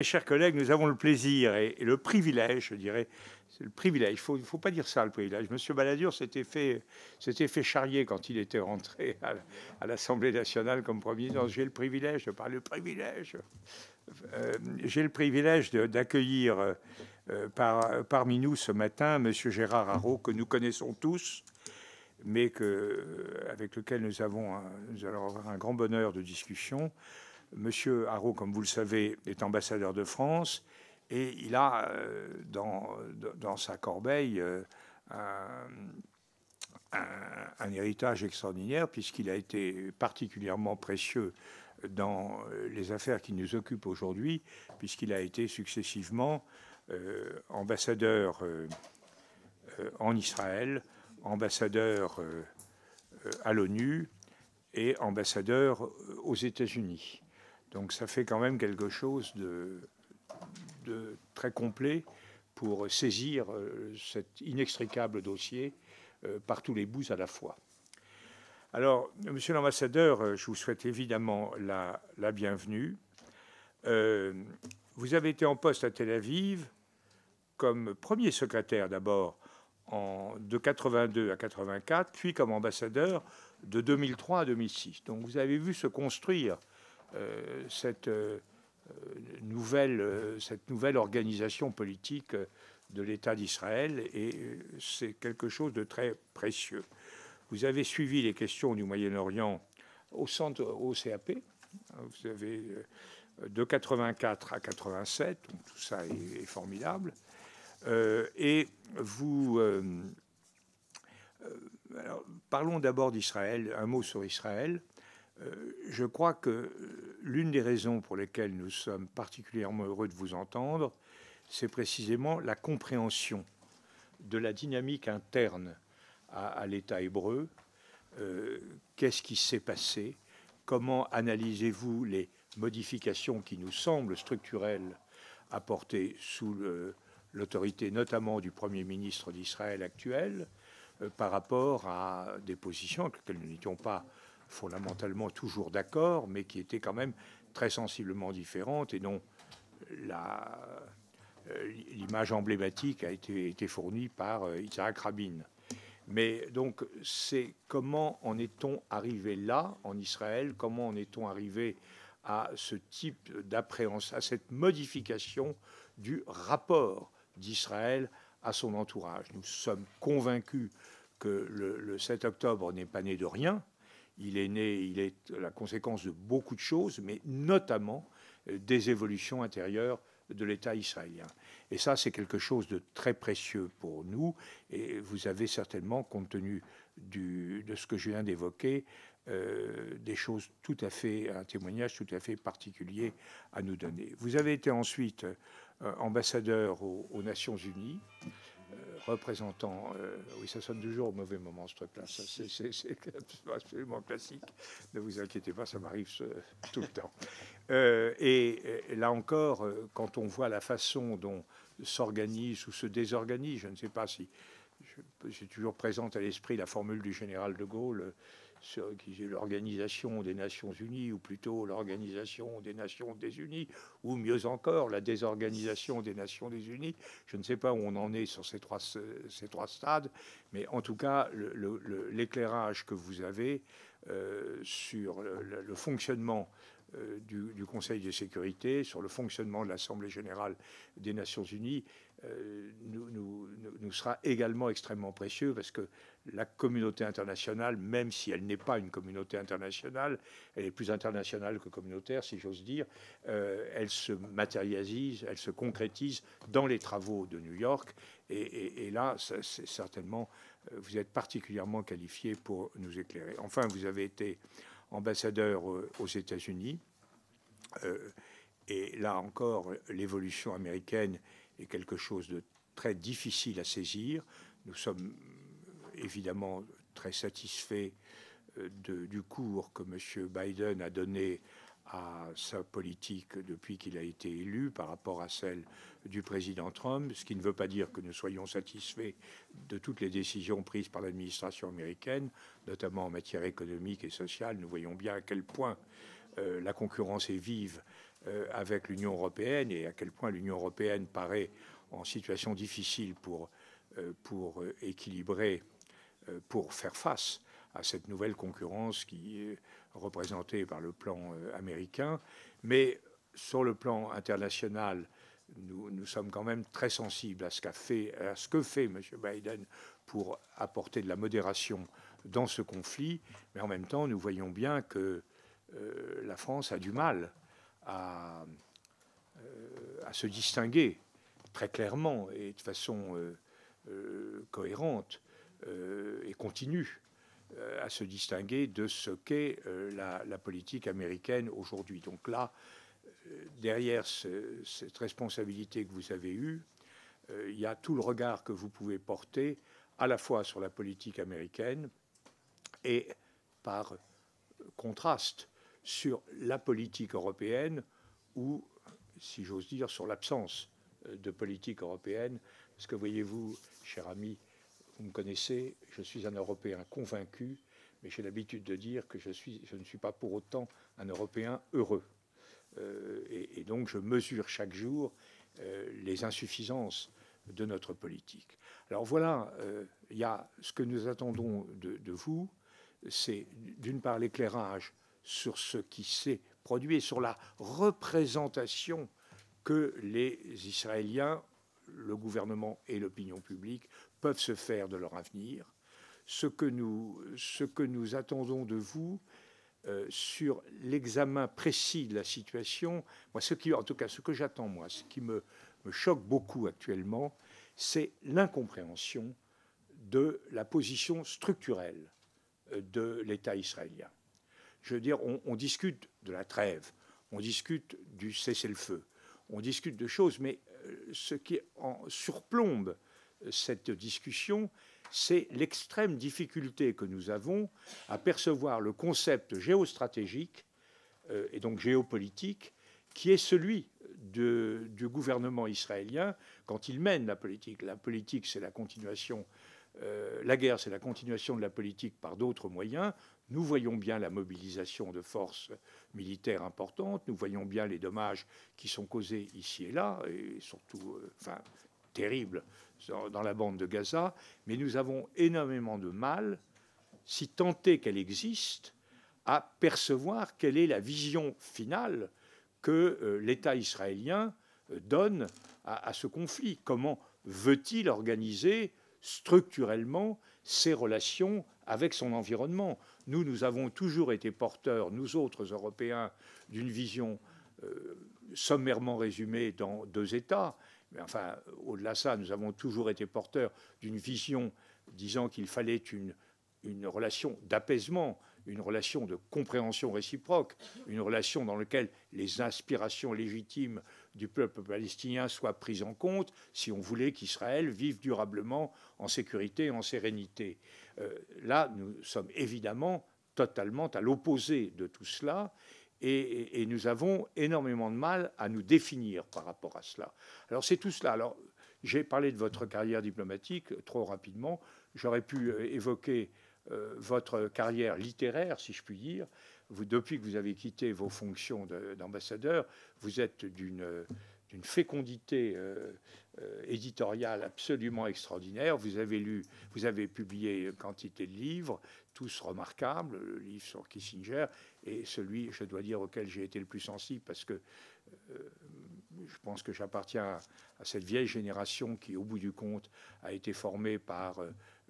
Mes chers collègues, nous avons le plaisir et, le privilège, je dirais, le privilège, il ne faut pas dire ça, le privilège. Monsieur Balladur s'était fait, s'était charrier quand il était rentré à, l'Assemblée nationale comme Premier ministre. J'ai le privilège, je parle le privilège, euh, j'ai le privilège d'accueillir euh, parmi nous ce matin M. Gérard Haro, que nous connaissons tous, mais avec lequel nous, avons nous allons avoir un grand bonheur de discussion. Monsieur Haro, comme vous le savez, est ambassadeur de France et il a euh, dans, sa corbeille euh, un, héritage extraordinaire puisqu'il a été particulièrement précieux dans euh, les affaires qui nous occupent aujourd'hui, puisqu'il a été successivement ambassadeur en Israël, ambassadeur à l'ONU et ambassadeur aux États-Unis. Donc ça fait quand même quelque chose de, très complet pour saisir euh, cet inextricable dossier euh, par tous les bouts à la fois. Alors, Monsieur l'ambassadeur, euh, je vous souhaite évidemment la, bienvenue. vous avez été en poste à Tel Aviv comme premier secrétaire d'abord de 82 à 84, puis comme ambassadeur de 2003 à 2006. Donc vous avez vu se construire euh, cette, euh, nouvelle, euh, cette nouvelle organisation politique de l'État d'Israël et c'est quelque chose de très précieux. Vous avez suivi les questions du Moyen-Orient au centre au CAP. Vous avez de 84 à 87, tout ça est, formidable. et vous parlons d'abord d'Israël, un mot sur Israël. Euh, je crois que euh, l'une des raisons pour lesquelles nous sommes particulièrement heureux de vous entendre, c'est précisément la compréhension de la dynamique interne à, l'État hébreu. Euh, qu'est-ce qui s'est passé Comment analysez-vous les modifications qui nous semblent structurelles apportées sous l'autorité notamment du Premier ministre d'Israël actuel par rapport à des positions auxquelles nous n'étions pas fondamentalement toujours d'accord, mais qui étaient quand même très sensiblement différentes et dont euh, l'image emblématique a été, été fournie par euh, Isaac Rabin. Mais donc, c'est comment en est-on arrivé là, en Israël Comment en est-on arrivé à ce type d'appréhension, à cette modification du rapport d'Israël à son entourage Nous sommes convaincus que le 7 octobre n'est pas né de rien, il est né, il est la conséquence de beaucoup de choses, mais notamment euh, des évolutions intérieures de l'État israélien. Et ça, c'est quelque chose de très précieux pour nous. Et vous avez certainement, compte tenu du, de ce que je viens d'évoquer, euh, des choses tout à fait, un témoignage tout à fait particulier à nous donner. Vous avez été ensuite euh, ambassadeur aux Nations Unies. Euh, représentant. Euh, oui, ça sonne toujours au mauvais moment, ce truc-là. C'est absolument classique. Ne vous inquiétez pas, ça m'arrive euh, tout le temps. et là encore, quand on voit la façon dont s'organise ou se désorganise, je ne sais pas si. J'ai toujours présente à l'esprit la formule du général de Gaulle l'Organisation des Nations Unies, ou plutôt l'Organisation des Nations Unies ou mieux encore, la désorganisation des Nations Unies Je ne sais pas où on en est sur ces trois, ces trois stades, mais en tout cas, l'éclairage que vous avez euh, sur le fonctionnement euh, du, Conseil de sécurité, sur le fonctionnement de l'Assemblée générale des Nations unies, euh, nous, nous, sera également extrêmement précieux parce que la communauté internationale, même si elle n'est pas une communauté internationale, elle est plus internationale que communautaire, si j'ose dire, euh, elle se matérialise, elle se concrétise dans les travaux de New York. Et, et là, c'est certainement, vous êtes particulièrement qualifié pour nous éclairer. Enfin, vous avez été ambassadeur aux États-Unis. Euh, et là encore, l'évolution américaine est quelque chose de très difficile à saisir. Nous sommes évidemment très satisfaits euh, du cours que M. Biden a donné à sa politique depuis qu'il a été élu par rapport à celle du président Trump, ce qui ne veut pas dire que nous soyons satisfaits de toutes les décisions prises par l'administration américaine, notamment en matière économique et sociale. Nous voyons bien à quel point euh, la concurrence est vive euh, avec l'Union européenne et à quel point l'Union européenne paraît en situation difficile pour, euh, pour équilibrer, pour faire face à cette nouvelle concurrence qui est représentée par le plan américain. Mais sur le plan international, nous, nous sommes quand même très sensibles à ce, qu'a fait, à ce que fait M. Biden pour apporter de la modération dans ce conflit. Mais en même temps, nous voyons bien que euh, la France a du mal euh, à, se distinguer très clairement et de façon euh, cohérente et continue à se distinguer de ce qu'est la, politique américaine aujourd'hui. Donc là, derrière cette responsabilité que vous avez eue, il y a tout le regard que vous pouvez porter à la fois sur la politique américaine et par contraste sur la politique européenne ou, si j'ose dire, sur l'absence euh, de politique européenne. Parce que voyez-vous, cher ami, vous me connaissez, je suis un Européen convaincu, mais j'ai l'habitude de dire que je, ne suis pas pour autant un Européen heureux. Euh, et, donc je mesure chaque jour euh, les insuffisances de notre politique. Alors voilà, il y a ce que nous attendons de vous, c'est d'une part l'éclairage sur ce qui s'est produit et sur la représentation que les Israéliens, le gouvernement et l'opinion publique peuvent se faire de leur avenir. Ce que nous, ce que nous attendons de vous, euh, sur l'examen précis de la situation, moi, ce en tout cas, ce que j'attends, moi, ce qui me choque beaucoup actuellement, c'est l'incompréhension de la position structurelle euh, de l'État israélien je veux dire, on, discute de la trêve, on discute du cessez-le-feu, on discute de choses, mais euh, ce qui en surplombe euh, cette discussion, c'est l'extrême difficulté que nous avons à percevoir le concept géostratégique euh, et donc géopolitique qui est celui du gouvernement israélien quand il mène la politique. La politique, c'est la continuation, la guerre, c'est la continuation de la politique par d'autres moyens, nous voyons bien la mobilisation de forces militaires importantes, nous voyons bien les dommages qui sont causés ici et là, et surtout, euh, enfin, terribles dans la bande de Gaza, mais nous avons énormément de mal, si tant est qu'elle existe, à percevoir quelle est la vision finale que euh, l'État israélien euh, donne à, ce conflit. Comment veut-il organiser structurellement ses relations avec son environnement nous, nous avons toujours été porteurs, nous autres Européens, d'une vision euh, sommairement résumée dans deux États. Mais enfin, au-delà de ça, nous avons toujours été porteurs d'une vision disant qu'il fallait une, une relation d'apaisement, une relation de compréhension réciproque, une relation dans laquelle les aspirations légitimes du peuple palestinien soient prises en compte si on voulait qu'Israël vive durablement en sécurité et en sérénité. Euh, là, nous sommes évidemment totalement à l'opposé de tout cela. Et, nous avons énormément de mal à nous définir par rapport à cela. Alors c'est tout cela. Alors j'ai parlé de votre carrière diplomatique trop rapidement. J'aurais pu euh, évoquer euh, votre carrière littéraire, si je puis dire. depuis que vous avez quitté vos fonctions d'ambassadeur, vous êtes d'une d'une fécondité euh, euh, éditoriale absolument extraordinaire. Vous avez lu, vous avez publié quantité de livres, tous remarquables. Le livre sur Kissinger et celui, je dois dire, auquel j'ai été le plus sensible parce que euh, je pense que j'appartiens à, cette vieille génération qui, au bout du compte, a été formée par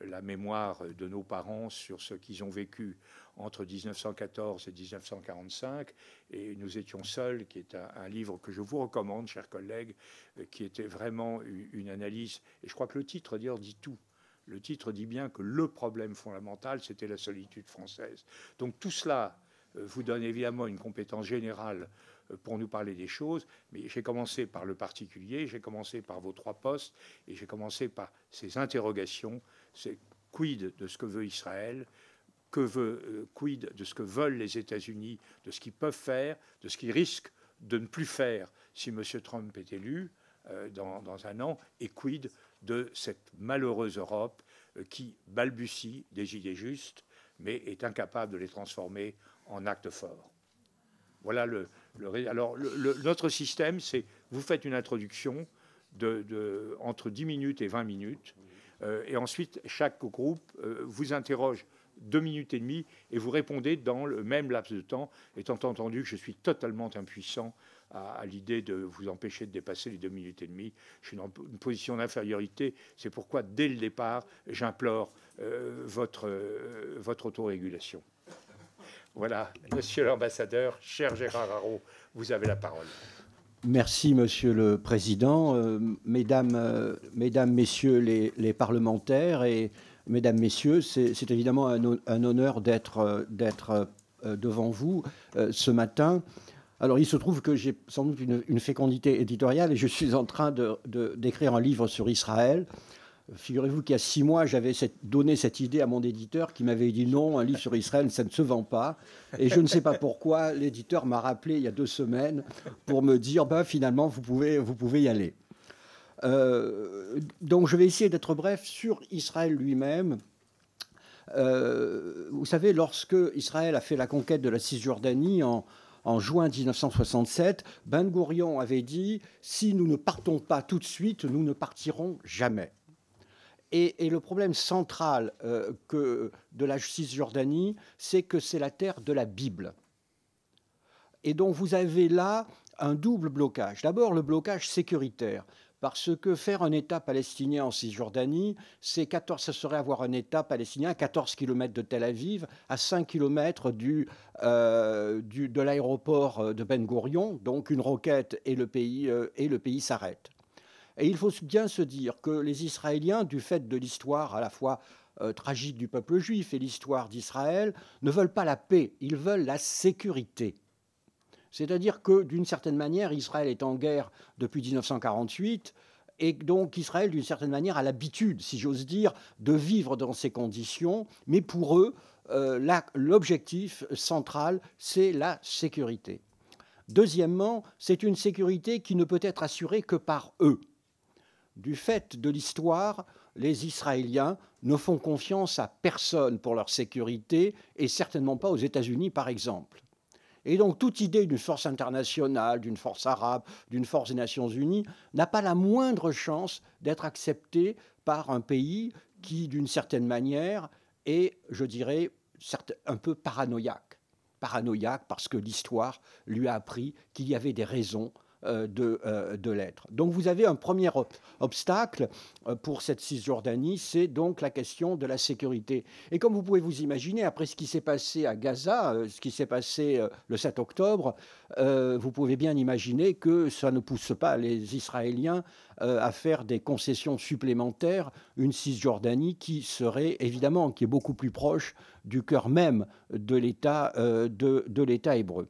la mémoire de nos parents sur ce qu'ils ont vécu entre 1914 et 1945. Et Nous étions seuls, qui est un, livre que je vous recommande, chers collègues, euh, qui était vraiment une analyse. Et je crois que le titre, d'ailleurs, dit tout. Le titre dit bien que le problème fondamental, c'était la solitude française. Donc tout cela euh, vous donne évidemment une compétence générale euh, pour nous parler des choses, mais j'ai commencé par le particulier, j'ai commencé par vos trois postes, et j'ai commencé par ces interrogations c'est quid de ce que veut Israël, que veut, euh, quid de ce que veulent les États-Unis, de ce qu'ils peuvent faire, de ce qu'ils risquent de ne plus faire si M. Trump est élu euh, dans, un an, et quid de cette malheureuse Europe euh, qui balbutie des idées justes, mais est incapable de les transformer en actes forts. Voilà le. alors, notre système, c'est vous faites une introduction de, entre 10 minutes et 20 minutes euh, et ensuite, chaque groupe euh, vous interroge deux minutes et demie et vous répondez dans le même laps de temps, étant entendu que je suis totalement impuissant à, l'idée de vous empêcher de dépasser les deux minutes et demie. Je suis dans une position d'infériorité. C'est pourquoi, dès le départ, j'implore euh, votre, votre autorégulation. Voilà, monsieur l'ambassadeur, cher Gérard Haro, vous avez la parole. Merci, Monsieur le Président. Euh, euh, mesdames, Messieurs les, parlementaires et Mesdames, Messieurs, c'est évidemment un, honneur d'être euh, devant vous ce matin. Alors, il se trouve que j'ai sans doute une, fécondité éditoriale et je suis en train d'écrire un livre sur Israël. Figurez-vous qu'il y a six mois, j'avais donné cette idée à mon éditeur qui m'avait dit non, un livre sur Israël, ça ne se vend pas. Et je ne sais pas pourquoi, l'éditeur m'a rappelé il y a deux semaines pour me dire, bah, finalement, vous pouvez, vous pouvez y aller. Euh, donc je vais essayer d'être bref sur Israël lui-même. Euh, vous savez, lorsque Israël a fait la conquête de la Cisjordanie en, en juin 1967, Ben Gurion avait dit Si nous ne partons pas tout de suite, nous ne partirons jamais. Et, le problème central euh, que, de la Cisjordanie, c'est que c'est la terre de la Bible. Et donc vous avez là un double blocage. D'abord le blocage sécuritaire, parce que faire un État palestinien en Cisjordanie, c'est 14, ce serait avoir un État palestinien à 14 km de Tel Aviv, à 5 km euh, du, de l'aéroport euh, de Ben Gurion, donc une roquette et le pays, et le pays s'arrête. Et il faut bien se dire que les Israéliens, du fait de l'histoire à la fois euh, tragique du peuple juif et l'histoire d'Israël, ne veulent pas la paix, ils veulent la sécurité. C'est-à-dire que, d'une certaine manière, Israël est en guerre depuis 1948. Et donc Israël, d'une certaine manière, a l'habitude, si j'ose dire, de vivre dans ces conditions. Mais pour eux, euh, l'objectif central, c'est la sécurité. Deuxièmement, c'est une sécurité qui ne peut être assurée que par eux du fait de l'histoire, les Israéliens ne font confiance à personne pour leur sécurité et certainement pas aux États-Unis, par exemple. Et donc toute idée d'une force internationale, d'une force arabe, d'une force des Nations Unies n'a pas la moindre chance d'être acceptée par un pays qui, d'une certaine manière, est, je dirais, un peu paranoïaque. Paranoïaque parce que l'histoire lui a appris qu'il y avait des raisons euh, euh, de, l'être. Donc vous avez un premier obstacle euh, pour cette Cisjordanie, c'est donc la question de la sécurité. Et comme vous pouvez vous imaginer, après ce qui s'est passé à Gaza, ce qui s'est passé le 7 octobre, vous pouvez bien imaginer que ça ne pousse pas les Israéliens à faire des concessions supplémentaires, une Cisjordanie qui serait évidemment, qui est beaucoup plus proche du cœur même de l'État de l'État hébreu.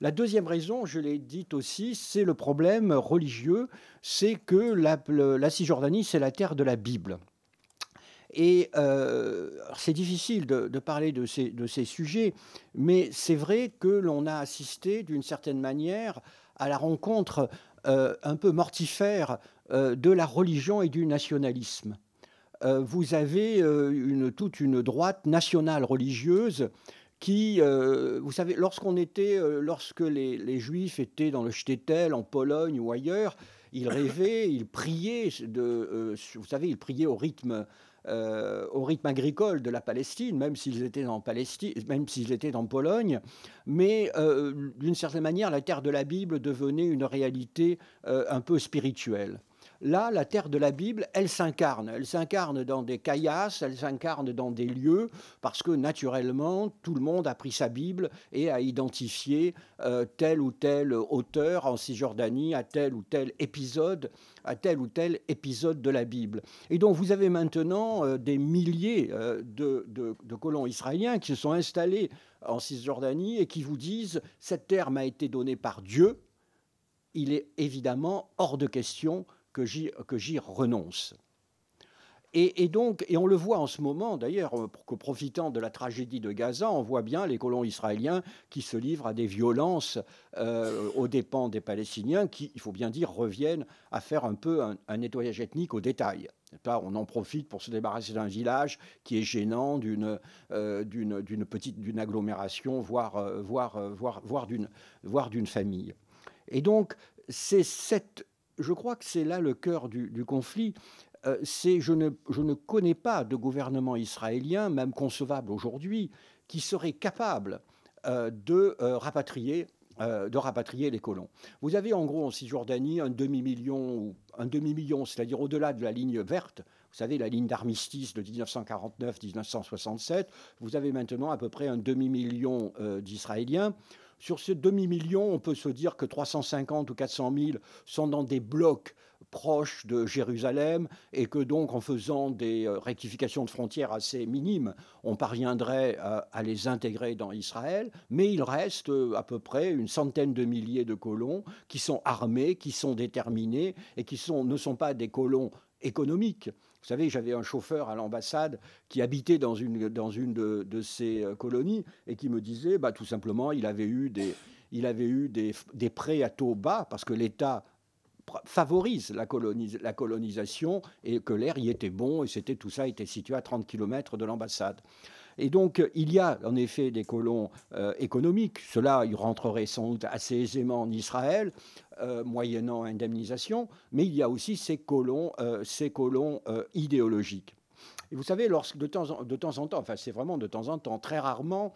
La deuxième raison, je l'ai dit aussi, c'est le problème religieux, c'est que la, Cisjordanie, c'est la terre de la Bible. Et euh, c'est difficile de, parler de ces, sujets, mais c'est vrai que l'on a assisté d'une certaine manière à la rencontre euh, un peu mortifère euh, de la religion et du nationalisme. vous avez toute une droite nationale religieuse qui, euh, vous savez, lorsqu'on était, euh, lorsque les, Juifs étaient dans le Stettel, en Pologne ou ailleurs, ils rêvaient, ils priaient, de, euh, vous savez, ils priaient au rythme, agricole de la Palestine, même s'ils étaient Palestine, même s'ils étaient en Pologne. Mais d'une certaine manière, la terre de la Bible devenait une réalité un peu spirituelle. Là, la terre de la Bible, elle s'incarne. Elle s'incarne dans des caillasses, elle s'incarne dans des lieux, parce que naturellement, tout le monde a pris sa Bible et a identifié euh, tel ou tel auteur en Cisjordanie, à tel ou tel épisode, à tel ou tel épisode de la Bible. Et donc, vous avez maintenant euh, des milliers euh, de, de colons israéliens qui se sont installés en Cisjordanie et qui vous disent, cette terre m'a été donnée par Dieu, il est évidemment hors de question que j'y renonce. Et, donc, et on le voit en ce moment, d'ailleurs, euh, que profitant de la tragédie de Gaza, on voit bien les colons israéliens qui se livrent à des violences euh, aux dépens des Palestiniens, qui, il faut bien dire, reviennent à faire un peu un, nettoyage ethnique au détail. pas on en profite pour se débarrasser d'un village qui est gênant, d'une euh, petite, d'une agglomération, voire, voire, voire, voire d'une famille. Et donc, c'est cette je crois que c'est là le cœur du, conflit. Euh, c'est je ne, je ne connais pas de gouvernement israélien, même concevable aujourd'hui, qui serait capable euh, de, euh, rapatrier, de rapatrier les colons. Vous avez en gros en Cisjordanie un demi-million, un demi-million, c'est-à-dire au-delà de la ligne verte, vous savez, la ligne d'armistice de 1949-1967, vous avez maintenant à peu près un demi-million d'Israéliens. Sur ces demi-million, on peut se dire que 350 ou 400 000 sont dans des blocs proches de Jérusalem et que donc en faisant des euh, rectifications de frontières assez minimes, on parviendrait euh, à, les intégrer dans Israël, mais il reste euh, à peu près une centaine de milliers de colons qui sont armés, qui sont déterminés et qui ne sont pas des colons économiques, vous savez, j'avais un chauffeur à l'ambassade qui habitait dans une, dans une de, ces euh, colonies et qui me disait, bah, tout simplement, il avait eu des, il avait eu des, prêts à taux bas parce que l'État favorise la, colonisation et que l'air y était bon et c'était tout ça était situé à 30 km de l'ambassade. Et donc, il y a en effet des colons euh, économiques. Cela, ils rentreraient sans doute assez aisément en Israël, euh, moyennant indemnisation. Mais il y a aussi ces colons, euh, ces colons idéologiques. Et vous savez, de, temps en, temps enfin c'est vraiment de temps en temps, très rarement,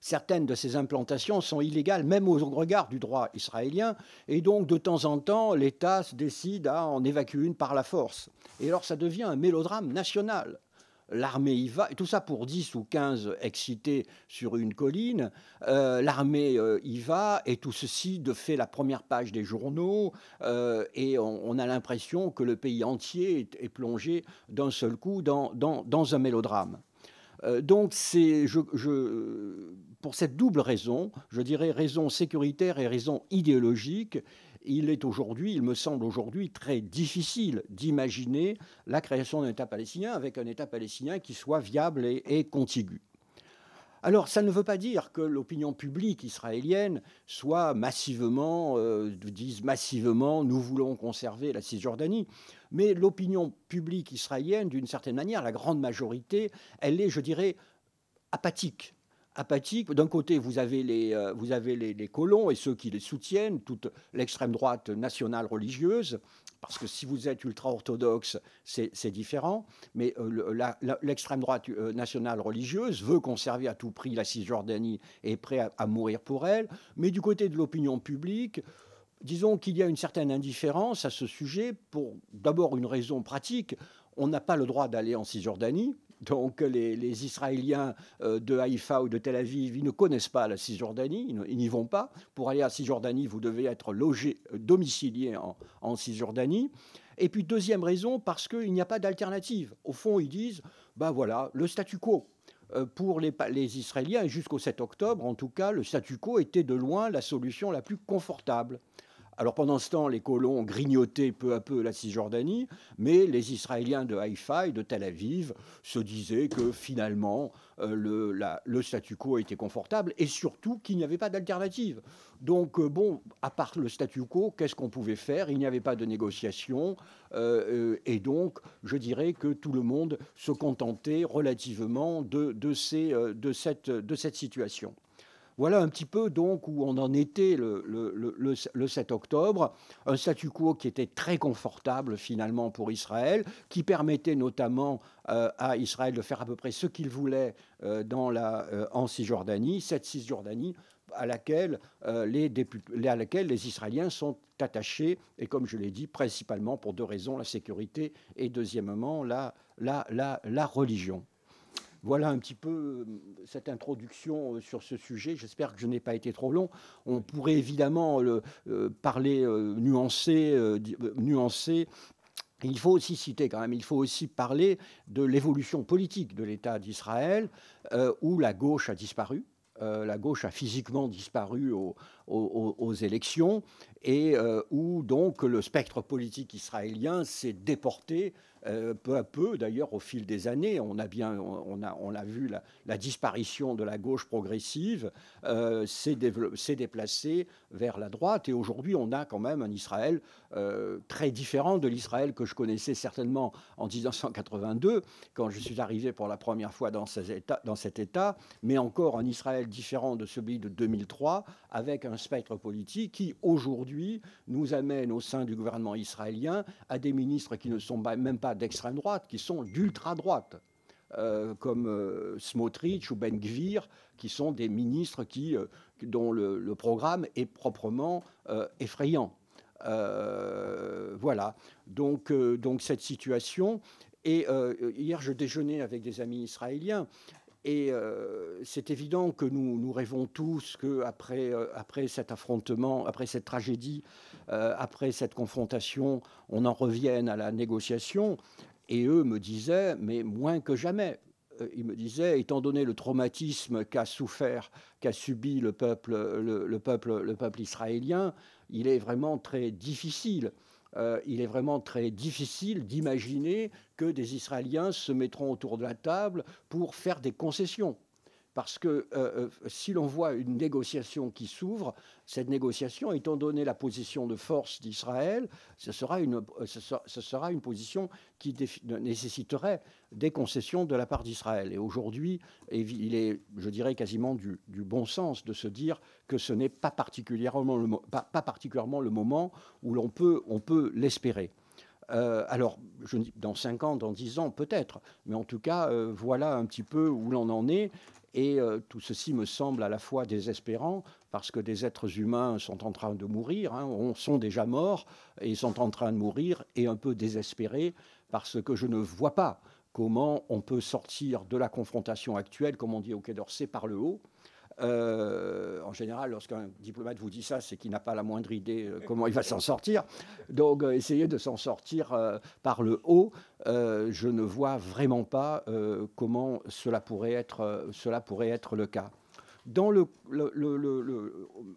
certaines de ces implantations sont illégales, même au regard du droit israélien. Et donc, de temps en temps, l'État décide à en évacuer une par la force. Et alors, ça devient un mélodrame national l'armée y va, et tout ça pour 10 ou 15 excités sur une colline, euh, l'armée euh, y va, et tout ceci de fait la première page des journaux, euh, et on, a l'impression que le pays entier est, plongé d'un seul coup dans, un mélodrame. Donc, c'est, pour cette double raison, je dirais raison sécuritaire et raison idéologique, il est aujourd'hui, il me semble aujourd'hui très difficile d'imaginer la création d'un État palestinien avec un État palestinien qui soit viable et, contigu. Alors, ça ne veut pas dire que l'opinion publique israélienne soit massivement, euh, dise massivement, nous voulons conserver la Cisjordanie. Mais l'opinion publique israélienne, d'une certaine manière, la grande majorité, elle est, je dirais, apathique apathique. D'un côté, vous avez, les, euh, vous avez les, colons et ceux qui les soutiennent, toute l'extrême droite nationale religieuse, parce que si vous êtes ultra-orthodoxe, c'est différent, mais euh, l'extrême droite euh, nationale religieuse veut conserver à tout prix la Cisjordanie et est prêt à mourir pour elle. Mais du côté de l'opinion publique, disons qu'il y a une certaine indifférence à ce sujet pour d'abord une raison pratique. On n'a pas le droit d'aller en Cisjordanie, donc les, Israéliens euh, de Haïfa ou de Tel Aviv, ils ne connaissent pas la Cisjordanie, ils n'y vont pas. Pour aller à Cisjordanie, vous devez être logé, euh, domicilié en, Cisjordanie. Et puis deuxième raison, parce qu'il n'y a pas d'alternative. Au fond, ils disent, ben voilà, le statu quo euh, pour les Israéliens, jusqu'au 7 octobre en tout cas, le statu quo était de loin la solution la plus confortable. Alors pendant ce temps, les colons grignotaient peu à peu la Cisjordanie, mais les Israéliens de Haïfa et de Tel Aviv se disaient que finalement euh, le, statu quo était confortable et surtout qu'il n'y avait pas d'alternative. Donc euh, bon, à part le statu quo, qu'est-ce qu'on pouvait faire Il n'y avait pas de négociation euh, et donc je dirais que tout le monde se contentait relativement de cette situation. Voilà un petit peu donc où on en était le, 7 octobre, un statu quo qui était très confortable finalement pour Israël, qui permettait notamment euh, à Israël de faire à peu près ce qu'il voulait euh, dans la, euh, en Cisjordanie, cette Cisjordanie à laquelle, les Israéliens sont attachés, et comme je l'ai dit, principalement pour deux raisons, la sécurité et deuxièmement la religion. Voilà un petit peu euh, cette introduction euh, sur ce sujet. J'espère que je n'ai pas été trop long. On pourrait évidemment le, euh, parler nuancer. nuancé, nuancé il faut aussi citer quand même, il faut aussi parler de l'évolution politique de l'État d'Israël, où la gauche a disparu. la gauche a physiquement disparu aux, élections et où donc le spectre politique israélien s'est déporté euh, peu à peu, d'ailleurs au fil des années, on a bien, vu la, disparition de la gauche progressive euh, s'est déplacée vers la droite, et aujourd'hui on a quand même un Israël euh, très différent de l'Israël que je connaissais certainement en 1982, quand je suis arrivé pour la première fois dans, dans cet État, mais encore un Israël différent de celui de 2003, avec un spectre politique qui, aujourd'hui, nous amène au sein du gouvernement israélien à des ministres qui ne sont même pas d'extrême droite, qui sont d'ultra-droite. Euh, comme euh, Smotrich ou Ben Gvir, qui sont des ministres qui, dont le, programme est proprement effrayant. Euh, voilà. Donc, euh, donc cette situation. Et euh, hier, je déjeunais avec des amis israéliens. Et c'est évident que nous, nous rêvons tous qu'après après cet affrontement, après cette tragédie, après cette confrontation, on en revienne à la négociation. Et eux me disaient, mais moins que jamais. Ils me disaient, étant donné le traumatisme qu'a souffert, qu'a subi le peuple, peuple, le peuple israélien, il est vraiment très difficile. Euh, il est vraiment très difficile d'imaginer que des Israéliens se mettront autour de la table pour faire des concessions. Parce que euh, euh, si l'on voit une négociation qui s'ouvre, cette négociation, étant donné la position de force d'Israël, ce, sera une, euh, ce sera, une position qui nécessiterait des concessions de la part d'Israël. Et aujourd'hui, il est, je dirais, quasiment du, bon sens de se dire que ce n'est pas particulièrement le, pas, particulièrement le moment où l'on peut, on peut l'espérer. alors, je, dans 5 ans, dans 10 ans, peut-être, mais en tout cas, voilà un petit peu où l'on en est. Et euh, tout ceci me semble à la fois désespérant, parce que des êtres humains sont en train de mourir, hein, sont déjà morts, et sont en train de mourir, et un peu désespérés, parce que je ne vois pas comment on peut sortir de la confrontation actuelle, comme on dit au Quai d'Orsay, par le haut, euh, en général, lorsqu'un diplomate vous dit ça, c'est qu'il n'a pas la moindre idée euh, comment il va s'en sortir. Donc, euh, essayer de s'en sortir par le haut, je ne vois vraiment pas comment cela pourrait, être, cela pourrait être le cas.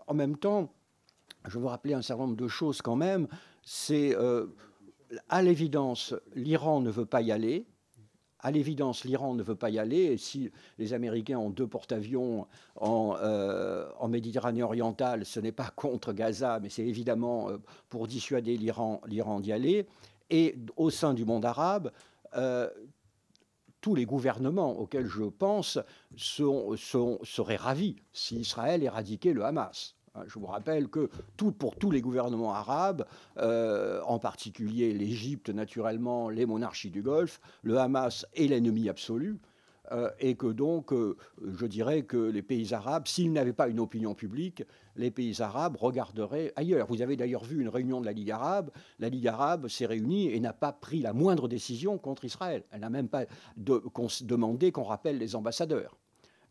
en même temps, je veux rappeler un certain nombre de choses quand même. C'est à l'évidence, l'Iran ne veut pas y aller. À l'évidence, l'Iran ne veut pas y aller. si les Américains ont deux porte-avions en, euh, Méditerranée orientale, ce n'est pas contre Gaza, mais c'est évidemment euh, pour dissuader l'Iran d'y aller. Et au sein du monde arabe, euh, tous les gouvernements auxquels je pense seraient ravis si Israël éradiquait le Hamas. Hein, je vous rappelle que tout, pour tous les gouvernements arabes, euh, en particulier l'Égypte naturellement, les monarchies du Golfe, le Hamas est l'ennemi absolu. Euh, et que donc, euh, je dirais que les pays arabes, s'ils n'avaient pas une opinion publique, les pays arabes regarderaient ailleurs. Vous avez d'ailleurs vu une réunion de la Ligue arabe. La Ligue arabe s'est réunie et n'a pas pris la moindre décision contre Israël. Elle n'a même pas de, demandé qu'on rappelle les ambassadeurs.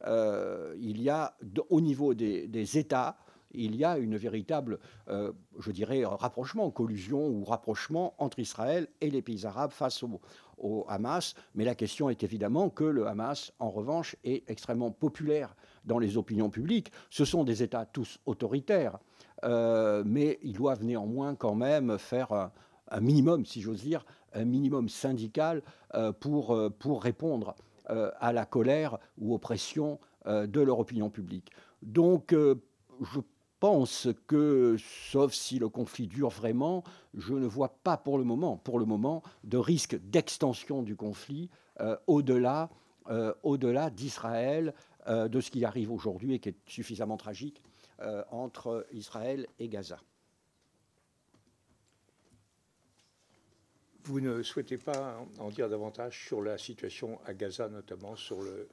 il y a au niveau des, des États il y a une véritable, euh, je dirais, rapprochement, collusion ou rapprochement entre Israël et les pays arabes face au, Hamas. Mais la question est évidemment que le Hamas, en revanche, est extrêmement populaire dans les opinions publiques. Ce sont des États tous autoritaires, euh, mais ils doivent néanmoins quand même faire un, minimum, si j'ose dire, un minimum syndical euh, pour, pour répondre à la colère ou aux pressions de leur opinion publique. Donc, je pense que, sauf si le conflit dure vraiment, je ne vois pas pour le moment, pour le moment de risque d'extension du conflit euh, au-delà euh, au-delà d'Israël, euh, de ce qui arrive aujourd'hui et qui est suffisamment tragique entre Israël et Gaza. Vous ne souhaitez pas en dire davantage sur la situation à Gaza, notamment sur le,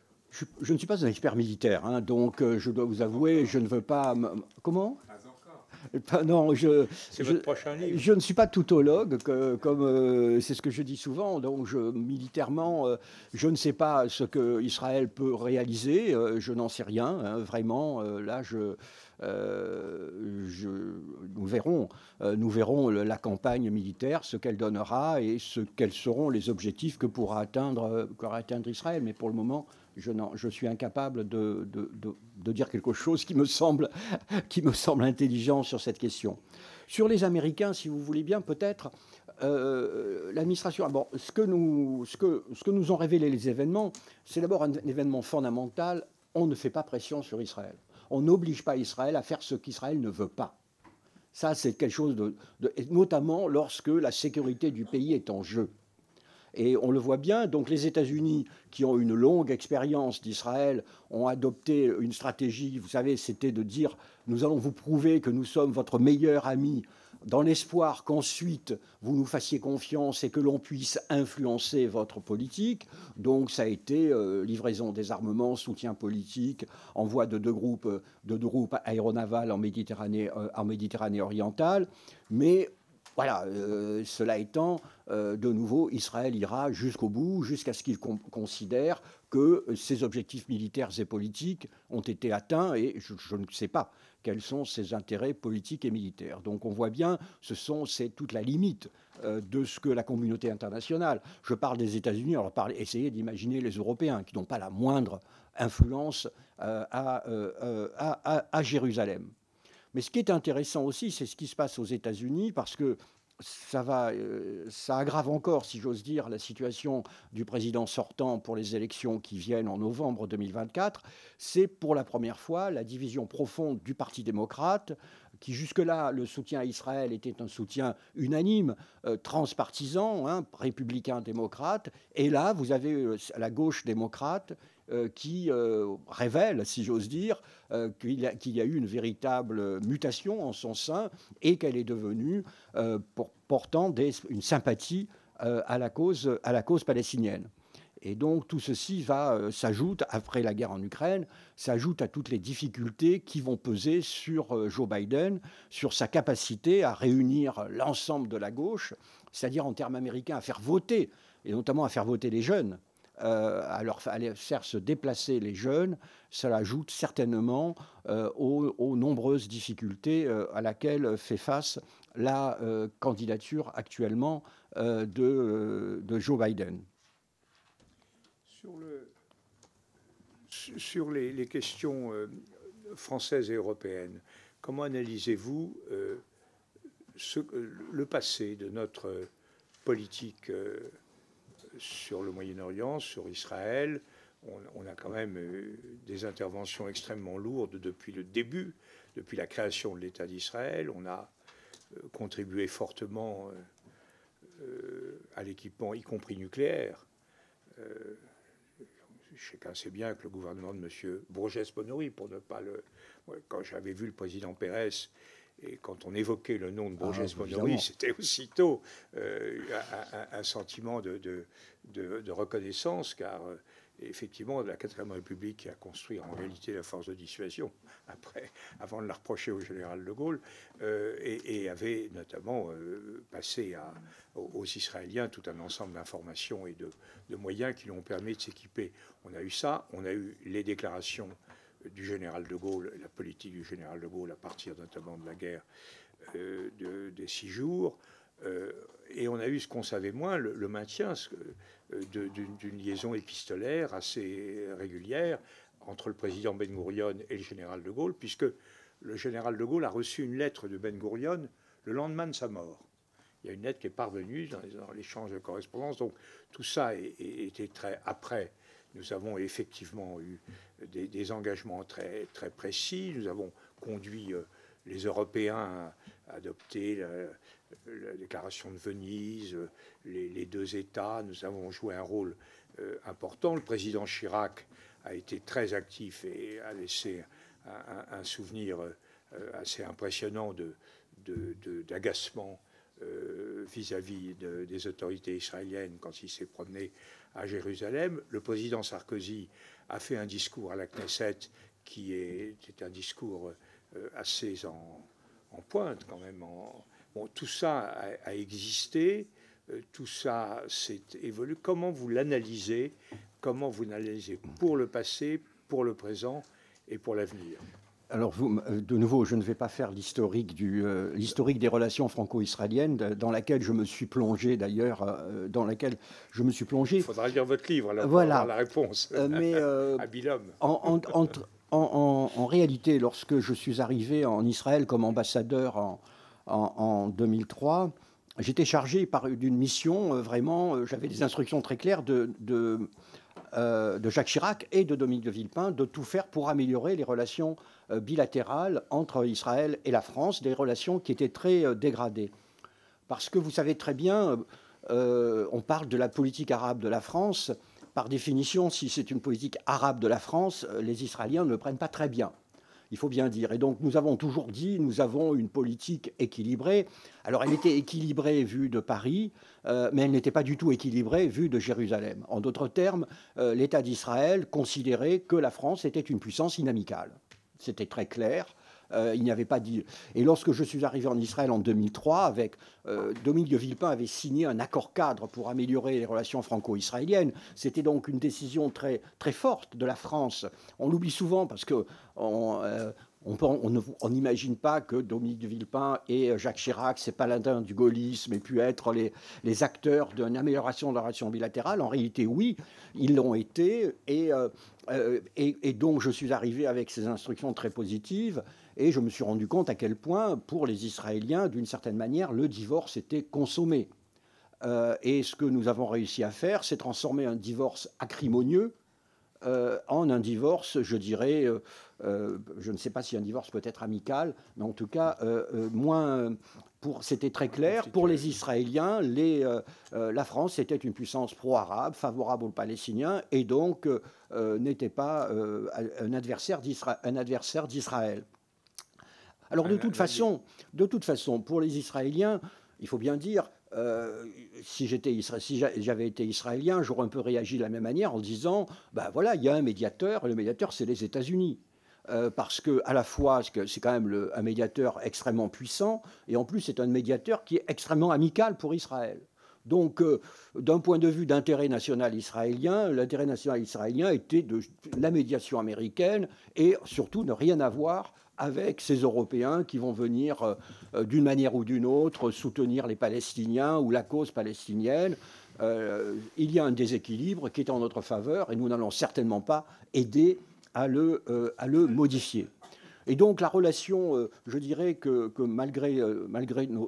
je, ne suis pas un expert militaire, hein, donc euh, je dois vous avouer, je ne veux pas. Comment pas, non, je, je, je, ne suis pas toutologue, comme euh, c'est ce que je dis souvent. Donc, je, militairement, euh, je ne sais pas ce que Israël peut réaliser. je n'en sais rien, hein, vraiment. là, je, je, nous verrons, nous verrons la campagne militaire, ce qu'elle donnera et ce quels seront les objectifs que pourra atteindre, pourra atteindre Israël. Mais pour le moment, je, suis incapable de, dire quelque chose qui me, semble, intelligent sur cette question. Sur les Américains, si vous voulez bien, peut-être, euh, l'administration. Bon, ce, que nous, ont révélé les événements, c'est d'abord un événement fondamental on ne fait pas pression sur Israël. On n'oblige pas Israël à faire ce qu'Israël ne veut pas. Ça, c'est quelque chose de, Notamment lorsque la sécurité du pays est en jeu. Et on le voit bien, donc les États-Unis, qui ont une longue expérience d'Israël, ont adopté une stratégie, vous savez, c'était de dire, nous allons vous prouver que nous sommes votre meilleur ami, dans l'espoir qu'ensuite vous nous fassiez confiance et que l'on puisse influencer votre politique. Donc ça a été euh, livraison des armements, soutien politique, envoi de deux groupes, euh, de deux groupes aéronavals en Méditerranée, euh, en Méditerranée orientale. Mais voilà, euh, cela étant, euh, de nouveau, Israël ira jusqu'au bout, jusqu'à ce qu'il considère que ses objectifs militaires et politiques ont été atteints, et je, ne sais pas quels sont ses intérêts politiques et militaires. Donc on voit bien, ce sont, c'est toute la limite euh, de ce que la communauté internationale, je parle des États-Unis, alors essayez d'imaginer les Européens qui n'ont pas la moindre influence à Jérusalem. Mais ce qui est intéressant aussi, c'est ce qui se passe aux États-Unis, parce que euh, ça, aggrave encore, si j'ose dire, la situation du président sortant pour les élections qui viennent en novembre 2024. C'est pour la première fois la division profonde du Parti démocrate, qui jusque-là, le soutien à Israël était un soutien unanime, euh, transpartisan, hein, républicain-démocrate. Et là, vous avez euh, la gauche démocrate euh, qui euh, révèle, si j'ose dire, euh, qu'il y, a eu une véritable mutation en son sein et qu'elle est devenue portant une sympathie à, la cause, palestinienne. Et donc tout ceci va s'ajoute après la guerre en Ukraine, s'ajoute à toutes les difficultés qui vont peser sur Joe Biden, sur sa capacité à réunir l'ensemble de la gauche, c'est-à-dire en termes américains à faire voter et notamment à faire voter les jeunes. Euh, à, faire se déplacer les jeunes, cela ajoute certainement euh, aux, nombreuses difficultés euh, à laquelle fait face la candidature actuellement de, Joe Biden. Sur, les, les, questions françaises et européennes, comment analysez-vous le passé de notre politique sur le Moyen-Orient, sur Israël. On, a quand même euh, des interventions extrêmement lourdes depuis le début, depuis la création de l'État d'Israël. On a euh, contribué fortement euh, à l'équipement, y compris nucléaire. Chacun sait bien que le gouvernement de M. Bourges-Bonori, pour ne pas le. Quand j'avais vu le président Pérez et quand on évoquait le nom de bourges ah, c'était aussitôt un, sentiment de, de, reconnaissance, car euh, effectivement, la 4 République a construit en réalité la force de dissuasion avant de la reprocher au général de Gaulle, euh, et, avait notamment euh, passé aux Israéliens tout un ensemble d'informations et de, moyens qui ont permis de s'équiper. On a eu ça, on a eu les déclarations du général de Gaulle, la politique du général de Gaulle à partir notamment de la guerre des six jours. Euh, et on a eu ce qu'on savait moins, le, maintien euh, d'une liaison épistolaire assez régulière entre le président Ben Gourion et le général de Gaulle, puisque le général de Gaulle a reçu une lettre de Ben Gourion le lendemain de sa mort. Il y a une lettre qui est parvenue dans, l'échange de correspondance. Donc tout ça était très après. Nous avons effectivement eu des, engagements très, très précis. Nous avons conduit euh, les Européens à adopter la déclaration de Venise, les, deux États, nous avons joué un rôle euh, important. Le président Chirac a été très actif et a laissé un, souvenir euh, assez impressionnant d'agacement. Euh, de, vis-à-vis des autorités israéliennes quand il s'est promené à Jérusalem. Le président Sarkozy a fait un discours à la Knesset qui est, un discours assez en, en, pointe quand même en, tout ça a, existé, euh, tout ça s'est évolué. Comment vous l'analysez Comment vous l'analysez pour le passé, pour le présent et pour l'avenir alors, vous, euh, de nouveau, je ne vais pas faire l'historique euh, des relations franco-israéliennes, dans laquelle je me suis plongé d'ailleurs, dans laquelle je me suis plongé. Il faudra lire votre livre pour avoir la réponse. mais en, en, en, réalité, lorsque je suis arrivé en Israël comme ambassadeur en en, 2003, j'étais chargé d'une mission, euh, vraiment, euh, j'avais des instructions très claires de, euh, de, Jacques Chirac et de Dominique de Villepin de tout faire pour améliorer les relations bilatérales entre Israël et la France, des relations qui étaient très dégradées. Parce que vous savez très bien, on parle de la politique arabe de la France. Par définition, si c'est une politique arabe de la France, les Israéliens ne le prennent pas très bien il faut bien dire. Et donc nous avons toujours dit, nous avons une politique équilibrée. Alors elle était équilibrée vue de Paris, euh, mais elle n'était pas du tout équilibrée vue de Jérusalem. En d'autres termes, euh, l'État d'Israël considérait que la France était une puissance inamicale. C'était très clair. Euh, il n'y avait pas dit. Et lorsque je suis arrivé en Israël en 2003, avec euh, Dominique de Villepin avait signé un accord cadre pour améliorer les relations franco-israéliennes. C'était donc une décision très, très forte de la France. On l'oublie souvent parce que on, euh, n'imagine pas que Dominique de Villepin et Jacques Chirac, ces paladins du gaullisme, aient pu être les, acteurs d'une amélioration de la relation bilatérale. En réalité, oui, ils l'ont été. et, et, donc, je suis arrivé avec ces instructions très positives. Et je me suis rendu compte à quel point, pour les Israéliens, d'une certaine manière, le divorce était consommé. Euh, et ce que nous avons réussi à faire, c'est transformer un divorce acrimonieux euh, en un divorce, je dirais, euh, je ne sais pas si un divorce peut être amical, mais en tout cas, moins. Pour, c'était très clair, pour les Israéliens, les, la France était une puissance pro-arabe, favorable aux Palestiniens, et donc n'était pas un adversaire d'Israël. Alors de euh, toute façon, de toute façon, pour les Israéliens, il faut bien dire, euh, si j'avais été israélien, j'aurais un peu réagi de la même manière en disant, ben voilà, il y a un médiateur, et le médiateur, c'est les États-Unis. Euh, parce que à la fois c'est quand même un médiateur extrêmement puissant et en plus c'est un médiateur qui est extrêmement amical pour Israël. Donc, d'un point de vue d'intérêt national israélien, l'intérêt national israélien était de la médiation américaine et surtout ne rien avoir avec ces Européens qui vont venir euh, euh, d'une manière ou d'une autre soutenir les Palestiniens ou la cause palestinienne. Euh, il y a un déséquilibre qui est en notre faveur et nous n'allons certainement pas aider à le modifier. Et donc la relation, euh, je dirais que, malgré, euh,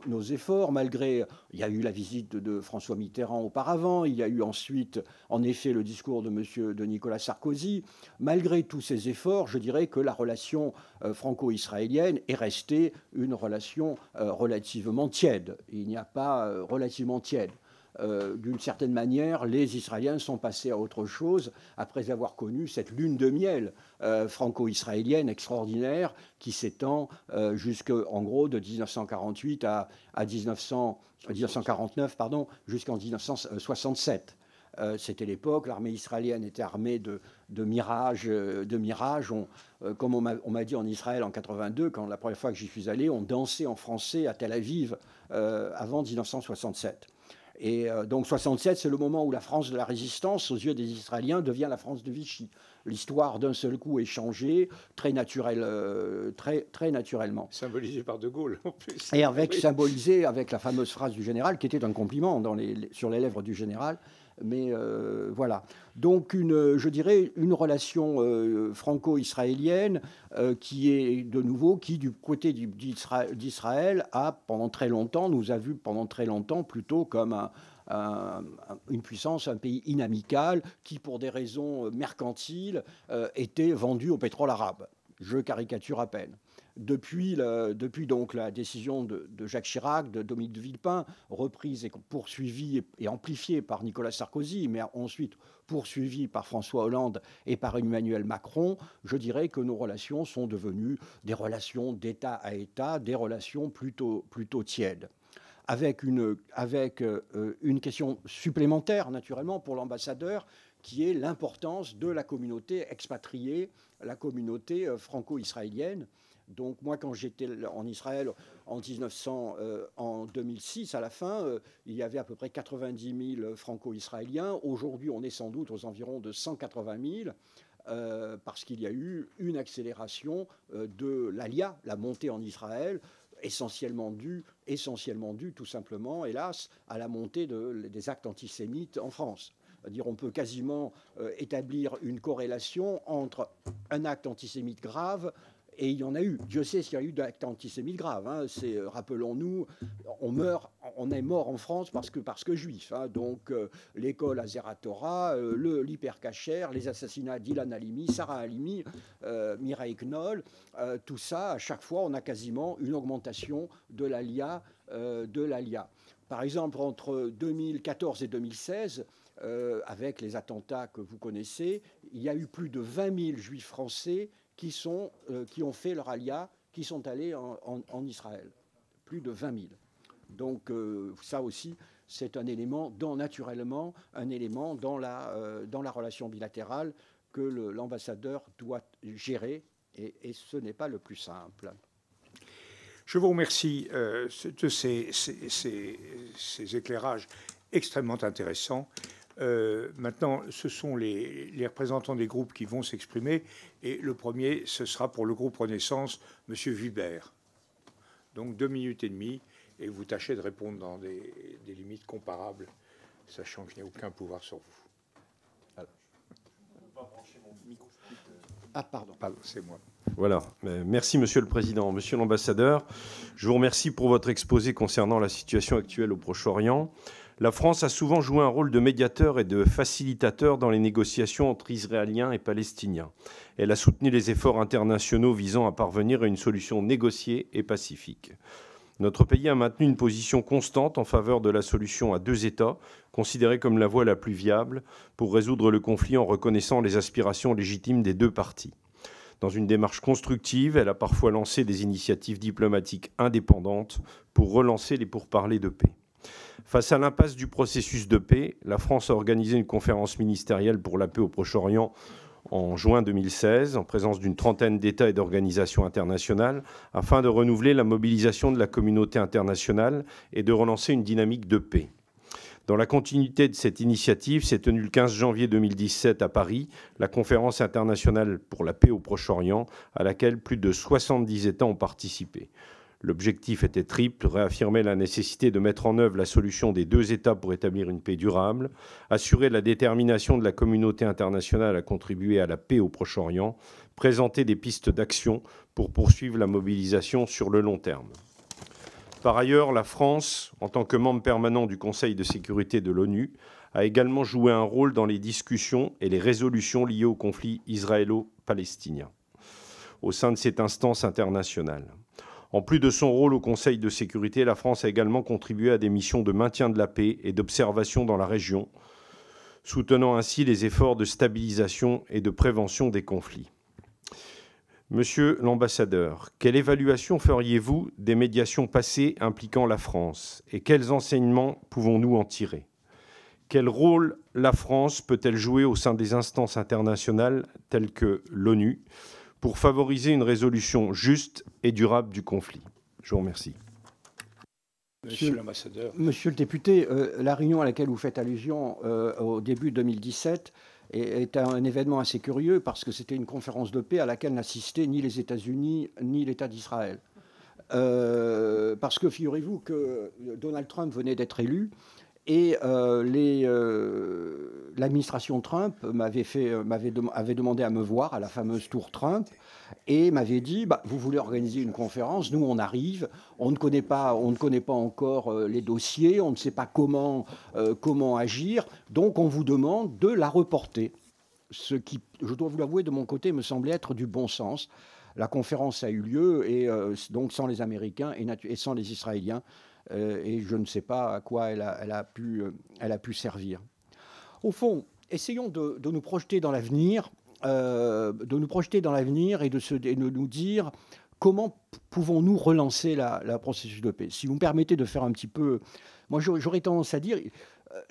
nos, efforts, malgré... Il y a eu la visite de François Mitterrand auparavant, il y a eu ensuite, en effet, le discours de, monsieur, de Nicolas Sarkozy. Malgré tous ces efforts, je dirais que la relation euh, franco-israélienne est restée une relation relativement tiède. Il n'y a pas relativement tiède. Euh, d'une certaine manière, les Israéliens sont passés à autre chose après avoir connu cette lune de miel euh, franco-israélienne extraordinaire qui s'étend euh, jusqu'en gros de 1948 à, 1949, pardon, jusqu'en 1967. c'était l'époque, l'armée israélienne était armée de, mirages. de mirage. comme on m'a dit en Israël en 82, quand la première fois que j'y suis allé, on dansait en français à Tel Aviv avant 1967. Et euh, donc 67, c'est le moment où la France de la résistance, aux yeux des Israéliens, devient la France de Vichy. L'histoire d'un seul coup est changée, très, naturel, euh, très, très naturellement. Symbolisée par De Gaulle, en plus. Et avec, symbolisée avec la fameuse phrase du général, qui était un compliment sur les lèvres du général, mais euh, voilà. Donc, une, je dirais, une relation euh, franco-israélienne euh, qui est de nouveau, qui du côté d'Israël a pendant très longtemps, nous a vu pendant très longtemps plutôt comme une puissance, un pays inamical qui, pour des raisons mercantiles, était vendu au pétrole arabe. Je caricature à peine depuis, la, donc la décision de, Jacques Chirac, de Dominique de Villepin, reprise et poursuivie et, amplifiée par Nicolas Sarkozy, mais ensuite poursuivie par François Hollande et par Emmanuel Macron, je dirais que nos relations sont devenues des relations d'État à État, des relations plutôt, plutôt tièdes avec une euh, question supplémentaire, naturellement, pour l'ambassadeur, qui est l'importance de la communauté expatriée, la communauté euh, franco-israélienne. Donc moi, quand j'étais en Israël en 1900, euh, en 2006, à la fin, euh, il y avait à peu près 90 000 franco-israéliens. Aujourd'hui, on est sans doute aux environs de 180 000. Euh, parce qu'il y a eu une accélération de l'ALIA, la montée en Israël, essentiellement due, essentiellement due tout simplement, hélas, à la montée des actes antisémites en France. Dire, on peut quasiment établir une corrélation entre un acte antisémite grave et il y en a eu. Dieu sait s'il y a eu d'actes antisémites graves. Hein. C'est, euh, rappelons-nous, on meurt, on est mort en France parce que parce que juif. Hein. Donc euh, l'école Azeratora, Torah, euh, le les assassinats d'Ilan Halimi, Sarah Halimi, Mireille Knoll, tout ça, à chaque fois, on a quasiment une augmentation de l'ALIA, de l'ALIA. Par exemple, entre 2014 et 2016, avec les attentats que vous connaissez, il y a eu plus de 20 000 juifs français qui, sont, euh, qui ont fait leur alia, qui sont allés en, Israël. Plus de 20 000. Donc euh, ça aussi, c'est un élément dans, naturellement, un élément dans la, euh, dans la relation bilatérale que l'ambassadeur doit gérer, et, ce n'est pas le plus simple. Je vous remercie de ces, ces, ces, ces éclairages extrêmement intéressants. Euh, maintenant, ce sont les, représentants des groupes qui vont s'exprimer. Et le premier, ce sera pour le groupe Renaissance, M. Vibert. Donc deux minutes et demie. Et vous tâchez de répondre dans des, limites comparables, sachant que je a aucun pouvoir sur vous. Ah, c'est moi. Voilà. Merci, Monsieur le Président. Monsieur l'Ambassadeur, je vous remercie pour votre exposé concernant la situation actuelle au Proche-Orient la France a souvent joué un rôle de médiateur et de facilitateur dans les négociations entre Israéliens et Palestiniens. Elle a soutenu les efforts internationaux visant à parvenir à une solution négociée et pacifique. Notre pays a maintenu une position constante en faveur de la solution à deux États, considérée comme la voie la plus viable pour résoudre le conflit en reconnaissant les aspirations légitimes des deux parties. Dans une démarche constructive, elle a parfois lancé des initiatives diplomatiques indépendantes pour relancer les pourparlers de paix. Face à l'impasse du processus de paix, la France a organisé une conférence ministérielle pour la paix au Proche-Orient en juin 2016, en présence d'une trentaine d'États et d'organisations internationales, afin de renouveler la mobilisation de la communauté internationale et de relancer une dynamique de paix. Dans la continuité de cette initiative, s'est tenue le 15 janvier 2017 à Paris la conférence internationale pour la paix au Proche-Orient, à laquelle plus de 70 États ont participé. L'objectif était triple, réaffirmer la nécessité de mettre en œuvre la solution des deux États pour établir une paix durable, assurer la détermination de la communauté internationale à contribuer à la paix au Proche-Orient, présenter des pistes d'action pour poursuivre la mobilisation sur le long terme. Par ailleurs, la France, en tant que membre permanent du Conseil de sécurité de l'ONU, a également joué un rôle dans les discussions et les résolutions liées au conflit israélo-palestinien au sein de cette instance internationale. En plus de son rôle au Conseil de sécurité, la France a également contribué à des missions de maintien de la paix et d'observation dans la région, soutenant ainsi les efforts de stabilisation et de prévention des conflits. Monsieur l'ambassadeur, quelle évaluation feriez-vous des médiations passées impliquant la France et quels enseignements pouvons-nous en tirer Quel rôle la France peut-elle jouer au sein des instances internationales telles que l'ONU pour favoriser une résolution juste et durable du conflit. Je vous remercie. Monsieur l'ambassadeur. Monsieur le député, euh, la réunion à laquelle vous faites allusion euh, au début 2017 est, un, événement assez curieux parce que c'était une conférence de paix à laquelle n'assistaient ni les États-Unis ni l'État d'Israël. Euh, parce que figurez-vous que Donald Trump venait d'être élu et euh, euh, l'administration Trump m'avait euh, avait demandé à me voir à la fameuse tour Trump et m'avait dit bah, vous voulez organiser une conférence, nous on arrive, on ne connaît pas, on ne connaît pas encore les dossiers, on ne sait pas comment, comment agir, donc on vous demande de la reporter. Ce qui, je dois vous l'avouer, de mon côté, me semblait être du bon sens. La conférence a eu lieu et donc sans les Américains et, et sans les Israéliens. Euh, et je ne sais pas à quoi elle a, euh, pu, servir. Au fond, essayons de, nous projeter dans l'avenir, euh, de nous projeter dans l'avenir et de, nous dire comment pouvons-nous relancer la, processus de paix Si vous me permettez de faire un petit peu, moi j'aurais tendance à dire,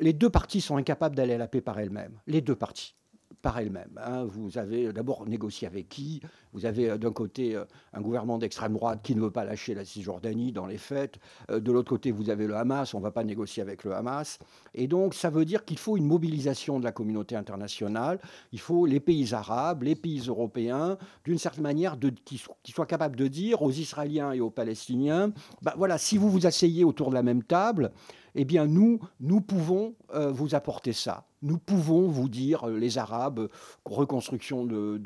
les deux parties sont incapables d'aller à la paix par elles-mêmes, les deux parties par elle-même. Hein. Vous avez euh, d'abord négocié avec qui Vous avez euh, d'un côté euh, un gouvernement d'extrême droite qui ne veut pas lâcher la Cisjordanie dans les fêtes. De l'autre côté, vous avez le Hamas. On ne va pas négocier avec le Hamas. Et donc, ça veut dire qu'il faut une mobilisation de la communauté internationale. Il faut les pays arabes, les pays européens, d'une certaine manière, de, qui, soient capables de dire aux Israéliens et aux Palestiniens, bah, voilà, si vous vous asseyez autour de la même table, eh bien nous, nous pouvons euh, vous apporter ça. Nous pouvons vous dire, euh, les Arabes, euh, reconstruction de,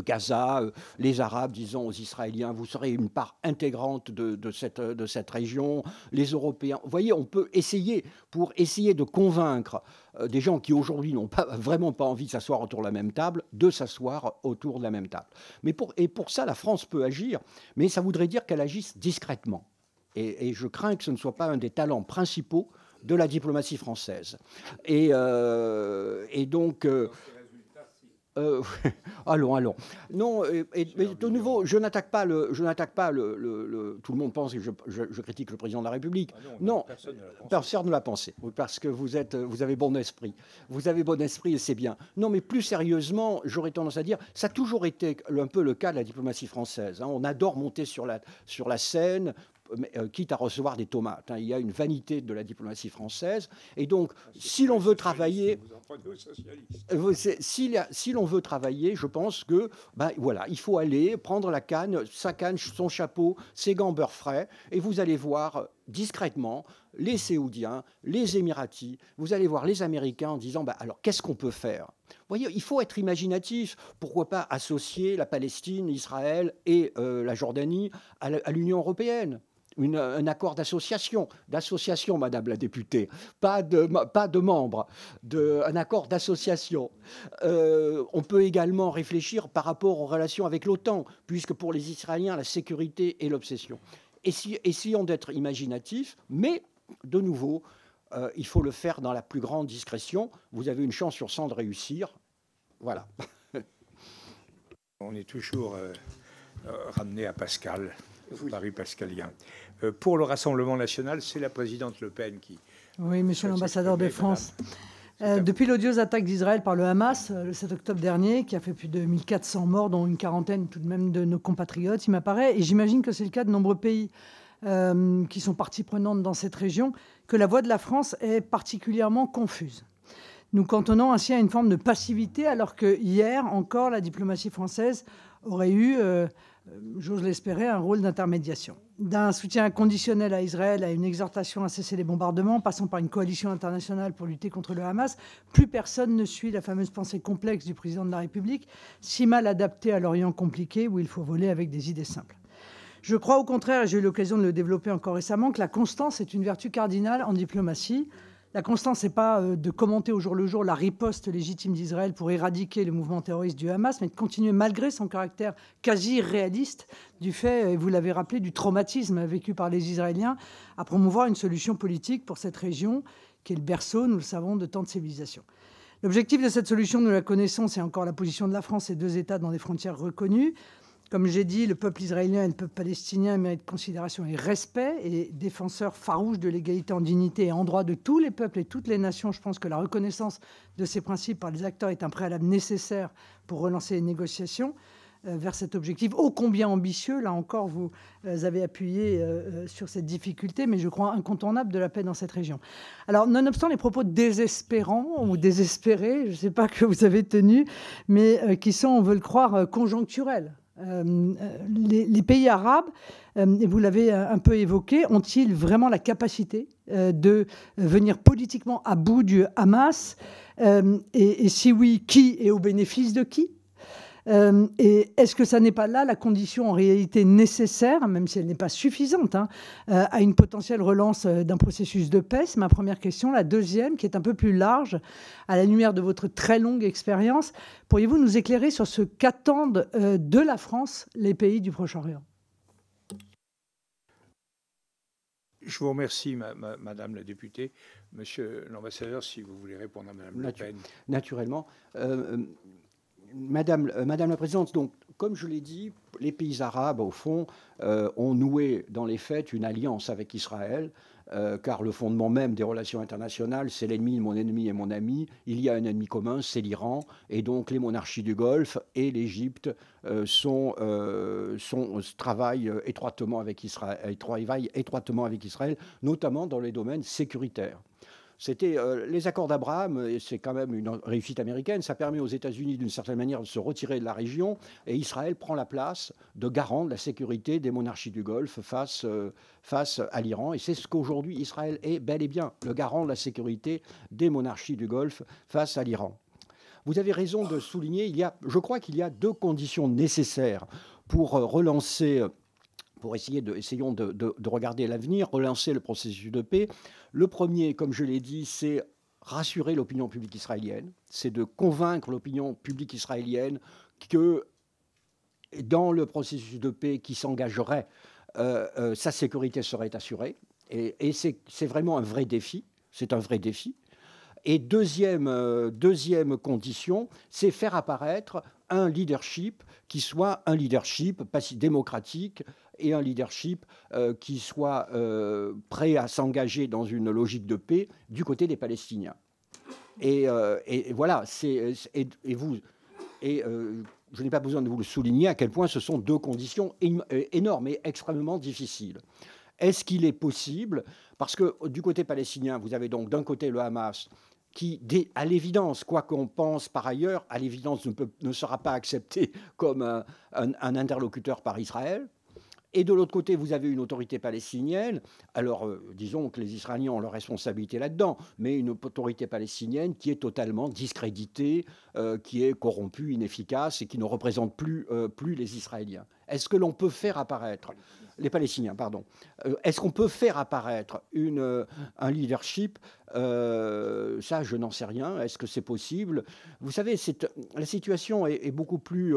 Gaza, les Arabes disons, aux Israéliens, vous serez une part intégrante de, cette, de cette région, les Européens. Vous voyez, on peut essayer, pour essayer de convaincre des gens qui aujourd'hui n'ont pas, vraiment pas envie de s'asseoir autour de la même table, de s'asseoir autour de la même table. Mais et pour ça, la France peut agir, mais ça voudrait dire qu'elle agisse discrètement. Et, je crains que ce ne soit pas un des talents principaux de la diplomatie française. Et, euh, et donc. Euh, euh, allons, allons. Non, mais au de nouveau, je n'attaque pas le, je n'attaque pas le, Tout le monde pense que je, critique le président de la République. Ah non, personne, ne l'a pensé. Parce que vous êtes, vous avez bon esprit. Vous avez bon esprit et c'est bien. Non, mais plus sérieusement, j'aurais tendance à dire, ça a toujours été un peu le cas de la diplomatie française. Hein. On adore monter sur la sur la scène, euh, quitte à recevoir des tomates. Hein. Il y a une vanité de la diplomatie française. Et donc, si l'on veut travailler, euh, si, l'on veut travailler, je pense que, ben, voilà, il faut aller prendre la canne, sa canne, son chapeau, ses gants beurre frais, et vous allez voir euh, discrètement les Séoudiens, les Émiratis, vous allez voir les Américains en disant ben, alors qu'est-ce qu'on peut faire voyez, il faut être imaginatif. Pourquoi pas associer la Palestine, Israël et la Jordanie à l'Union européenne un accord d'association, d'association, Madame la députée, pas de, pas de membres, un accord d'association. Euh, on peut également réfléchir par rapport aux relations avec l'OTAN, puisque pour les Israéliens, la sécurité est l'obsession. Essayons d'être imaginatifs, mais de nouveau, euh, il faut le faire dans la plus grande discrétion. Vous avez une chance sur 100 de réussir. Voilà. On est toujours euh, ramené à Pascal. Paris pascalien. Euh, pour le Rassemblement national, c'est la présidente Le Pen qui. Oui, monsieur l'ambassadeur de France. Euh, depuis l'odieuse attaque d'Israël par le Hamas euh, le 7 octobre dernier, qui a fait plus de 1400 morts, dont une quarantaine tout de même de nos compatriotes, il m'apparaît, et j'imagine que c'est le cas de nombreux pays qui sont parties prenantes dans cette région, que la voix de la France est particulièrement confuse nous cantonnons ainsi à une forme de passivité, alors que hier encore, la diplomatie française aurait eu euh, j'ose l'espérer, un rôle d'intermédiation. D'un soutien inconditionnel à Israël à une exhortation à cesser les bombardements, passant par une coalition internationale pour lutter contre le Hamas, plus personne ne suit la fameuse pensée complexe du président de la République, si mal adaptée à l'Orient compliqué où il faut voler avec des idées simples. Je crois au contraire, et j'ai eu l'occasion de le développer encore récemment, que la constance est une vertu cardinale en diplomatie. La constance, n'est pas euh, de commenter au jour le jour la riposte légitime d'Israël pour éradiquer le mouvement terroriste du Hamas, mais de continuer malgré son caractère quasi réaliste du fait, et vous l'avez rappelé, du traumatisme vécu par les Israéliens, à promouvoir une solution politique pour cette région qui est le berceau, nous le savons, de tant de civilisations. L'objectif de cette solution, nous la connaissons, c'est encore la position de la France et deux États dans des frontières reconnues. Comme j'ai dit, le peuple israélien et le peuple palestinien méritent considération et respect. Et défenseurs farouches de l'égalité en dignité et en droit de tous les peuples et toutes les nations, je pense que la reconnaissance de ces principes par les acteurs est un préalable nécessaire pour relancer les négociations euh, vers cet objectif ô combien ambitieux. Là encore, vous euh, avez appuyé euh, sur cette difficulté, mais je crois incontournable de la paix dans cette région. Alors, nonobstant les propos désespérants ou désespérés, je ne sais pas que vous avez tenus, mais qui sont, on veut le croire, conjoncturels euh, euh, les, pays arabes, euh, et vous l'avez un peu évoqué, ont-ils vraiment la capacité de venir politiquement à bout du Hamas et, et si oui, qui et au bénéfice de qui euh, et est-ce que ça n'est pas là la condition en réalité nécessaire, même si elle n'est pas suffisante, hein, euh, à une potentielle relance euh, d'un processus de paix C'est ma première question. La deuxième, qui est un peu plus large, à la lumière de votre très longue expérience, pourriez-vous nous éclairer sur ce qu'attendent de la France les pays du Proche-Orient Je vous remercie, Madame la députée. Monsieur l'ambassadeur, si vous voulez répondre à Madame Le Pen. Naturellement. Euh, Madame, la Présidente, comme je l'ai dit, les pays arabes, au fond, euh, ont noué dans les faits une alliance avec Israël, euh, car le fondement même des relations internationales, c'est l'ennemi de mon ennemi et mon ami. Il y a un ennemi commun, c'est l'Iran, et donc les monarchies du Golfe et l'Égypte travaillent avec Israël, étroitement avec Israël, notamment dans les domaines sécuritaires. C'était euh, les accords d'Abraham, et c'est quand même une réussite américaine, ça permet aux États-Unis d'une certaine manière de se retirer de la région, et Israël prend la place de garant de la sécurité des monarchies du Golfe face, euh, face à l'Iran, et c'est ce qu'aujourd'hui Israël est bel et bien, le garant de la sécurité des monarchies du Golfe face à l'Iran. Vous avez raison de souligner, il y a, je crois qu'il y a deux conditions nécessaires pour euh, relancer pour essayer de, essayons de, de, regarder l'avenir, relancer le processus de paix. Le premier, comme je l'ai dit, c'est rassurer l'opinion publique israélienne, c'est de convaincre l'opinion publique israélienne que dans le processus de paix qui s'engagerait, euh, euh, sa sécurité serait assurée. Et, c'est vraiment un vrai défi. C'est un vrai défi. Et deuxième, euh, deuxième condition, c'est faire apparaître un leadership qui soit un leadership démocratique et un leadership euh, qui soit euh, prêt à s'engager dans une logique de paix du côté des Palestiniens. Et, euh, voilà, c'est, et, vous, et je n'ai pas besoin de vous le souligner à quel point ce sont deux conditions énormes et extrêmement difficiles. Est-ce qu'il est possible Parce que du côté palestinien, vous avez donc d'un côté le Hamas qui, à l'évidence, quoi qu'on pense par ailleurs, à l'évidence ne, sera pas accepté comme un interlocuteur par Israël, et de l'autre côté, vous avez une autorité palestinienne, alors euh, disons que les Israéliens ont leur responsabilité là-dedans, mais une autorité palestinienne qui est totalement discréditée, euh, qui est corrompue, inefficace et qui ne représente plus, euh, plus les Israéliens. Est-ce que l'on peut faire apparaître les Palestiniens, pardon. Euh, est-ce qu'on peut faire apparaître une, euh, un leadership euh, Ça, je n'en sais rien. Est-ce que c'est possible Vous savez, la situation est, beaucoup plus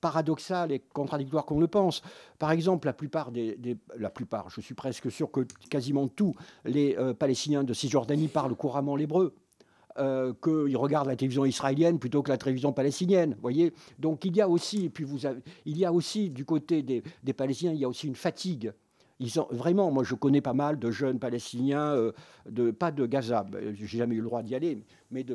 paradoxale et contradictoire qu'on le pense. Par exemple, la plupart des, la plupart, je suis presque sûr que quasiment tous les Palestiniens de Cisjordanie parlent couramment l'hébreu. Euh, qu'ils regardent la télévision israélienne plutôt que la télévision palestinienne. Voyez Donc il y a aussi, puis il y a aussi du côté des, des Palestiniens, il y a aussi une fatigue. ont, vraiment, moi je connais pas mal de jeunes Palestiniens, euh, de, pas de Gaza, j'ai jamais eu le droit d'y aller, mais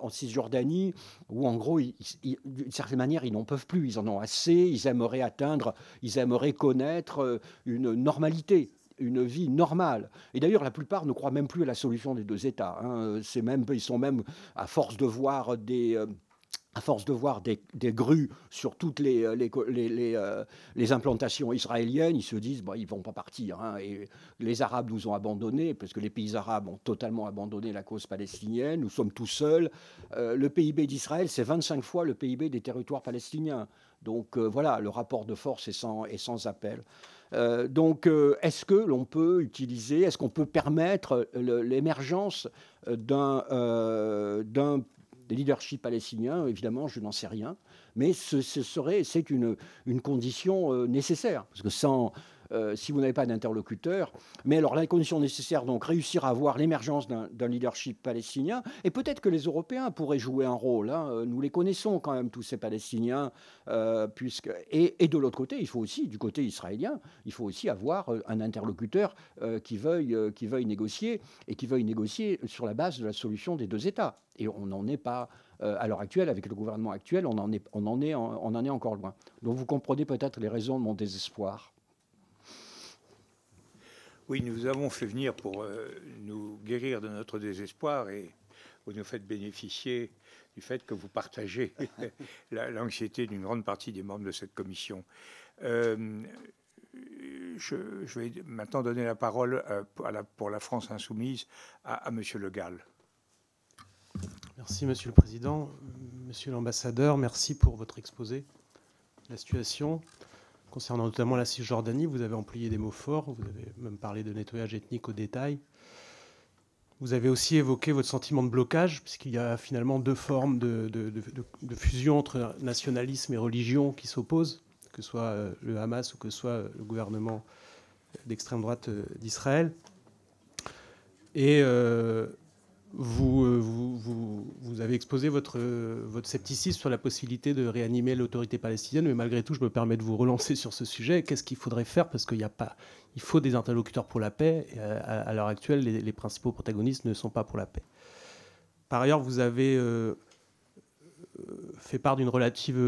en Cisjordanie, où en gros, d'une certaine manière, ils n'en peuvent plus, ils en ont assez, ils aimeraient atteindre, ils aimeraient connaître euh, une normalité une vie normale. Et d'ailleurs, la plupart ne croient même plus à la solution des deux États. Hein. ils sont même, à force de voir des... Euh, à force de voir des, grues sur toutes les, euh, les, euh, les, implantations israéliennes, ils se disent bon, bah, ils ne vont pas partir. Hein. et les Arabes nous ont abandonnés, parce que les pays arabes ont totalement abandonné la cause palestinienne. Nous sommes tout seuls. le PIB d'Israël, c'est 25 fois le PIB des territoires palestiniens. Donc voilà, le rapport de force sans, est sans appel. Euh, donc, euh, est-ce que l'on peut utiliser, est-ce qu'on peut permettre euh, l'émergence d'un leadership palestinien Évidemment, je n'en sais rien, mais ce, serait, c'est une, une condition nécessaire, parce que sans euh, si vous n'avez pas d'interlocuteur. Mais alors, la condition nécessaire, donc, réussir à voir l'émergence d'un leadership palestinien. Et peut-être que les Européens pourraient jouer un rôle. Hein. Euh, nous les connaissons quand même, tous ces Palestiniens. Euh, puisque... et, de l'autre côté, il faut aussi, du côté israélien, il faut aussi avoir un interlocuteur qui, veuille, qui veuille négocier et qui veuille négocier sur la base de la solution des deux États. Et on n'en est pas. à l'heure actuelle, avec le gouvernement actuel, on en est, on en est encore loin. Donc vous comprenez peut-être les raisons de mon désespoir. Oui, nous vous avons fait venir pour euh, nous guérir de notre désespoir et vous nous faites bénéficier du fait que vous partagez l'anxiété d'une grande partie des membres de cette commission. Euh, je, vais maintenant donner la parole euh, pour la France insoumise à, Monsieur Le Gall. Merci, Monsieur le Président. Monsieur l'ambassadeur, merci pour votre exposé. La situation. Concernant notamment la Cisjordanie, vous avez employé des mots forts, vous avez même parlé de nettoyage ethnique au détail. Vous avez aussi évoqué votre sentiment de blocage, puisqu'il y a finalement deux formes de, fusion entre nationalisme et religion qui s'opposent, que ce soit euh, le Hamas ou que ce soit euh, le gouvernement d'extrême droite euh, d'Israël. Et euh, vous, avez exposé euh, votre, scepticisme sur la possibilité de réanimer l'autorité palestinienne, mais malgré tout, je me permets de vous relancer sur ce sujet. Qu'est-ce qu'il faudrait faire Parce qu'il n'y a pas. Il faut des interlocuteurs pour la paix. Et euh, à, l'heure actuelle, les, principaux protagonistes ne sont pas pour la paix. Par ailleurs, vous avez fait part d'une relative,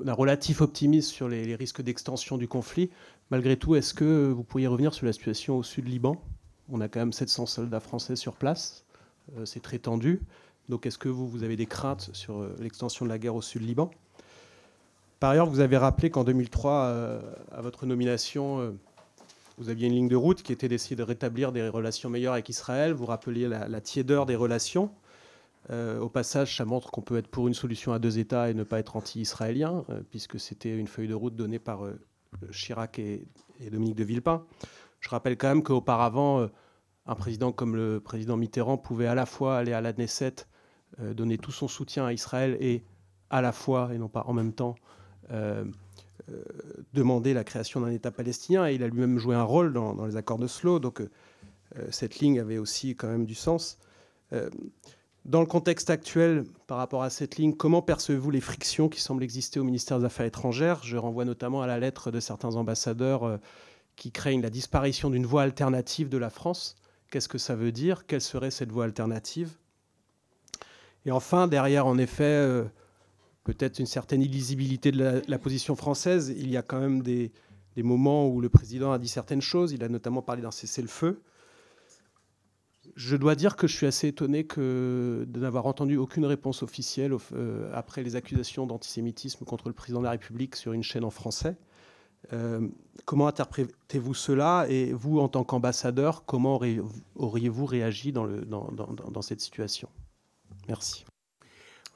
d'un relatif optimisme sur les, risques d'extension du conflit. Malgré tout, est-ce que vous pourriez revenir sur la situation au sud Liban On a quand même 700 soldats français sur place. Euh, c'est très tendu. Donc est-ce que vous, vous avez des craintes sur euh, l'extension de la guerre au sud Liban Par ailleurs, vous avez rappelé qu'en 2003, euh, à votre nomination, vous aviez une ligne de route qui était d'essayer de rétablir des relations meilleures avec Israël. Vous rappeliez la, tiédeur des relations. au passage, ça montre qu'on peut être pour une solution à deux États et ne pas être anti-israélien, puisque c'était une feuille de route donnée par Chirac et, Dominique de Villepin. Je rappelle quand même qu'auparavant, un président comme le président Mitterrand pouvait à la fois aller à la Knesset, euh, donner tout son soutien à Israël et à la fois, et non pas en même temps, euh, euh, demander la création d'un État palestinien. Et il a lui-même joué un rôle dans, dans les accords de Slo. Donc cette ligne avait aussi quand même du sens. dans le contexte actuel, par rapport à cette ligne, comment percevez-vous les frictions qui semblent exister au ministère des Affaires étrangères Je renvoie notamment à la lettre de certains ambassadeurs qui craignent la disparition d'une voie alternative de la France Qu'est-ce que ça veut dire Quelle serait cette voie alternative Et enfin, derrière, en effet, euh, peut-être une certaine illisibilité de la, position française, il y a quand même des, moments où le président a dit certaines choses. Il a notamment parlé d'un cessez-le-feu. Je dois dire que je suis assez étonné de n'avoir entendu aucune réponse officielle euh, après les accusations d'antisémitisme contre le président de la République sur une chaîne en français. Euh, comment interprétez-vous cela Et vous, en tant qu'ambassadeur, comment auriez-vous réagi dans, cette situation Merci.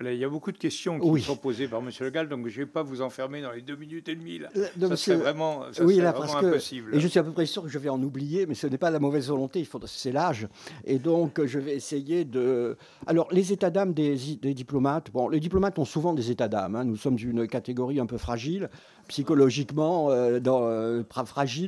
il y a beaucoup de questions qui sont posées par M. Le Gall, donc je ne vais pas vous enfermer dans les deux minutes et demie. ça serait vraiment, oui, impossible. je suis à peu près sûr que je vais en oublier, mais ce n'est pas la mauvaise volonté, c'est l'âge. Et donc, je vais essayer de... Alors, les états d'âme des, diplomates, bon, les diplomates ont souvent des états d'âme. Hein. nous sommes une catégorie un peu fragile psychologiquement euh, dans, euh,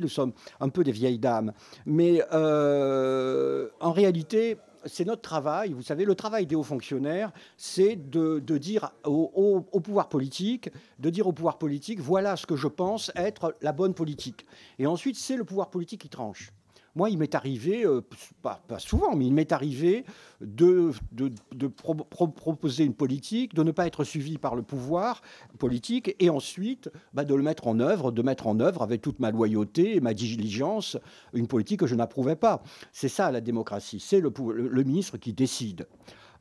nous sommes un peu des vieilles dames. Mais euh, en réalité, c'est notre travail. Vous savez, le travail des hauts fonctionnaires, c'est de, dire au, pouvoir politique, de dire au pouvoir politique, voilà ce que je pense être la bonne politique. Et ensuite, c'est le pouvoir politique qui tranche. Moi, il m'est arrivé, euh, pas, souvent, mais il m'est arrivé de, de, proposer une politique, de ne pas être suivi par le pouvoir politique, et ensuite bah, de le mettre en œuvre, de mettre en œuvre avec toute ma loyauté et ma diligence une politique que je n'approuvais pas. C'est ça la démocratie, c'est le, le, ministre qui décide.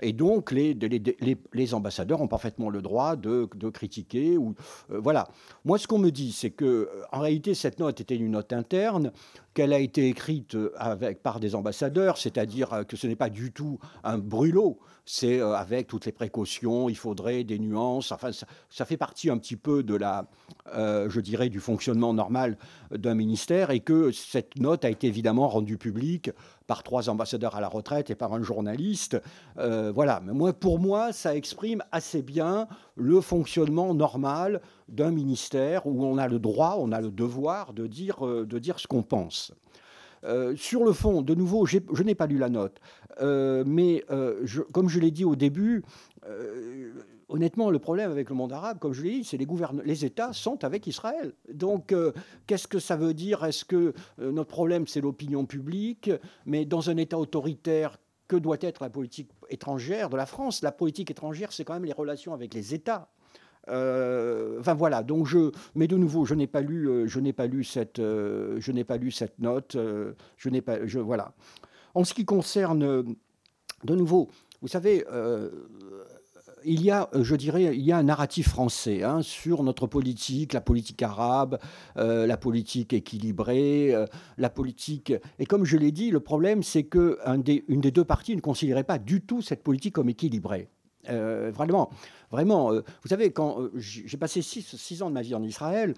Et donc, les, les, ambassadeurs ont parfaitement le droit de, critiquer. Ou, euh, voilà. Moi, ce qu'on me dit, c'est que, en réalité, cette note était une note interne qu'elle a été écrite euh, avec, par des ambassadeurs, c'est-à-dire euh, que ce n'est pas du tout un brûlot, c'est euh, avec toutes les précautions, il faudrait des nuances, enfin ça, fait partie un petit peu de la, je dirais, du fonctionnement normal d'un ministère et que cette note a été évidemment rendue publique par trois ambassadeurs à la retraite et par un journaliste. voilà, moi, pour moi, ça exprime assez bien le fonctionnement normal d'un ministère où on a le droit, on a le devoir de dire, euh, de dire ce qu'on pense. Euh, sur le fond, de nouveau, je n'ai pas lu la note, euh, mais comme je l'ai dit au début, honnêtement, le problème avec le monde arabe, comme je l'ai dit, c'est les les États sont avec Israël. Donc, qu'est-ce que ça veut dire Est-ce que notre problème, c'est l'opinion publique Mais dans un État autoritaire, que doit être la politique étrangère de la France La politique étrangère, c'est quand même les relations avec les États. Euh, enfin voilà, donc je, mais de nouveau, je n'ai pas lu, euh, je n'ai pas lu cette, euh, je n'ai pas lu cette note, je n'ai pas, je voilà. En ce qui concerne, de nouveau, vous savez, il y a, je dirais, il y a un narratif français hein, sur notre politique, la politique arabe, la politique équilibrée, la politique. Et comme je l'ai dit, le problème, c'est que un des, une des deux parties ne considérait pas du tout cette politique comme équilibrée. Euh, vraiment, vraiment. Euh, vous savez, quand euh, j'ai passé six, ans de ma vie en Israël,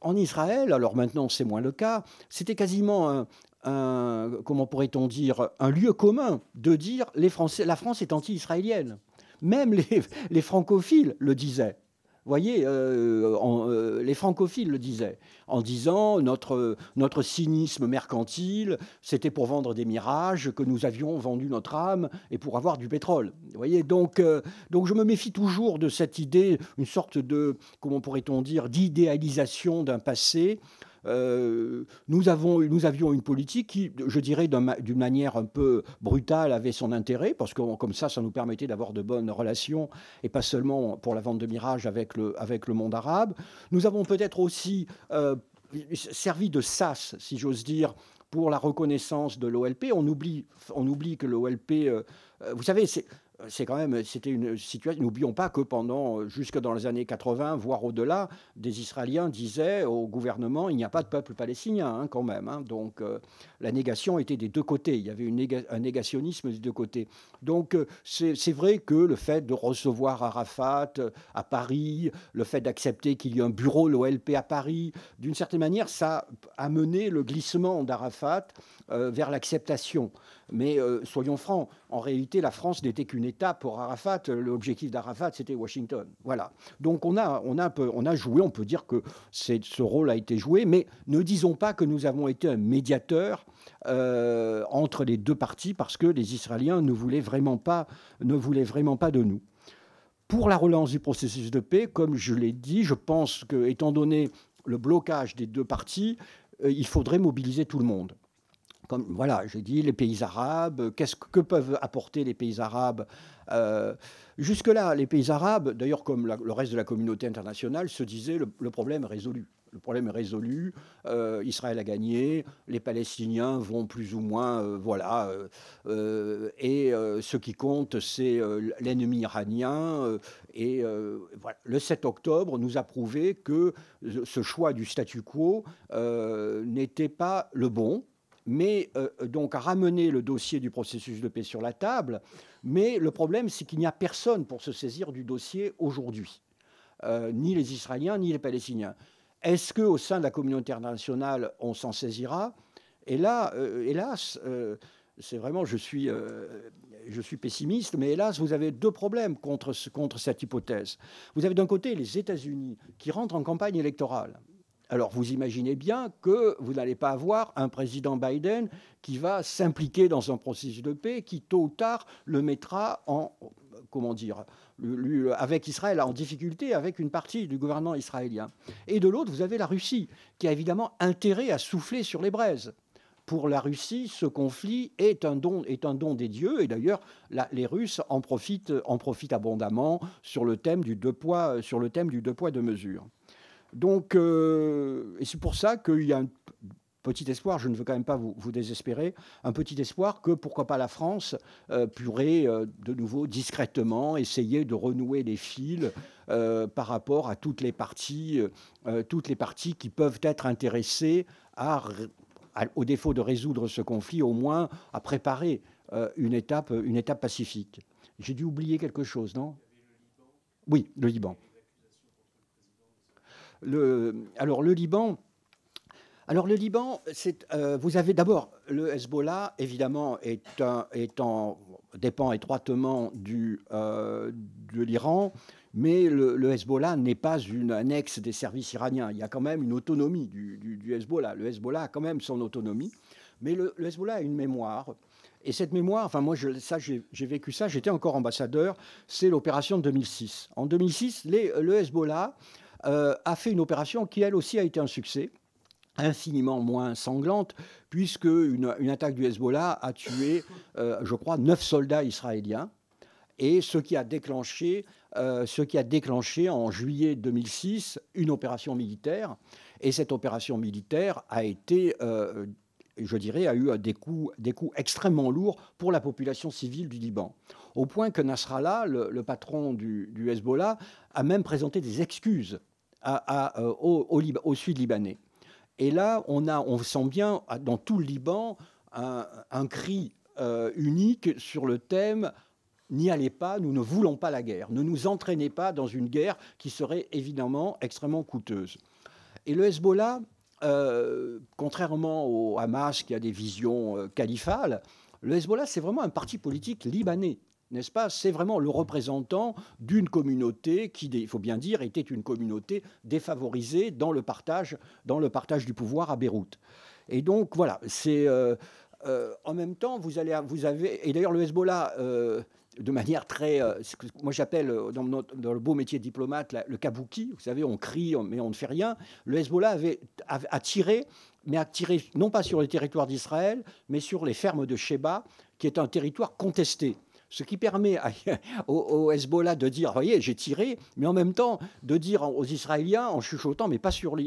en Israël, alors maintenant c'est moins le cas, c'était quasiment un, comment pourrait-on dire, un lieu commun de dire les Français, la France est anti-israélienne. Même les, les francophiles le disaient voyez, euh, euh, euh, les francophiles le disaient, en disant notre, notre cynisme mercantile, c'était pour vendre des mirages, que nous avions vendu notre âme et pour avoir du pétrole. Vous voyez, donc, donc je me méfie toujours de cette idée, une sorte de, comment pourrait-on dire, d'idéalisation d'un passé. Euh, nous, avons, nous avions une politique qui, je dirais, d'une manière un peu brutale, avait son intérêt, parce que comme ça, ça nous permettait d'avoir de bonnes relations, et pas seulement pour la vente de Mirage avec le, avec le monde arabe. Nous avons peut-être aussi euh, servi de sas, si j'ose dire, pour la reconnaissance de l'OLP. On oublie, on oublie que l'OLP, euh, vous savez, c'est c'est quand même, c'était une situation. N'oublions pas que pendant, jusque dans les années 80, voire au-delà, des Israéliens disaient au gouvernement il n'y a pas de peuple palestinien, hein, quand même. Hein. Donc euh, la négation était des deux côtés. Il y avait un négationnisme des deux côtés. Donc euh, c'est vrai que le fait de recevoir Arafat euh, à Paris, le fait d'accepter qu'il y ait un bureau, l'OLP à Paris, d'une certaine manière, ça a mené le glissement d'Arafat euh, vers l'acceptation. Mais euh, soyons francs, en réalité, la France n'était qu'une étape pour Arafat. L'objectif d'Arafat, c'était Washington. Voilà. Donc on a, on a, joué, on peut dire que ce rôle a été joué, mais ne disons pas que nous avons été un médiateur euh, entre les deux parties parce que les Israéliens ne voulaient vraiment pas, ne voulaient vraiment pas de nous pour la relance du processus de paix, comme je l'ai dit, je pense qu'étant donné le blocage des deux parties, il faudrait mobiliser tout le monde voilà, j'ai dit les pays arabes, euh, qu'est-ce que peuvent apporter les pays arabes euh, Jusque-là, les pays arabes, d'ailleurs comme le reste de la communauté internationale, se disaient le, problème est résolu. Le problème est résolu, euh, Israël a gagné, les Palestiniens vont plus ou moins, voilà, et ce qui compte, c'est l'ennemi iranien. et le 7 octobre nous a prouvé que ce choix du statu quo n'était pas le bon, mais euh, donc à ramener le dossier du processus de paix sur la table. Mais le problème, c'est qu'il n'y a personne pour se saisir du dossier aujourd'hui, euh, ni les Israéliens, ni les Palestiniens. Est-ce qu'au sein de la communauté internationale, on s'en saisira Et euh, là, hélas, c'est vraiment, je suis, pessimiste, mais hélas, vous avez deux problèmes contre cette hypothèse. Vous avez d'un côté les États-Unis qui rentrent en campagne électorale. Alors vous imaginez bien que vous n'allez pas avoir un président Biden qui va s'impliquer dans un processus de paix qui, tôt ou tard, le mettra en, comment dire, avec Israël en difficulté, avec une partie du gouvernement israélien. Et de l'autre, vous avez la Russie, qui a évidemment intérêt à souffler sur les braises pour la Russie, ce conflit est un don, est un don des dieux. Et d'ailleurs, les Russes en profitent, en profitent abondamment sur le thème du deux poids, sur le thème du deux poids deux mesures. Donc, euh, et c'est pour ça qu'il y a un petit espoir, je ne veux quand même pas vous, désespérer, un petit espoir que pourquoi pas la France euh, pourrait euh, de nouveau discrètement essayer de renouer les fils par rapport à toutes les parties, toutes les parties qui peuvent être intéressées au défaut de résoudre ce conflit, au moins à préparer une, étape, une étape pacifique. J'ai dû oublier quelque chose, non Oui, le Liban alors le Liban, alors le Liban, euh, vous avez d'abord le Hezbollah, évidemment, est, dépend étroitement euh, de l'Iran, mais le, Hezbollah n'est pas une annexe des services iraniens. Il y a quand même une autonomie du, du, Hezbollah. Le Hezbollah a quand même son autonomie, mais le, Hezbollah a une mémoire. Et cette mémoire, enfin moi, je, ça, j'ai, vécu ça, j'étais encore ambassadeur, c'est l'opération 2006. En 2006, le Hezbollah euh, a fait une opération qui, elle aussi, a été un succès infiniment moins sanglante, puisque une, attaque du Hezbollah a tué, euh, je crois, neuf soldats israéliens, et ce qui a déclenché, euh, ce qui a déclenché en juillet 2006 une opération militaire. Et cette opération militaire a été je dirais, a eu des coûts extrêmement lourds pour la population civile du Liban. Au point que Nasrallah, le, patron du Hezbollah, a même présenté des excuses euh, au, sud libanais. Et là, on, a, on sent bien dans tout le Liban un, cri euh, unique sur le thème N'y allez pas, nous ne voulons pas la guerre. Ne nous entraînez pas dans une guerre qui serait évidemment extrêmement coûteuse. Et le Hezbollah, euh, contrairement au Hamas qui a des visions califales, le Hezbollah, c'est vraiment un parti politique libanais n'est-ce pas C'est vraiment le représentant d'une communauté qui, il faut bien dire, était une communauté défavorisée dans le partage, dans le partage du pouvoir à Beyrouth. Et donc voilà, c'est euh, euh, en même temps vous allez, vous avez, et d'ailleurs le Hezbollah. Euh, de manière très, moi j'appelle dans, le beau métier de diplomate, le kabuki, vous savez, on crie mais on ne fait rien. Le Hezbollah avait, tiré, attiré, mais attiré non pas sur le territoire d'Israël, mais sur les fermes de Sheba, qui est un territoire contesté. Ce qui permet au, Hezbollah de dire, voyez, j'ai tiré, mais en même temps de dire aux Israéliens en chuchotant, mais pas sur,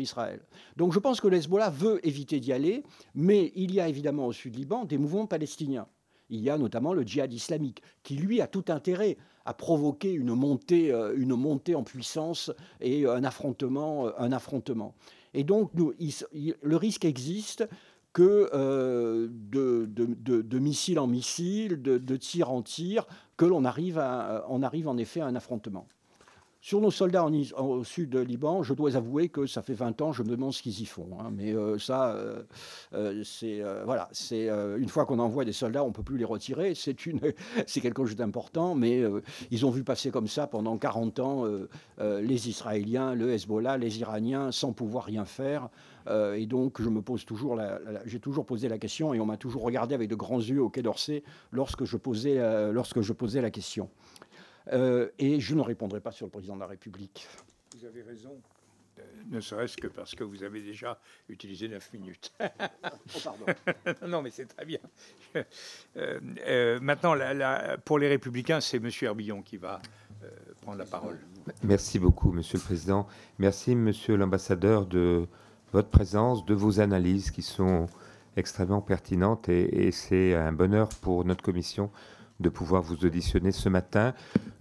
Israël. Donc je pense que le Hezbollah veut éviter d'y aller, mais il y a évidemment au sud Liban des mouvements palestiniens. Il y a notamment le djihad islamique, qui lui a tout intérêt à provoquer une montée, euh, une montée en puissance et un affrontement. Euh, un affrontement. Et donc, le risque existe que euh, de, de, de, missile en missile, de, tir en tir, que l'on arrive, à, euh, on arrive en effet à un affrontement. Sur nos soldats au sud de Liban, je dois avouer que ça fait 20 ans, je me demande ce qu'ils y font. Hein. mais euh, ça, c'est voilà, c'est une fois qu'on envoie des soldats, on peut plus les retirer. C'est une, c'est quelque chose d'important. Mais ils ont vu passer comme ça pendant 40 ans les Israéliens, le Hezbollah, les Iraniens, sans pouvoir rien faire. Euh, et donc, je me pose toujours, j'ai toujours posé la question et on m'a toujours regardé avec de grands yeux au Quai d'Orsay lorsque je posais, euh, lorsque je posais la question. Euh, et je ne répondrai pas sur le président de la République. Vous avez raison. Ne serait-ce que parce que vous avez déjà utilisé 9 minutes. oh, pardon. non, mais c'est très bien. maintenant, pour les Républicains, c'est M. Herbillon qui va prendre la parole. Merci beaucoup, Monsieur le Président. Merci, Monsieur l'ambassadeur, de votre présence, de vos analyses qui sont extrêmement pertinentes et, c'est un bonheur pour notre commission de pouvoir vous auditionner ce matin.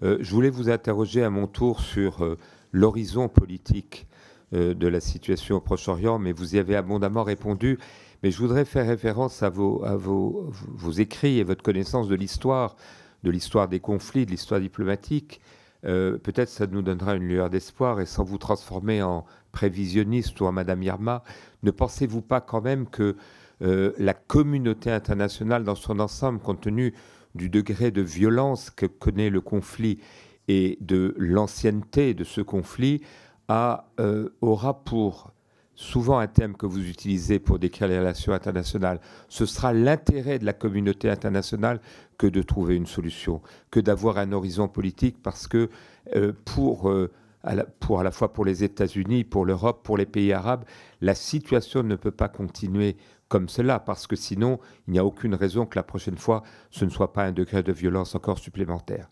Euh, je voulais vous interroger à mon tour sur euh, l'horizon politique euh, de la situation au Proche-Orient, mais vous y avez abondamment répondu. Mais je voudrais faire référence à vos, à vos, vos écrits et votre connaissance de l'histoire, de l'histoire des conflits, de l'histoire diplomatique. Peut-être ça nous donnera une lueur d'espoir et sans vous transformer en prévisionniste ou à Madame Yarma, ne pensez-vous pas quand même que euh, la communauté internationale dans son ensemble, compte tenu du degré de violence que connaît le conflit et de l'ancienneté de ce conflit, a, euh, aura pour souvent un thème que vous utilisez pour décrire les relations internationales. Ce sera l'intérêt de la communauté internationale que de trouver une solution, que d'avoir un horizon politique, parce que euh, pour à pour la fois pour les États-Unis, pour l'Europe, pour les pays arabes, la situation ne peut pas continuer comme cela, parce que sinon, il n'y a aucune raison que la prochaine fois, ce ne soit pas un degré de violence encore supplémentaire.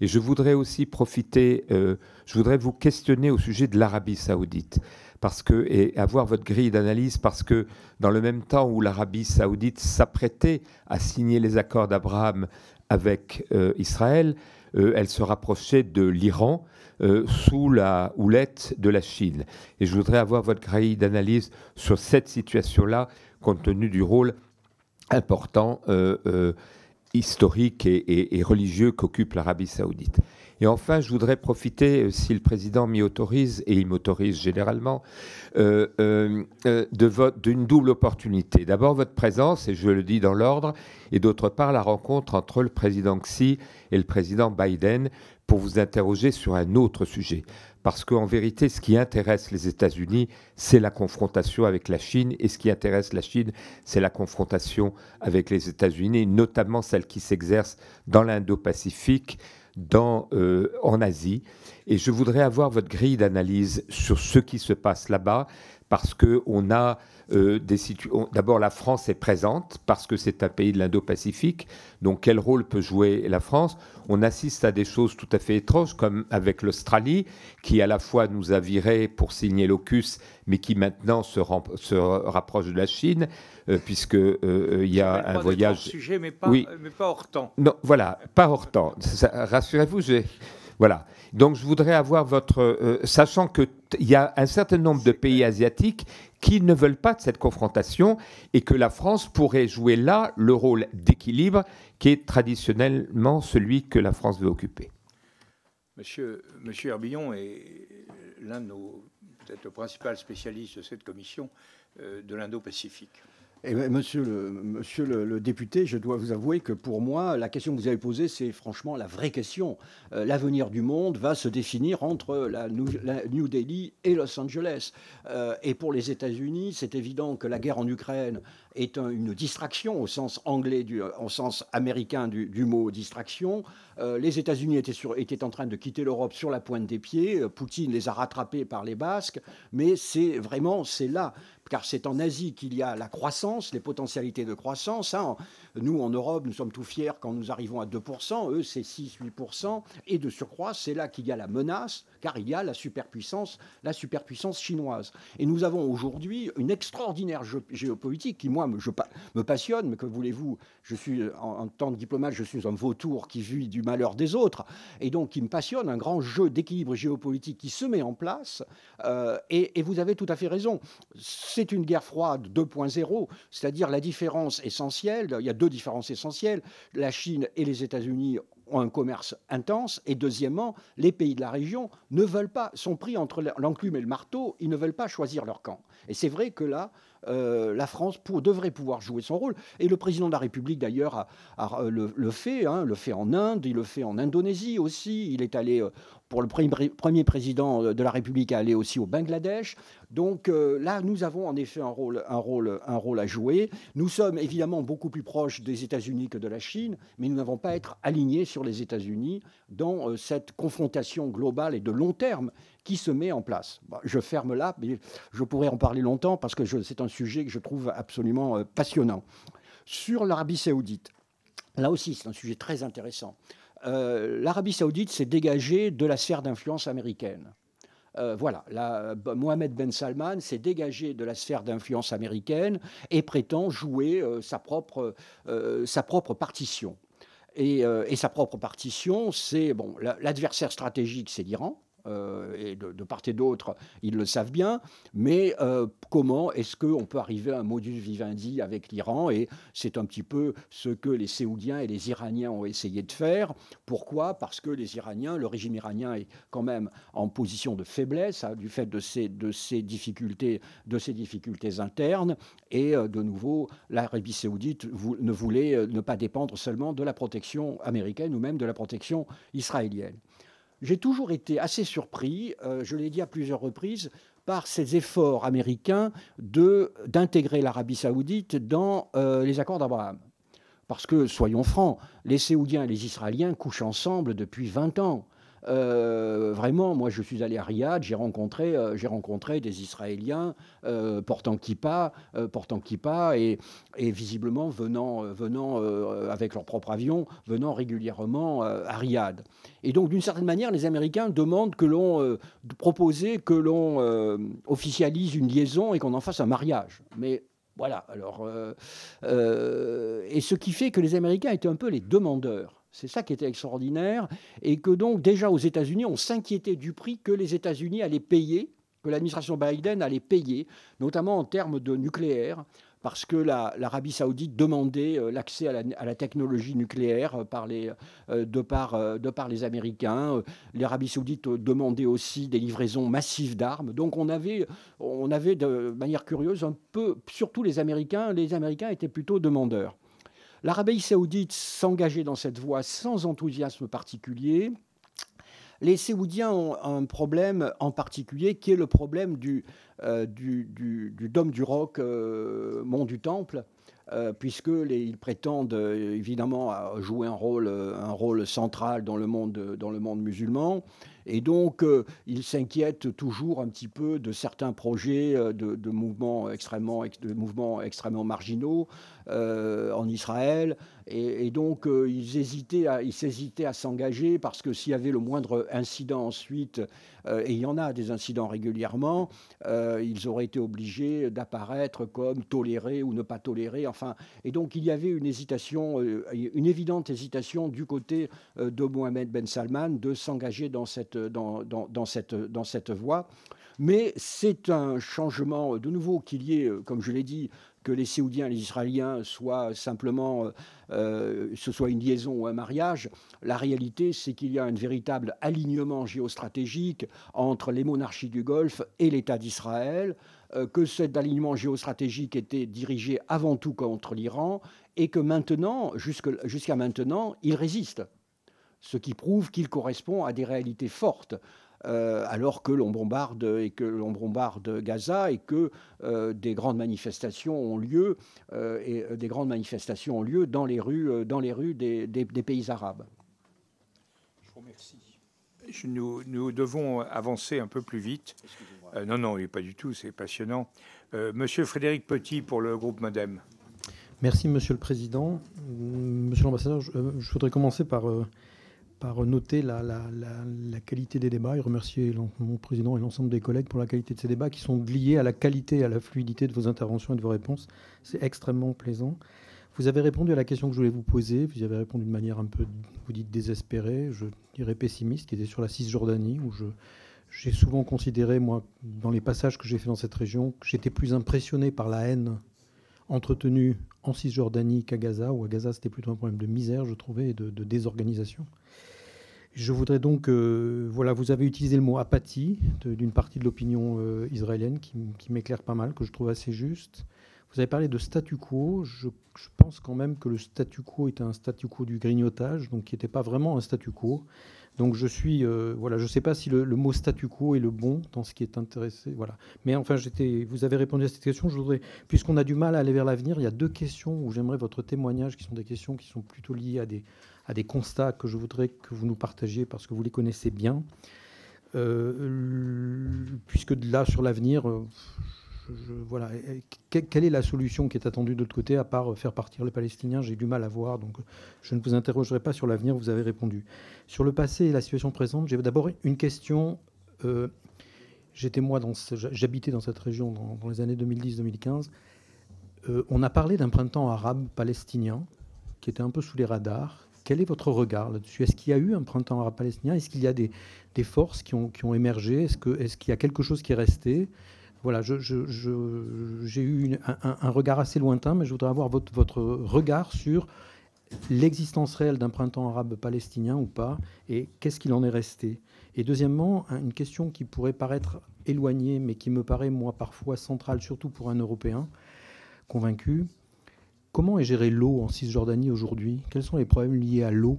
Et je voudrais aussi profiter, euh, je voudrais vous questionner au sujet de l'Arabie saoudite, parce que, et avoir votre grille d'analyse, parce que dans le même temps où l'Arabie saoudite s'apprêtait à signer les accords d'Abraham avec euh, Israël, euh, elle se rapprochait de l'Iran, euh, sous la houlette de la Chine. Et je voudrais avoir votre grille d'analyse sur cette situation-là, compte tenu du rôle important euh, euh, historique et, religieux qu'occupe l'Arabie saoudite. Et enfin, je voudrais profiter, si le président m'y autorise, et il m'autorise généralement, d'une double opportunité. D'abord, votre présence, et je le dis dans l'ordre, et d'autre part, la rencontre entre le président Xi et le président Biden, pour vous interroger sur un autre sujet. Parce qu'en vérité, ce qui intéresse les États-Unis, c'est la confrontation avec la Chine. Et ce qui intéresse la Chine, c'est la confrontation avec les États-Unis, notamment celle qui s'exerce dans l'Indo-Pacifique, euh, en Asie. Et je voudrais avoir votre grille d'analyse sur ce qui se passe là-bas, parce qu'on a euh, des situations. D'abord, la France est présente parce que c'est un pays de l'Indo-Pacifique. Donc, quel rôle peut jouer la France On assiste à des choses tout à fait étranges, comme avec l'Australie, qui à la fois nous a virés pour signer l'OCUS, mais qui maintenant se, rapproche de la Chine, puisqu'il euh, puisque euh, il y a un voyage. oui. mais pas hors temps. Non, voilà, pas hors temps. Rassurez-vous, j'ai. Voilà. Donc je voudrais avoir votre... Euh, euh, sachant qu'il y a un certain nombre de pays asiatiques qui ne veulent pas de cette confrontation et que la France pourrait jouer là le rôle d'équilibre qui est traditionnellement celui que la France veut occuper. Monsieur, Monsieur Herbillon est l'un de nos, peut-être le principal spécialiste de cette commission euh, de l'Indo-Pacifique. Euh, monsieur, le, monsieur le, député, je dois vous avouer que pour moi, la question que vous avez posée, c'est franchement la vraie question. Euh, l'avenir du monde va se définir entre la New, Delhi et Los Angeles. Euh, et pour les États-Unis, c'est évident que la guerre en Ukraine est une distraction au sens anglais, du, au sens américain du, mot distraction. les États-Unis étaient, étaient, en train de quitter l'Europe sur la pointe des pieds. Poutine les a rattrapés par les Basques, mais c'est vraiment c'est là car c'est en Asie qu'il y a la croissance, les potentialités de croissance. Hein. Nous, en Europe, nous sommes tout fiers quand nous arrivons à 2%, eux, c'est 6-8%, et de surcroît, c'est là qu'il y a la menace, car il y a la superpuissance, la superpuissance chinoise. Et nous avons aujourd'hui une extraordinaire géopolitique qui, moi, je, me passionne, mais que voulez-vous, je suis, en, tant que diplomate, je suis un vautour qui vit du malheur des autres, et donc qui me passionne, un grand jeu d'équilibre géopolitique qui se met en place, euh, et, et vous avez tout à fait raison c'est une guerre froide 2.0, c'est-à-dire la différence essentielle, il y a deux différences essentielles, la Chine et les États-Unis ont un commerce intense et deuxièmement, les pays de la région ne veulent pas, sont pris entre l'enclume et le marteau, ils ne veulent pas choisir leur camp. Et c'est vrai que là, euh, la France devrait pouvoir jouer son rôle. Et le président de la République, d'ailleurs, euh, le, fait, hein, le fait en Inde, il le fait en Indonésie aussi. Il est allé, euh, pour le premier président de la République, à aller aussi au Bangladesh. Donc là, nous avons en effet un rôle, à jouer. Nous sommes évidemment beaucoup plus proches des États-Unis que de la Chine, mais nous n'avons pas à être alignés sur les États-Unis dans cette confrontation globale et de long terme qui se met en place. je ferme là, mais je pourrais en parler longtemps parce que c'est un sujet que je trouve absolument euh, passionnant. Sur l'Arabie saoudite, là aussi c'est un sujet très intéressant. Euh, L'Arabie saoudite s'est dégagée de la sphère d'influence américaine. Euh, voilà, la, Mohamed Ben Salman s'est dégagé de la sphère d'influence américaine et prétend jouer sa, propre, sa propre partition. Et, sa propre partition, c'est bon, l'adversaire stratégique, c'est l'Iran. Euh, et de, part et d'autre, ils le savent bien, mais euh, comment est-ce qu'on peut arriver à un modus vivendi avec l'Iran Et c'est un petit peu ce que les Séoudiens et les Iraniens ont essayé de faire. Pourquoi Parce que les Iraniens, le régime iranien est quand même en position de faiblesse hein, du fait de ces difficultés, de difficultés internes, et euh, de nouveau, l'Arabie saoudite ne voulait ne pas dépendre seulement de la protection américaine ou même de la protection israélienne j'ai toujours été assez surpris, euh, je l'ai dit à plusieurs reprises, par ces efforts américains d'intégrer l'Arabie saoudite dans euh, les accords d'Abraham. Parce que, soyons francs, les saoudiens et les Israéliens couchent ensemble depuis 20 ans. Euh, vraiment, moi, je suis allé à Riyad, j'ai rencontré, euh, j'ai rencontré des Israéliens euh, portant kippa, portant kippa et, visiblement venant, venant avec leur propre avion, venant régulièrement à Riyad. Et donc, d'une certaine manière, les Américains demandent que l'on propose, que l'on officialise une liaison et qu'on en fasse un mariage. Mais voilà. Alors, et ce qui fait que les Américains étaient un peu les demandeurs. C'est ça qui était extraordinaire. Et que donc, déjà aux États-Unis, on s'inquiétait du prix que les États-Unis allaient payer, que l'administration Biden allait payer, notamment en termes de nucléaire, parce que l'Arabie saoudite demandait euh, l'accès à, la, technologie nucléaire euh, par euh, de, par, de, par, les Américains. L'Arabie saoudite demandait aussi des livraisons massives d'armes. Donc on avait, on avait de manière curieuse un peu, surtout les Américains, les Américains étaient plutôt demandeurs. L'Arabie saoudite s'engageait dans cette voie sans enthousiasme particulier. Les Séoudiens ont un problème en particulier qui est le problème du, euh, du, dôme du roc, euh, mont du temple, puisqu'ils euh, puisque ils prétendent évidemment jouer un rôle, un rôle central dans le monde, dans le monde musulman. Et donc, euh, il s'inquiète toujours un petit peu de certains projets euh, mouvements, extrêmement, de mouvements extrêmement marginaux euh, en Israël. Et, donc, euh, ils hésitaient à, s'engager parce que s'il y avait le moindre incident ensuite, euh, et il y en a des incidents régulièrement, euh, ils auraient été obligés d'apparaître comme tolérés ou ne pas tolérés. Enfin, et donc, il y avait une hésitation, une évidente hésitation du côté de Mohamed Ben Salman de s'engager dans cette, dans cette voie. Mais c'est un changement de nouveau qu'il y ait, comme je l'ai dit, que les saoudiens et les Israéliens soient simplement, euh, euh, ce soit une liaison ou un mariage. La réalité, c'est qu'il y a un véritable alignement géostratégique entre les monarchies du Golfe et l'État d'Israël euh, que cet alignement géostratégique était dirigé avant tout contre l'Iran et que maintenant, jusqu'à maintenant, il résiste. Ce qui prouve qu'il correspond à des réalités fortes. Euh, alors que l'on bombarde et que l'on bombarde Gaza et que euh, des grandes manifestations ont lieu euh, et des grandes manifestations ont lieu dans les rues, dans les rues des, pays arabes. Je vous remercie. nous, devons avancer un peu plus vite. non, non, pas du tout, c'est passionnant. monsieur Frédéric Petit pour le groupe Modem. Merci, Monsieur le Président. Monsieur l'ambassadeur, je, voudrais commencer par par noter la, qualité des débats et remercier mon président et l'ensemble des collègues pour la qualité de ces débats qui sont liés à la qualité et à la fluidité de vos interventions et de vos réponses. C'est extrêmement plaisant. Vous avez répondu à la question que je voulais vous poser. Vous y avez répondu de manière un peu, vous dites, désespérée, je dirais pessimiste, qui était sur la Cisjordanie, où j'ai souvent considéré, moi, dans les passages que j'ai fait dans cette région, que j'étais plus impressionné par la haine entretenue en Cisjordanie qu'à Gaza, ou à Gaza c'était plutôt un problème de misère, je trouvais, et de, désorganisation. Je voudrais donc, euh, voilà, vous avez utilisé le mot apathie d'une partie de l'opinion euh, israélienne qui, m'éclaire pas mal, que je trouve assez juste. Vous avez parlé de statu quo. Je, je pense quand même que le statu quo était un statu quo du grignotage, donc qui n'était pas vraiment un statu quo. Donc je suis, euh, voilà, je ne sais pas si le, mot statu quo est le bon dans ce qui est intéressé, voilà. Mais enfin, j'étais, vous avez répondu à cette question. Je voudrais, puisqu'on a du mal à aller vers l'avenir, il y a deux questions où j'aimerais votre témoignage, qui sont des questions qui sont plutôt liées à des, à des constats que je voudrais que vous nous partagiez parce que vous les connaissez bien. Euh, puisque de là sur l'avenir, euh, voilà. quelle est la solution qui est attendue de l'autre côté, à part euh, faire partir les Palestiniens J'ai du mal à voir, donc euh, je ne vous interrogerai pas sur l'avenir, vous avez répondu. Sur le passé et la situation présente, j'ai d'abord une question. Euh, j'étais moi, j'habitais dans cette région dans, les années 2010-2015. on a parlé d'un printemps arabe palestinien qui était un peu sous les radars, quel est votre regard là-dessus Est-ce qu'il y a eu un printemps arabe palestinien Est-ce qu'il y a des, forces qui ont, émergé Est-ce qu'il y a quelque chose qui est resté voilà, j'ai eu un, regard assez lointain, mais je voudrais avoir votre, votre regard sur l'existence réelle d'un printemps arabe palestinien ou pas, et qu'est-ce qu'il en est resté. Et deuxièmement, une question qui pourrait paraître éloignée, mais qui me paraît, moi, parfois centrale, surtout pour un Européen convaincu. Comment est gérée l'eau en Cisjordanie aujourd'hui Quels sont les problèmes liés à l'eau,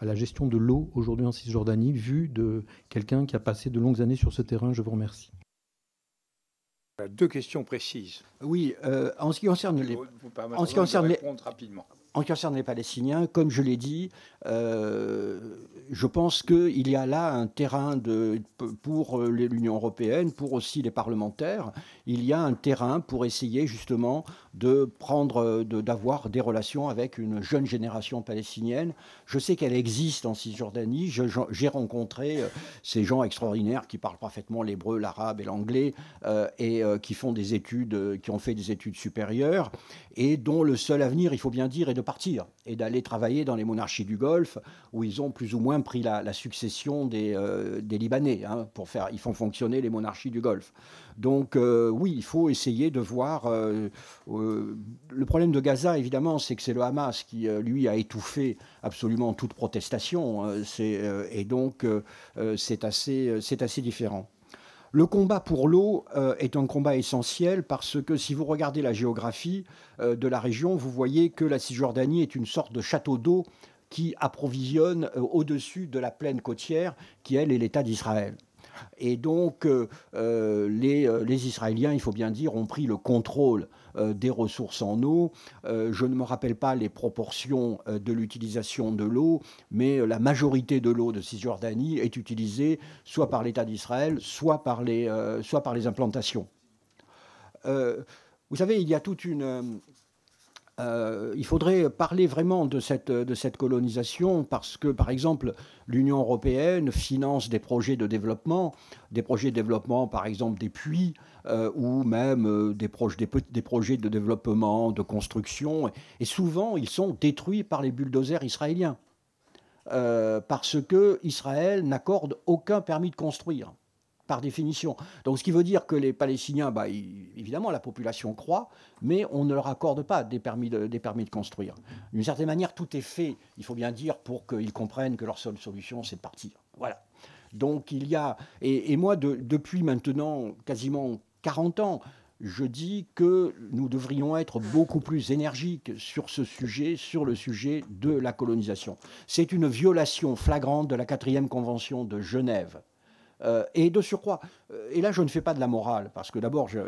à la gestion de l'eau aujourd'hui en Cisjordanie, vu de quelqu'un qui a passé de longues années sur ce terrain Je vous remercie. Deux questions précises. Oui, euh, en ce qui concerne les. Vous, en ce qui concerne les... rapidement. En concerne les Palestiniens, comme je l'ai dit, euh, je pense qu'il y a là un terrain de, pour euh, l'Union européenne, pour aussi les parlementaires, il y a un terrain pour essayer justement de prendre, d'avoir des relations avec une jeune génération palestinienne. Je sais qu'elle existe en Cisjordanie. J'ai rencontré euh, ces gens extraordinaires qui parlent parfaitement l'hébreu, l'arabe et l'anglais et qui font des études, qui ont fait des études supérieures et dont le seul avenir, il faut bien dire, est de et d'aller travailler dans les monarchies du Golfe, où ils ont plus ou moins pris la, succession des, euh, Libanais. Hein, pour faire, ils font fonctionner les monarchies du Golfe. Donc euh, oui, il faut essayer de voir. Euh, le problème de Gaza, évidemment, c'est que c'est le Hamas qui, lui, a étouffé absolument toute protestation. Hein, et donc, c'est assez, assez différent. Le combat pour l'eau euh, est un combat essentiel parce que si vous regardez la géographie euh, de la région, vous voyez que la Cisjordanie est une sorte de château d'eau qui approvisionne euh, au-dessus de la plaine côtière qui, elle, est l'État d'Israël. Et donc, les, Israéliens, il faut bien dire, ont pris le contrôle euh, des ressources en eau. Euh, je ne me rappelle pas les proportions euh, de l'utilisation de l'eau, mais la majorité de l'eau de Cisjordanie est utilisée soit par l'État d'Israël, soit, par les, implantations. vous savez, il y a toute une... il faudrait parler vraiment de de cette colonisation parce que, par exemple, l'Union européenne finance des projets de développement, des projets de développement, par exemple, des puits, euh, ou même euh, des, des, des, projets de développement, de construction. Et souvent, ils sont détruits par les bulldozers israéliens. Euh, parce que Israël n'accorde aucun permis de construire, par définition. Donc ce qui veut dire que les Palestiniens, bah, évidemment la population croit, mais on ne leur accorde pas des permis de, permis de construire. D'une certaine manière, tout est fait, il faut bien dire, pour qu'ils comprennent que leur seule solution, c'est de partir. Voilà. Donc il y a, et, moi de, depuis maintenant quasiment 40 ans. Je dis que nous devrions être beaucoup plus énergiques sur ce sujet, sur le sujet de la colonisation. C'est une violation flagrante de la quatrième convention de Genève. Euh, et de surcroît, euh, et là je ne fais pas de la morale, parce que d'abord je,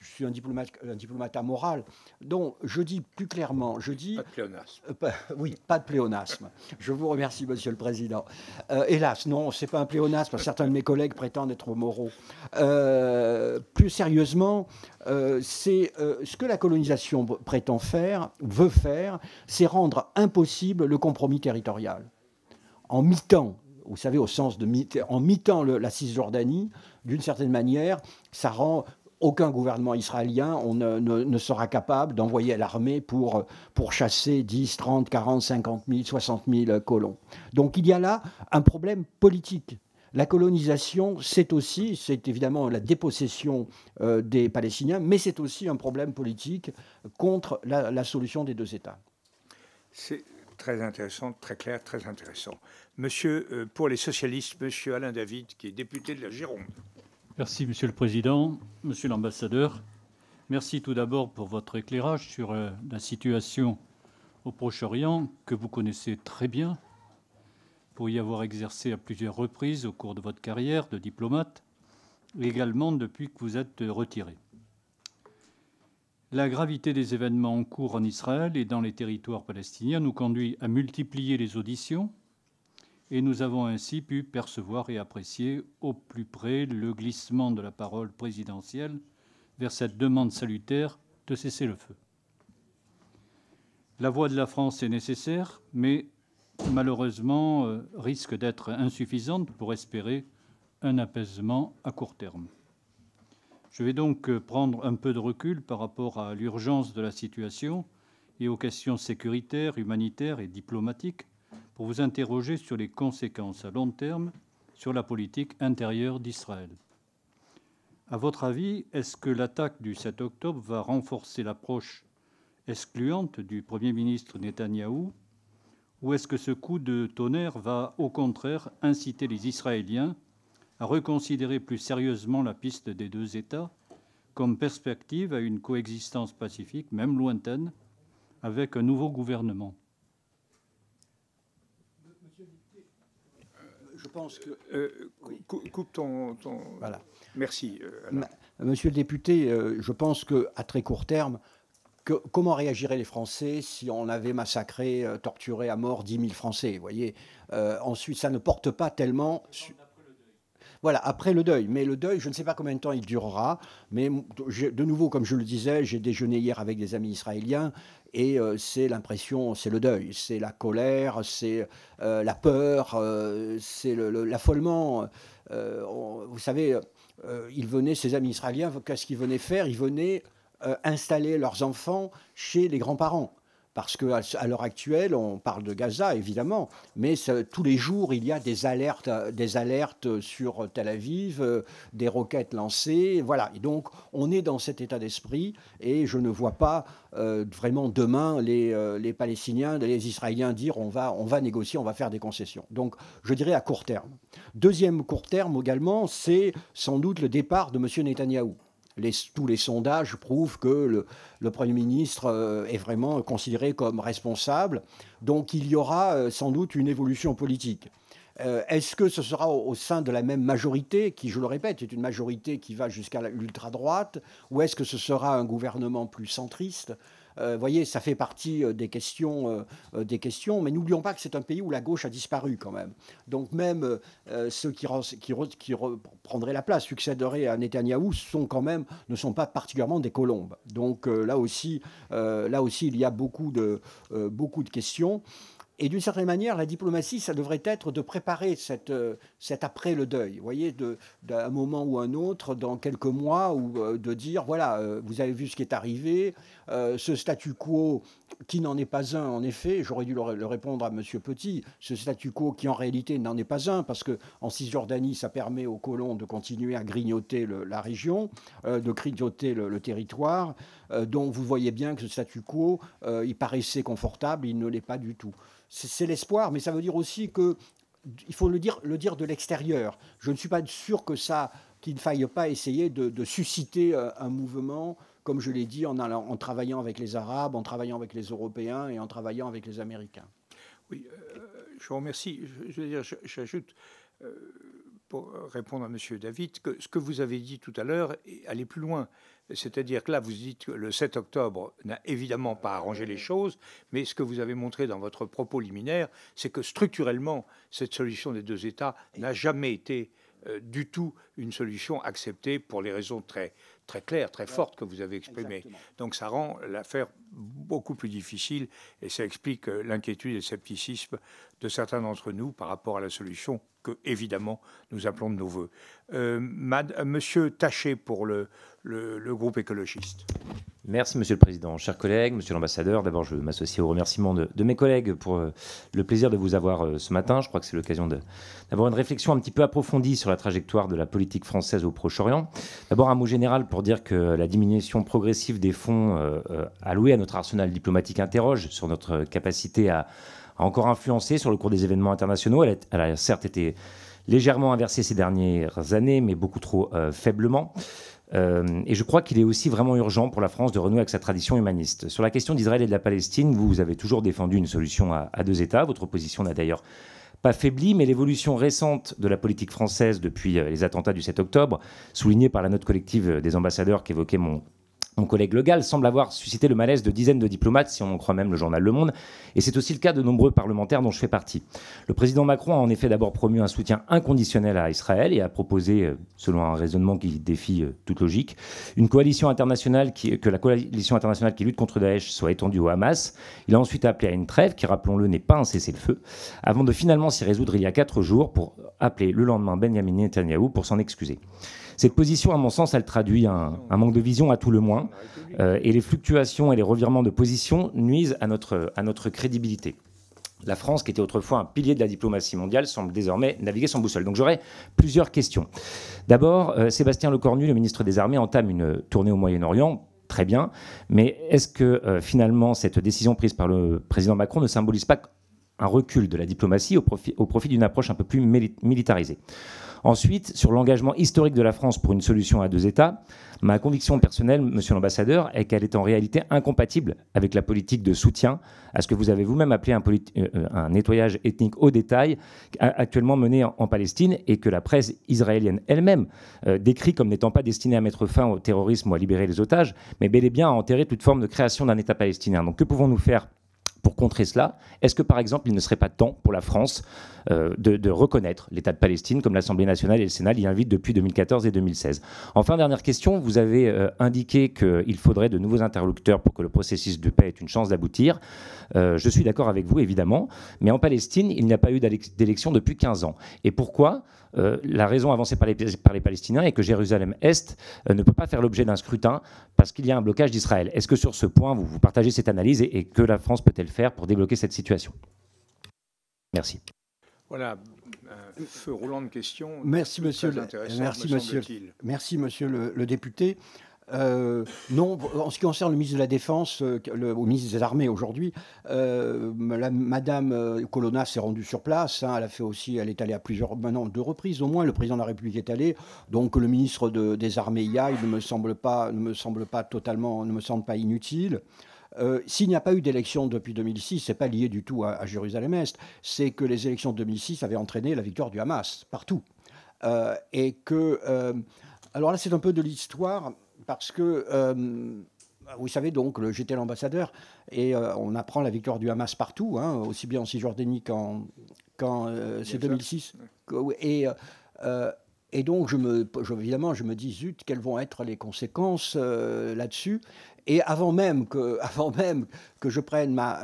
je suis un diplomate, euh, un diplomate amoral. Donc, je dis plus clairement, je dis... Pas de pléonasme. Euh, euh, oui, pas de pléonasme. je vous remercie, Monsieur le Président. hélas, non, c'est pas un pléonasme. Certains de mes collègues prétendent être moraux. plus sérieusement, c'est ce que la colonisation prétend faire, veut faire, c'est rendre impossible le compromis territorial. En mitant, vous savez, au sens de en mitant la Cisjordanie, d'une certaine manière, ça rend aucun gouvernement israélien ne, sera capable d'envoyer l'armée pour, pour chasser 10, 30, 40, 50 000, 60 000 colons. Donc il y a là un problème politique. La colonisation, c'est aussi, c'est évidemment la dépossession euh, des Palestiniens, mais c'est aussi un problème politique contre la, solution des deux États. C'est très intéressant, très clair, très intéressant. Monsieur, euh, pour les socialistes, monsieur Alain David, qui est député de la Gironde. Merci, Monsieur le Président, Monsieur l'Ambassadeur. Merci tout d'abord pour votre éclairage sur euh, la situation au Proche-Orient que vous connaissez très bien pour y avoir exercé à plusieurs reprises au cours de votre carrière de diplomate, également depuis que vous êtes retiré. La gravité des événements en cours en Israël et dans les territoires palestiniens nous conduit à multiplier les auditions, et nous avons ainsi pu percevoir et apprécier au plus près le glissement de la parole présidentielle vers cette demande salutaire de cesser le feu. La voix de la France est nécessaire, mais malheureusement euh, risque d'être insuffisante pour espérer un apaisement à court terme. Je vais donc euh, prendre un peu de recul par rapport à l'urgence de la situation et aux questions sécuritaires, humanitaires et diplomatiques pour vous interroger sur les conséquences à long terme sur la politique intérieure d'Israël. À votre avis, est-ce que l'attaque du 7 octobre va renforcer l'approche excluante du Premier ministre Netanyahou ou est-ce que ce coup de tonnerre va au contraire inciter les Israéliens à reconsidérer plus sérieusement la piste des deux États comme perspective à une coexistence pacifique, même lointaine, avec un nouveau gouvernement je pense que. Euh, coupe ton, Voilà. Merci. Euh, monsieur le député, euh, je pense qu'à très court terme, comment réagiraient les Français si on avait massacré, torturé à mort 10 000 Français Vous voyez, ensuite, ça ne porte pas tellement. Voilà, après le deuil. Mais le deuil, je ne sais pas combien de temps il durera. Mais de nouveau, comme je le disais, j'ai déjeuné hier avec des amis israéliens et euh, c'est l'impression, c'est le deuil, c'est la colère, c'est euh, la peur, euh, c'est l'affolement. vous savez, ils venaient, ces amis israéliens, qu'est-ce qu'ils venaient faire Ils venaient installer leurs enfants chez les grands-parents parce qu'à à, l'heure actuelle, on parle de Gaza, évidemment, mais tous les jours, il y a des alertes, des alertes sur Tel Aviv, euh, des roquettes lancées, voilà. Et donc, on est dans cet état d'esprit, et je ne vois pas euh, vraiment demain euh, les, Palestiniens, les Israéliens dire on va, on va négocier, on va faire des concessions. Donc, je dirais à court terme. Deuxième court terme également, c'est sans doute le départ de M. Netanyahou tous les sondages prouvent que le, Premier ministre euh, est vraiment considéré comme responsable. Donc il y aura euh, sans doute une évolution politique. Euh, est-ce que ce sera au, au, sein de la même majorité, qui, je le répète, est une majorité qui va jusqu'à l'ultra-droite, ou est-ce que ce sera un gouvernement plus centriste euh, vous voyez, ça fait partie euh, des questions, euh, des questions. Mais n'oublions pas que c'est un pays où la gauche a disparu quand même. Donc même ceux qui, reprendraient la place, succéderaient à Netanyahou, sont quand même, ne sont pas particulièrement des colombes. Donc là aussi, là aussi, il y a beaucoup de questions. Et d'une certaine manière, la diplomatie, ça devrait être de préparer cette, euh, cet après le deuil, vous voyez, d'un moment ou un autre, dans quelques mois, ou euh, de dire, voilà, euh, vous avez vu ce qui est arrivé, ce statu quo qui n'en est pas un, en effet, j'aurais dû le, répondre à M. Petit, ce statu quo qui en réalité n'en est pas un, parce qu'en Cisjordanie, ça permet aux colons de continuer à grignoter la région, de grignoter le territoire. Euh, dont vous voyez bien que ce statu quo, euh, il paraissait confortable, il ne l'est pas du tout. C'est l'espoir, mais ça veut dire aussi que il faut le dire, le dire de l'extérieur. Je ne suis pas sûr que ça, qu'il ne faille pas essayer de, susciter euh, un mouvement, comme je l'ai dit, en, travaillant avec les Arabes, en travaillant avec les Européens et en travaillant avec les Américains. Oui, je vous remercie. j'ajoute. pour répondre à M. David, que ce que vous avez dit tout à l'heure, aller plus loin. C'est-à-dire que là, vous dites que le 7 octobre n'a évidemment pas arrangé les choses, mais ce que vous avez montré dans votre propos liminaire, c'est que structurellement, cette solution des deux États n'a jamais été euh, du tout une solution acceptée pour les raisons très très claire, très forte que vous avez exprimée. Donc ça rend l'affaire beaucoup plus difficile et ça explique euh, l'inquiétude et le scepticisme de certains d'entre nous par rapport à la solution que, évidemment, nous appelons de nos voeux. Euh, euh, Monsieur Taché pour le, le groupe écologiste. Merci, Monsieur le Président. Chers collègues, Monsieur l'Ambassadeur, d'abord, je veux m'associer aux remerciements de, mes collègues pour euh, le plaisir de vous avoir euh, ce matin. Je crois que c'est l'occasion d'avoir une réflexion un petit peu approfondie sur la trajectoire de la politique française au Proche-Orient. D'abord, un mot général pour dire que la diminution progressive des fonds euh, alloués à notre arsenal diplomatique interroge sur notre capacité à, encore influencer sur le cours des événements internationaux. elle a certes été légèrement inversée ces dernières années, mais beaucoup trop faiblement. Euh, et je crois qu'il est aussi vraiment urgent pour la France de renouer avec sa tradition humaniste. Sur la question d'Israël et de la Palestine, vous, avez toujours défendu une solution à, deux États. Votre position n'a d'ailleurs pas faibli, mais l'évolution récente de la politique française depuis euh, les attentats du 7 octobre, soulignée par la note collective des ambassadeurs qu'évoquait mon mon collègue Le semble avoir suscité le malaise de dizaines de diplomates, si on en croit même le journal Le Monde, et c'est aussi le cas de nombreux parlementaires dont je fais partie. Le président Macron a en effet d'abord promu un soutien inconditionnel à Israël et a proposé, euh, selon un raisonnement qui défie euh, toute logique, une coalition internationale qui, que la coalition internationale qui lutte contre Daesh soit étendue au Hamas. Il a ensuite appelé à une trêve, qui rappelons-le n'est pas un cessez-le-feu, avant de finalement s'y résoudre il y a quatre jours pour appeler le lendemain Benjamin Netanyahu pour s'en excuser. Cette position, à mon sens, elle traduit un, manque de vision à tout le moins, euh, et les fluctuations et les revirements de position nuisent à notre, à notre crédibilité. La France, qui était autrefois un pilier de la diplomatie mondiale, semble désormais naviguer sans boussole. Donc j'aurais plusieurs questions. D'abord, euh, Sébastien Lecornu, le ministre des Armées, entame une tournée au Moyen-Orient. Très bien. Mais est-ce que euh, finalement cette décision prise par le président Macron ne symbolise pas un recul de la diplomatie au profit d'une approche un peu plus militarisée Ensuite, sur l'engagement historique de la France pour une solution à deux États, ma conviction personnelle, monsieur l'ambassadeur, est qu'elle est en réalité incompatible avec la politique de soutien à ce que vous avez vous-même appelé un, euh, nettoyage ethnique au détail actuellement mené en, Palestine et que la presse israélienne elle-même euh, décrit comme n'étant pas destinée à mettre fin au terrorisme ou à libérer les otages, mais bel et bien à enterrer toute forme de création d'un État palestinien. Donc que pouvons-nous faire pour contrer cela. Est-ce que, par exemple, il ne serait pas temps pour la France euh, de, reconnaître l'État de Palestine, comme l'Assemblée nationale et le Sénat l'y invitent depuis 2014 et 2016 Enfin, dernière question, vous avez euh, indiqué qu'il faudrait de nouveaux interlocuteurs pour que le processus de paix ait une chance d'aboutir. Euh, je suis d'accord avec vous, évidemment, mais en Palestine, il n'y a pas eu d'élection depuis 15 ans. Et pourquoi euh, la raison avancée par les, Palestiniens est que Jérusalem-Est euh, ne peut pas faire l'objet d'un scrutin parce qu'il y a un blocage d'Israël. Est-ce que sur ce point, vous, partagez cette analyse et, que la France peut-elle faire pour débloquer cette situation Merci. Voilà, feu roulant de questions. Merci, monsieur, merci, monsieur, merci, monsieur le député. Euh, non, en ce qui concerne le ministre de la Défense, euh, le, ministre des Armées aujourd'hui, Mme euh, Madame Colonna s'est rendue sur place. Hein, elle a fait aussi, elle est allée à plusieurs, maintenant deux reprises au moins. Le président de la République est allé, donc le ministre des Armées y a. Il ne me semble pas, ne me semble pas totalement, ne me semble pas inutile. s'il n'y a pas eu d'élection depuis 2006, c'est pas lié du tout à, Jérusalem-Est, c'est que les élections de 2006 avaient entraîné la victoire du Hamas partout. et que. alors là, c'est un peu de l'histoire parce que euh, vous savez donc, j'étais l'ambassadeur et euh, on apprend la victoire du Hamas partout, hein, aussi bien en Cisjordanie qu'en 2006. Euh, et, et donc, évidemment, je me dis, zut, quelles vont être les conséquences là-dessus Et avant même que, je prenne ma...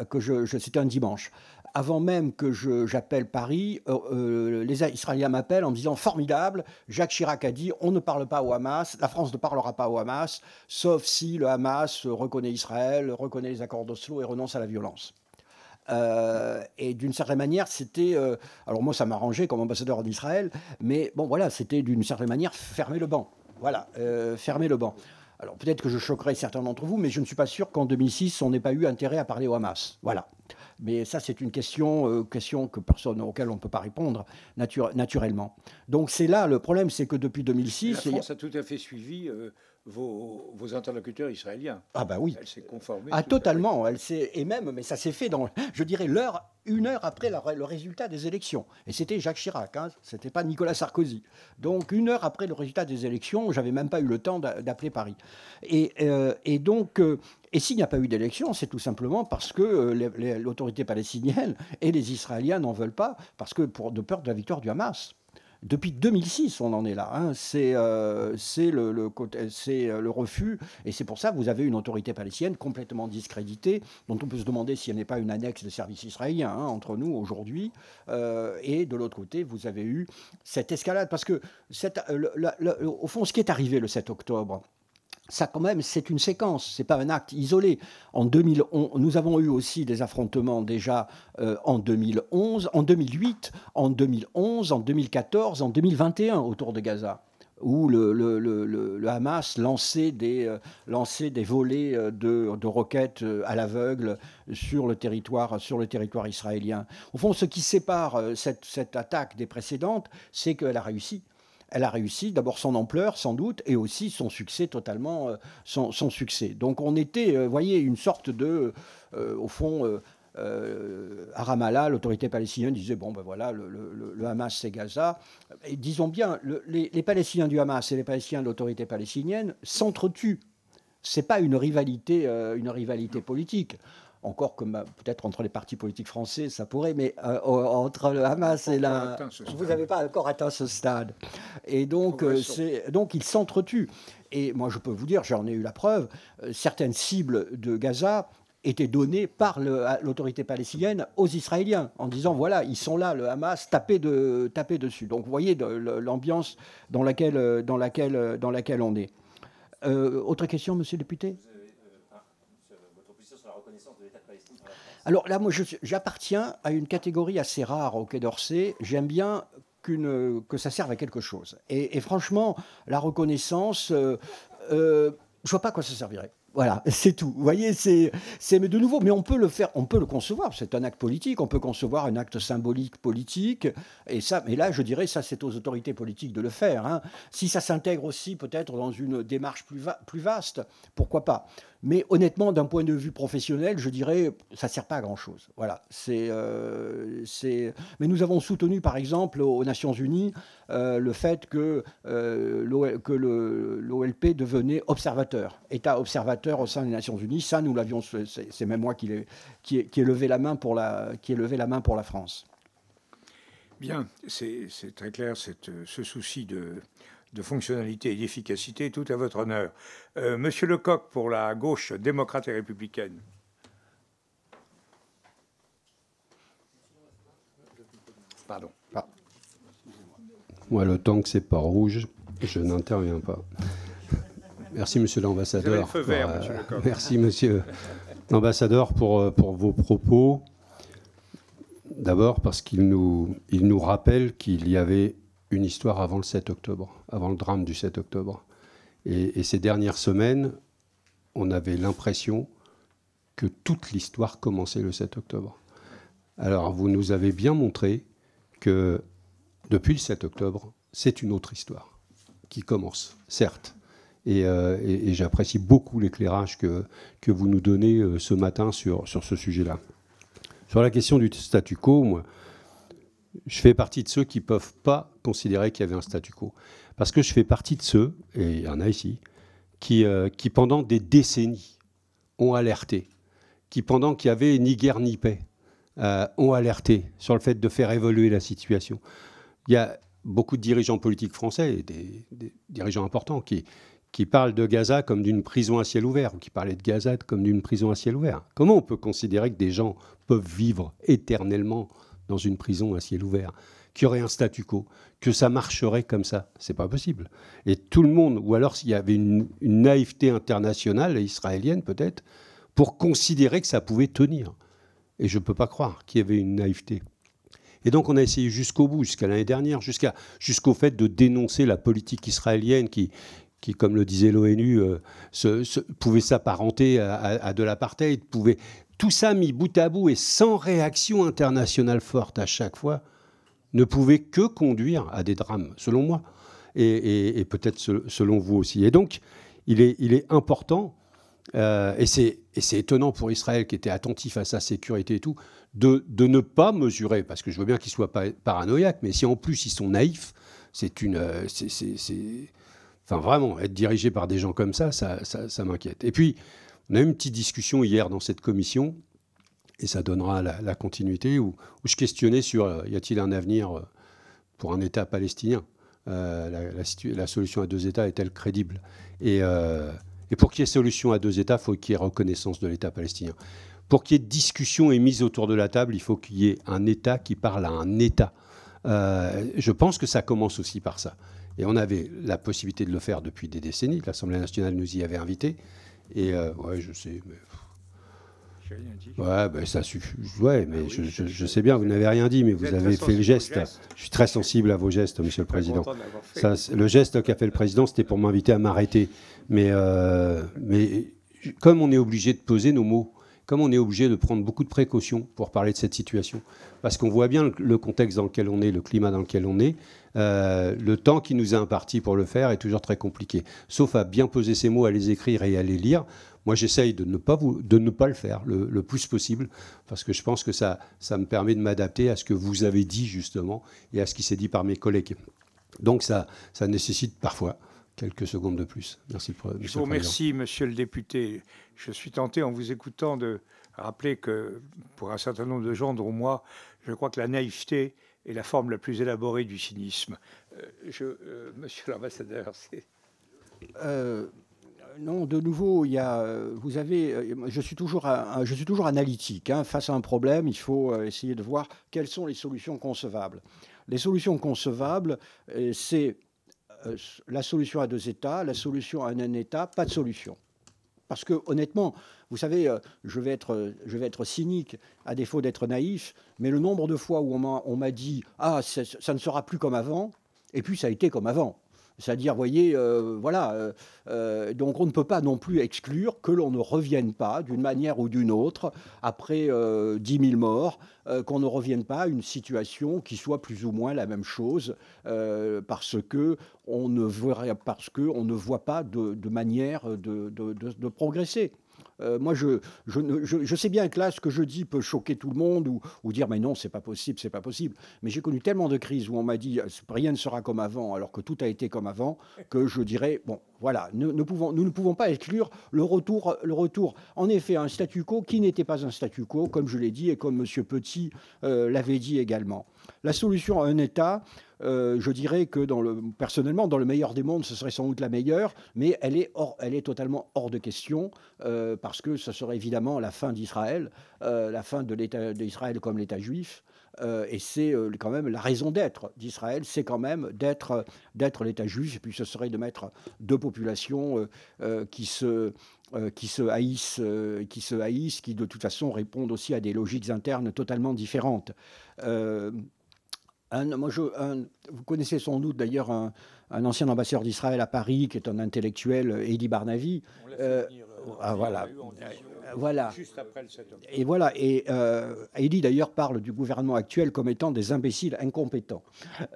C'était un dimanche avant même que j'appelle Paris, euh, euh, les Israéliens m'appellent en me disant formidable, Jacques Chirac a dit on ne parle pas au Hamas, la France ne parlera pas au Hamas, sauf si le Hamas reconnaît Israël, reconnaît les accords d'Oslo et renonce à la violence. Euh, et d'une certaine manière, c'était. alors, moi, ça m'arrangeait comme ambassadeur d'Israël, mais bon, voilà, c'était d'une certaine manière fermer le banc. Voilà, fermer le banc. Alors, peut-être que je choquerai certains d'entre vous, mais je ne suis pas sûr qu'en 2006, on n'ait pas eu intérêt à parler au Hamas. Voilà. Mais ça, c'est une question, auxquelles euh, question que personne, auquel on ne peut pas répondre naturellement. Donc c'est là, le problème, c'est que depuis 2006... La France a tout à fait suivi... Euh, vos, interlocuteurs israéliens. Ah bah oui. Elle s'est conformée. Ah totalement. Elle s'est et même, mais ça s'est fait dans, je dirais l'heure, une heure après le résultat des élections. Et c'était Jacques Chirac. Hein, c'était pas Nicolas Sarkozy. Donc une heure après le résultat des élections, j'avais même pas eu le temps d'appeler Paris. Et, euh, et donc et s'il n'y a pas eu d'élection, c'est tout simplement parce que euh, l'autorité palestinienne et les Israéliens n'en veulent pas, parce que pour, de peur de la victoire du Hamas. Depuis 2006, on en est là. Hein. Euh, c'est le, euh, le, refus. Et c'est pour ça que vous avez une autorité palestinienne complètement discréditée, dont on peut se demander si elle n'est pas une annexe de services israéliens hein, entre nous aujourd'hui. et de l'autre côté, vous avez eu cette escalade. Parce que, au fond, ce qui est arrivé le 7 octobre, ça quand même, c'est une séquence, ce n'est pas un acte isolé. En 2011, nous avons eu aussi des affrontements déjà euh, en 2011, en 2008, en 2011, en 2014, en 2021 autour de Gaza où le, Hamas lançait des, volées euh, volets euh, de, roquettes à l'aveugle sur le territoire, israélien. Au fond, ce qui sépare cette, cette attaque des précédentes, c'est qu'elle a réussi elle a réussi d'abord son ampleur, sans doute, et aussi son succès totalement, euh, son, succès. Donc on était, euh, vous voyez, une sorte de, euh, au fond, à Ramallah, l'autorité palestinienne disait bon ben voilà, le, Hamas c'est Gaza. Et disons bien, les, Palestiniens du Hamas et les Palestiniens de l'autorité palestinienne s'entretuent. C'est pas une rivalité, une rivalité politique encore que euh, peut-être entre les partis politiques français, ça pourrait, mais euh, entre le Hamas et la... Vous n'avez pas encore atteint ce stade. Et donc, euh, donc ils s'entretuent. Et moi, je peux vous dire, j'en ai eu la preuve, certaines cibles de Gaza étaient données par l'autorité palestinienne aux Israéliens, en disant, voilà, ils sont là, le Hamas, tapez, de, dessus. Donc, vous voyez l'ambiance dans laquelle, dans, laquelle, dans laquelle on est. autre question, monsieur le député Alors là, moi, j'appartiens à une catégorie assez rare au Quai d'Orsay. J'aime bien qu'une, que ça serve à quelque chose. Et, franchement, la reconnaissance, euh, ne euh, je vois pas à quoi ça servirait. Voilà, c'est tout. Vous voyez, c'est, c'est de nouveau, mais on peut le faire, on peut le concevoir. C'est un acte politique, on peut concevoir un acte symbolique politique, et ça, mais là, je dirais, ça, c'est aux autorités politiques de le faire. Hein. Si ça s'intègre aussi, peut-être dans une démarche plus, plus vaste, pourquoi pas. Mais honnêtement, d'un point de vue professionnel, je dirais ça sert pas à grand chose. Voilà. C'est, euh, c'est. Mais nous avons soutenu, par exemple, aux Nations Unies, euh, le fait que euh, l'OLP devenait observateur, État observateur au sein des Nations Unies. Ça, nous l'avions. C'est, même moi qui, qui, ai, levé la main pour la qui levé la main pour la France. Bien, c'est, très clair ce souci de, de fonctionnalité et d'efficacité, tout à votre honneur. Euh, monsieur Lecoq, pour la gauche démocrate et républicaine. Pardon. Ah. Moi, le temps que c'est pas rouge, je n'interviens pas. Merci, monsieur l'ambassadeur. Euh, merci, monsieur l'ambassadeur, pour, euh, pour vos propos. D'abord parce qu'il nous, il nous rappelle qu'il y avait une histoire avant le 7 octobre, avant le drame du 7 octobre. Et, ces dernières semaines, on avait l'impression que toute l'histoire commençait le 7 octobre. Alors vous nous avez bien montré que depuis le 7 octobre, c'est une autre histoire qui commence, certes. Et, euh, j'apprécie beaucoup l'éclairage que, que vous nous donnez euh, ce matin sur, sur ce sujet-là. Sur la question du statu quo, moi, je fais partie de ceux qui ne peuvent pas considérer qu'il y avait un statu quo. Parce que je fais partie de ceux, et il y en a ici, qui, euh, pendant des décennies ont alerté, qui pendant qu'il n'y avait ni guerre ni paix, euh, ont alerté sur le fait de faire évoluer la situation. Il y a beaucoup de dirigeants politiques français, des, des dirigeants importants, qui, qui parlent de Gaza comme d'une prison à ciel ouvert, ou qui parlaient de Gaza comme d'une prison à ciel ouvert. Comment on peut considérer que des gens peuvent vivre éternellement dans une prison à ciel ouvert, qu'il y aurait un statu quo, que ça marcherait comme ça. C'est pas possible. Et tout le monde, ou alors s'il y avait une, naïveté internationale, israélienne peut-être, pour considérer que ça pouvait tenir. Et je ne peux pas croire qu'il y avait une naïveté. Et donc on a essayé jusqu'au bout, jusqu'à l'année dernière, jusqu'à, jusqu'au fait de dénoncer la politique israélienne qui, qui comme le disait l'ONU, euh, pouvait s'apparenter à, à de l'apartheid, pouvait tout ça mis bout à bout et sans réaction internationale forte à chaque fois, ne pouvait que conduire à des drames, selon moi, et, peut-être selon vous aussi. Et donc, il est, il est important, euh, et c'est étonnant pour Israël qui était attentif à sa sécurité et tout, de, ne pas mesurer, parce que je veux bien qu'ils soient paranoïaques, mais si en plus ils sont naïfs, c'est une... Euh, enfin, vraiment, être dirigé par des gens comme ça, ça, ça, ça m'inquiète. Et puis, on a eu une petite discussion hier dans cette commission, et ça donnera la, continuité, où, je questionnais sur euh, y a-t-il un avenir euh, pour un État palestinien euh, la, solution à deux États est-elle crédible et, pour qu'il y ait solution à deux États, faut il faut qu'il y ait reconnaissance de l'État palestinien. Pour qu'il y ait discussion et mise autour de la table, il faut qu'il y ait un État qui parle à un État. je pense que ça commence aussi par ça. Et on avait la possibilité de le faire depuis des décennies. L'Assemblée nationale nous y avait invités. Et euh, ouais, je sais. Mais... Ouais, ben ça suffit. Ouais, ah mais je, sais bien, vous n'avez rien dit, mais vous, avez fait le geste. Je suis très sensible à vos gestes, Monsieur le Président. Ça, le geste qu'a fait le Président, c'était pour m'inviter à m'arrêter. Mais, euh, mais comme on est obligé de poser nos mots, comme on est obligé de prendre beaucoup de précautions pour parler de cette situation, parce qu'on voit bien le contexte dans lequel on est, le climat dans lequel on est, euh, le temps qui nous est imparti pour le faire est toujours très compliqué. Sauf à bien poser ses mots, à les écrire et à les lire. Moi, j'essaye de, ne pas de ne pas le faire le, le, plus possible, parce que je pense que ça, ça me permet de m'adapter à ce que vous avez dit, justement, et à ce qui s'est dit par mes collègues. Donc, ça, ça nécessite parfois quelques secondes de plus. Merci, pour, monsieur Je vous remercie, monsieur le député. Je suis tenté, en vous écoutant, de rappeler que pour un certain nombre de gens, dont moi, je crois que la naïveté est la forme la plus élaborée du cynisme. Euh, je, euh, monsieur l'ambassadeur, c'est. Euh, non, de nouveau, il y a, vous avez, je suis toujours, je suis toujours analytique. Hein. face à un problème, il faut essayer de voir quelles sont les solutions concevables. Les solutions concevables, c'est euh, la solution à deux États, la solution à un État, pas de solution. Parce que honnêtement, vous savez, euh, je vais être, euh, je vais être cynique à défaut d'être naïf, mais le nombre de fois où on m'a dit ah ça ne sera plus comme avant, et puis ça a été comme avant. C'est-à-dire, voyez, euh, voilà, euh, euh, donc on ne peut pas non plus exclure que l'on ne revienne pas d'une manière ou d'une autre, après 10 000 morts, qu'on ne revienne pas à une situation qui soit plus ou moins la même chose, parce que on ne voit, ne voit pas de, manière de progresser. Euh, moi, je, sais bien que là, ce que je dis peut choquer tout le monde ou, ou dire mais non, c'est pas possible, c'est pas possible. Mais j'ai connu tellement de crises où on m'a dit euh, rien ne sera comme avant, alors que tout a été comme avant, que je dirais bon, voilà, nous, ne pouvons pas exclure le retour, le retour, en effet, à un statu quo qui n'était pas un statu quo, comme je l'ai dit et comme M. Petit euh, l'avait dit également. La solution à un État, euh, je dirais que personnellement, dans le meilleur des mondes, ce serait sans doute la meilleure, mais elle est, totalement hors de question, euh, parce que ce serait évidemment la fin d'Israël, la fin de l'État d'Israël comme l'État juif. Euh, et c'est euh, quand même la raison d'être d'Israël, c'est quand même d'être, euh, d'être l'État juif, et puis ce serait de mettre deux populations qui, se, qui, se haïssent, qui se haïssent, qui de toute façon répondent aussi à des logiques internes totalement différentes. Un, vous connaissez sans doute d'ailleurs un, ancien ambassadeur d'Israël à Paris, qui est un intellectuel, Elie Barnavi. Ah, voilà. Euh, euh, voilà. Et voilà. Et euh, d'ailleurs parle du gouvernement actuel comme étant des imbéciles incompétents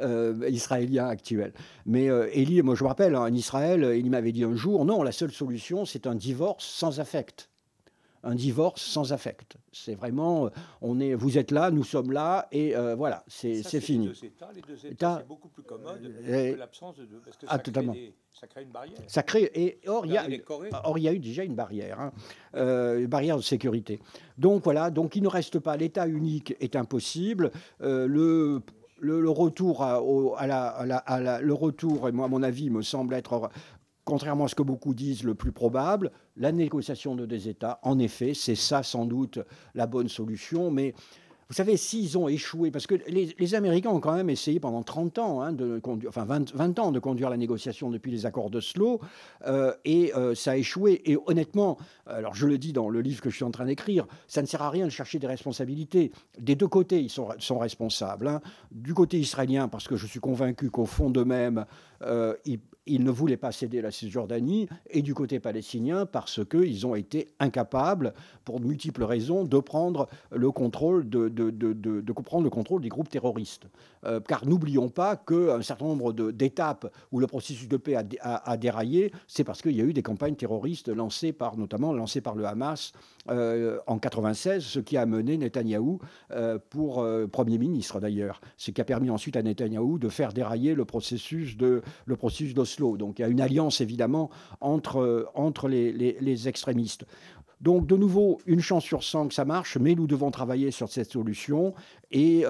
euh, israéliens actuels. Mais euh, moi je me rappelle, hein, en Israël, il m'avait dit un jour, non, la seule solution, c'est un divorce sans affect un divorce sans affect. C'est vraiment, euh, on est, vous êtes là, nous sommes là, et euh, voilà, c'est fini. Les deux États, c'est beaucoup plus commode euh, et, que l'absence de ah, ça, totalement. ça, crée une barrière. Ça crée, et or, il y, a, eu déjà une barrière, hein. une barrière de sécurité. Donc voilà, donc il ne reste pas, l'État unique est impossible, le le, retour à, la, à, la, le retour, et moi, à mon avis, me semble être contrairement à ce que beaucoup disent, le plus probable, la négociation de deux États. En effet, c'est ça sans doute la bonne solution, mais vous savez, s'ils ont échoué, parce que les, Américains ont quand même essayé pendant 30 ans, hein, de enfin 20, ans de conduire la négociation depuis les accords d'Oslo, euh, et euh, ça a échoué. Et honnêtement, alors je le dis dans le livre que je suis en train d'écrire, ça ne sert à rien de chercher des responsabilités. Des deux côtés, ils sont, responsables. Hein. Du côté israélien, parce que je suis convaincu qu'au fond d'eux-mêmes, euh, ils, ils ne voulaient pas céder la Cisjordanie, et du côté palestinien parce qu'ils ont été incapables, pour de multiples raisons, de prendre le contrôle, de, de, le contrôle des groupes terroristes. Euh, car n'oublions pas qu'un certain nombre d'étapes où le processus de paix a, déraillé, c'est parce qu'il y a eu des campagnes terroristes lancées par, notamment lancées par le Hamas euh, en 96, ce qui a amené Netanyahou euh, pour euh, Premier ministre d'ailleurs, ce qui a permis ensuite à Netanyahou de faire dérailler le processus de le processus d'Oslo. Donc il y a une alliance évidemment entre, entre les, extrémistes. Donc, de nouveau, une chance sur 100 que ça marche, mais nous devons travailler sur cette solution. Et,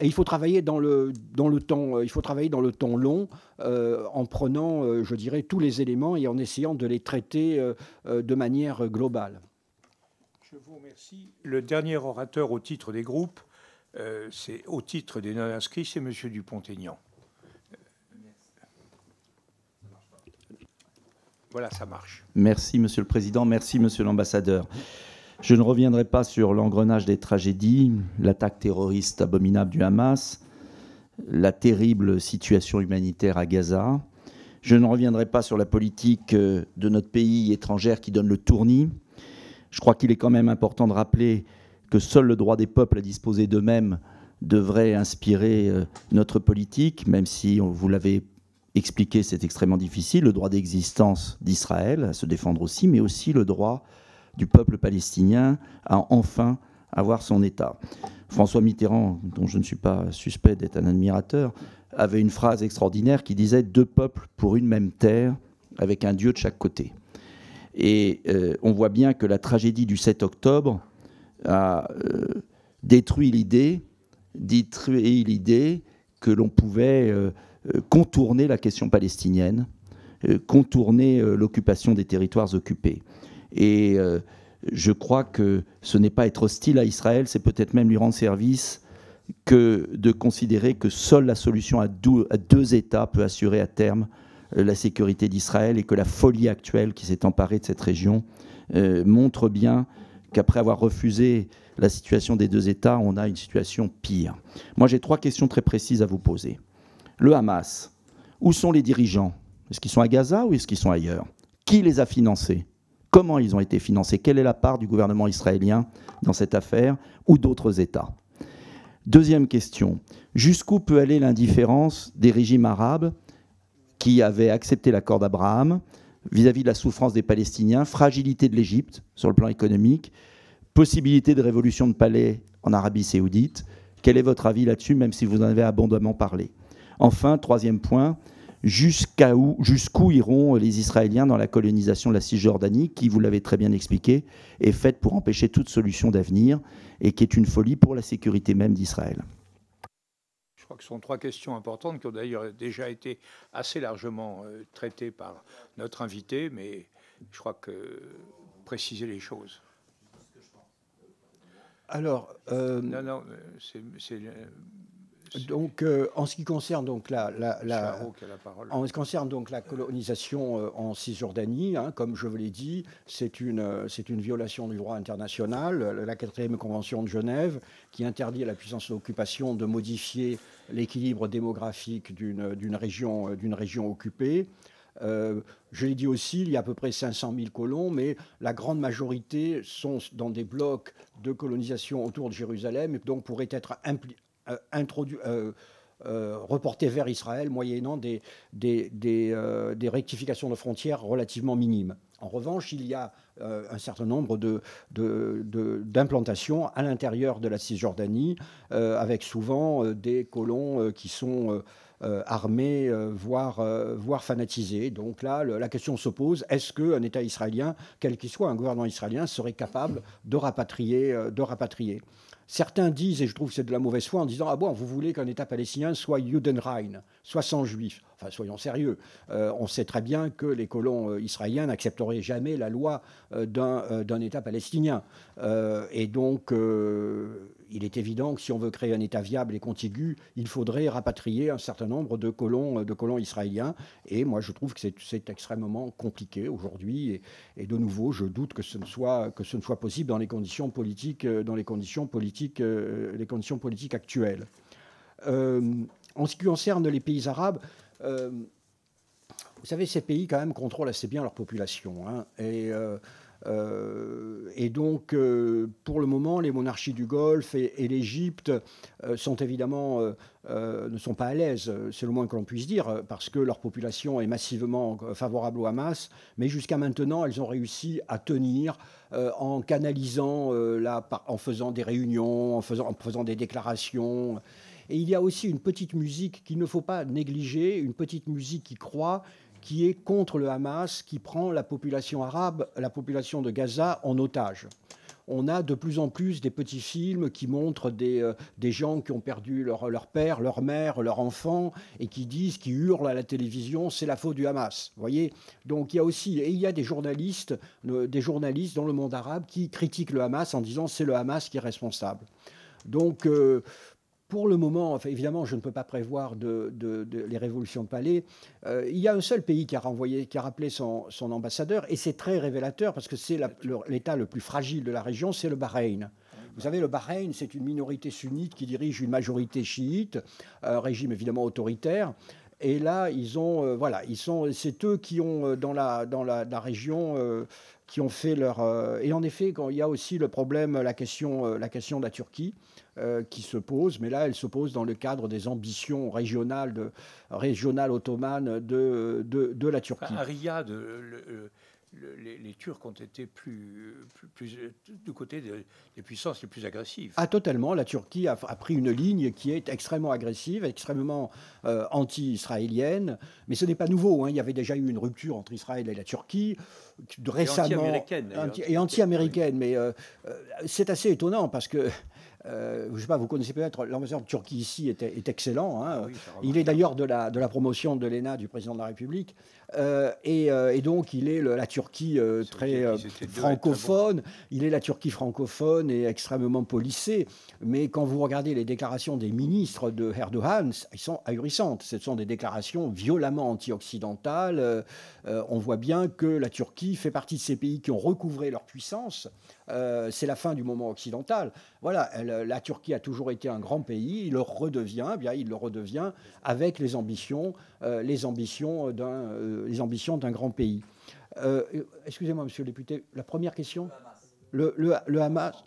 il faut travailler dans le, dans le temps, il faut travailler dans le temps long, en prenant, je dirais, tous les éléments et en essayant de les traiter de manière globale. Je vous remercie. Le dernier orateur au titre des groupes, euh, c'est au titre des non-inscrits, c'est M. Dupont-Aignan. Voilà, ça marche. Merci, Monsieur le Président. Merci, Monsieur l'Ambassadeur. Je ne reviendrai pas sur l'engrenage des tragédies, l'attaque terroriste abominable du Hamas, la terrible situation humanitaire à Gaza. Je ne reviendrai pas sur la politique euh, de notre pays étrangère qui donne le tournis, je crois qu'il est quand même important de rappeler que seul le droit des peuples à disposer d'eux-mêmes devrait inspirer euh, notre politique, même si, vous l'avez expliqué, c'est extrêmement difficile, le droit d'existence d'Israël à se défendre aussi, mais aussi le droit du peuple palestinien à enfin avoir son État. François Mitterrand, dont je ne suis pas suspect d'être un admirateur, avait une phrase extraordinaire qui disait Deux peuples pour une même terre, avec un Dieu de chaque côté. Et euh, on voit bien que la tragédie du 7 octobre a euh, détruit l'idée, détruit l'idée que l'on pouvait euh, contourner la question palestinienne, contourner l'occupation des territoires occupés. Et je crois que ce n'est pas être hostile à Israël, c'est peut-être même lui rendre service que de considérer que seule la solution à deux États peut assurer à terme euh, la sécurité d'Israël et que la folie actuelle qui s'est emparée de cette région euh, montre bien qu'après avoir refusé la situation des deux États, on a une situation pire. Moi, j'ai trois questions très précises à vous poser. Le Hamas, où sont les dirigeants Est-ce qu'ils sont à Gaza ou est-ce qu'ils sont ailleurs Qui les a financés Comment ils ont été financés Quelle est la part du gouvernement israélien dans cette affaire ou d'autres États Deuxième question, jusqu'où peut aller l'indifférence des régimes arabes qui avait accepté l'accord d'Abraham vis-à-vis de la souffrance des Palestiniens, fragilité de l'Égypte sur le plan économique, possibilité de révolution de palais en Arabie saoudite. Quel est votre avis là-dessus, même si vous en avez abondamment parlé Enfin, troisième point, jusqu'à où, jusqu'où iront les Israéliens dans la colonisation de la Cisjordanie, qui, vous l'avez très bien expliqué, est faite pour empêcher toute solution d'avenir et qui est une folie pour la sécurité même d'Israël. Je crois que ce sont trois questions importantes qui ont d'ailleurs déjà été assez largement euh, traitées par notre invité, mais je crois que préciser les choses. Alors, euh, non, non, euh, c'est donc, en ce qui concerne donc la, colonisation euh, en Cisjordanie, hein, comme je vous l'ai dit, c'est une euh, violation du droit international, la quatrième convention de Genève, qui interdit à la puissance d'occupation de modifier l'équilibre démographique d'une euh, région occupée. je l'ai dit aussi, il y a à peu près 500 000 colons, mais la grande majorité sont dans des blocs de colonisation autour de Jérusalem, et donc pourraient être impliqués. Euh, introduit. Euh, euh, reporté vers Israël moyennant des, rectifications de frontières relativement minimes. En revanche, il y a un certain nombre d'implantations à l'intérieur de la Cisjordanie, avec souvent des colons qui sont armés, voire, fanatisés. Donc là, la question se pose, est-ce qu'un État israélien, quel qu'il soit, un gouvernement israélien, serait capable de de rapatrier Certains disent, et je trouve que c'est de la mauvaise foi, en disant Ah bon, vous voulez qu'un État palestinien soit Judenrein, soit sans Juifs ?» Enfin, soyons sérieux. Euh, on sait très bien que les colons euh, israéliens n'accepteraient jamais la loi euh, d'un État palestinien. et donc, il est évident que si on veut créer un État viable et contigu, il faudrait rapatrier un certain nombre de colons, de colons israéliens. Et moi, je trouve que c'est extrêmement compliqué aujourd'hui. Et, de nouveau, je doute que ce ne soit, que ce ne soit possible dans les conditions politiques, dans les conditions politiques, les conditions politiques actuelles. en ce qui concerne les pays arabes, euh, vous savez, ces pays, quand même, contrôlent assez bien leur population. Hein. et, euh, euh, et, donc, pour le moment, les monarchies du Golfe et, et l'Égypte sont évidemment, ne sont pas à l'aise, c'est le moins que l'on puisse dire, parce que leur population est massivement favorable au Hamas. Mais jusqu'à maintenant, elles ont réussi à tenir en canalisant, la, en faisant des réunions, en faisant, en faisant des déclarations. Et il y a aussi une petite musique qu'il ne faut pas négliger, une petite musique qui croit, qui est contre le Hamas, qui prend la population arabe, la population de Gaza en otage on a de plus en plus des petits films qui montrent des, euh, des gens qui ont perdu leur, leur, père, leur mère, leur enfant, et qui disent, qui hurlent à la télévision, c'est la faute du Hamas. voyez Donc il y a aussi, et il y a des journalistes, euh, des journalistes dans le monde arabe qui critiquent le Hamas en disant c'est le Hamas qui est responsable. Donc euh, pour le moment, évidemment, je ne peux pas prévoir les révolutions de palais. Euh, il y a un seul pays qui a renvoyé, qui a rappelé son, ambassadeur, et c'est très révélateur parce que c'est l'État le, plus fragile de la région, c'est le Bahreïn. Vous savez, le Bahreïn, c'est une minorité sunnite qui dirige une majorité chiite, régime évidemment autoritaire. Et là, ils ont, euh, voilà, ils sont, c'est eux qui ont euh, dans la dans la, région qui ont fait leur. et en effet, quand il y a aussi le problème, la question, la question de la Turquie. Euh, qui se pose, mais là, elle se pose dans le cadre des ambitions régionales, de, régionales ottomanes de, de, la Turquie. à les, Turcs ont été plus, plus, euh, du côté des, puissances les plus agressives. Ah, totalement. La Turquie a, pris une ligne qui est extrêmement agressive, extrêmement euh, anti-israélienne. Mais ce n'est pas nouveau. Hein. Il y avait déjà eu une rupture entre Israël et la Turquie récemment et anti-américaine. Anti anti mais c'est assez étonnant parce que euh, je sais pas, vous connaissez peut-être, l'ambassadeur de Turquie ici est, excellent. Hein. Ah il est d'ailleurs de la promotion de l'ENA du président de la République. Euh, euh, et, donc, il est la Turquie euh, très francophone. Il est la Turquie francophone et extrêmement policée. Mais quand vous regardez les déclarations des ministres de Erdogan, elles sont ahurissantes. Ce sont des déclarations violemment anti-occidentales. on voit bien que la Turquie fait partie de ces pays qui ont recouvré leur puissance. C'est la fin du moment occidental. Voilà, la Turquie a toujours été un grand pays. Il le redevient. Eh bien, il le redevient avec les ambitions euh, euh, euh, les ambitions d'un grand pays. Excusez-moi, monsieur le député, la première question le, Hamas.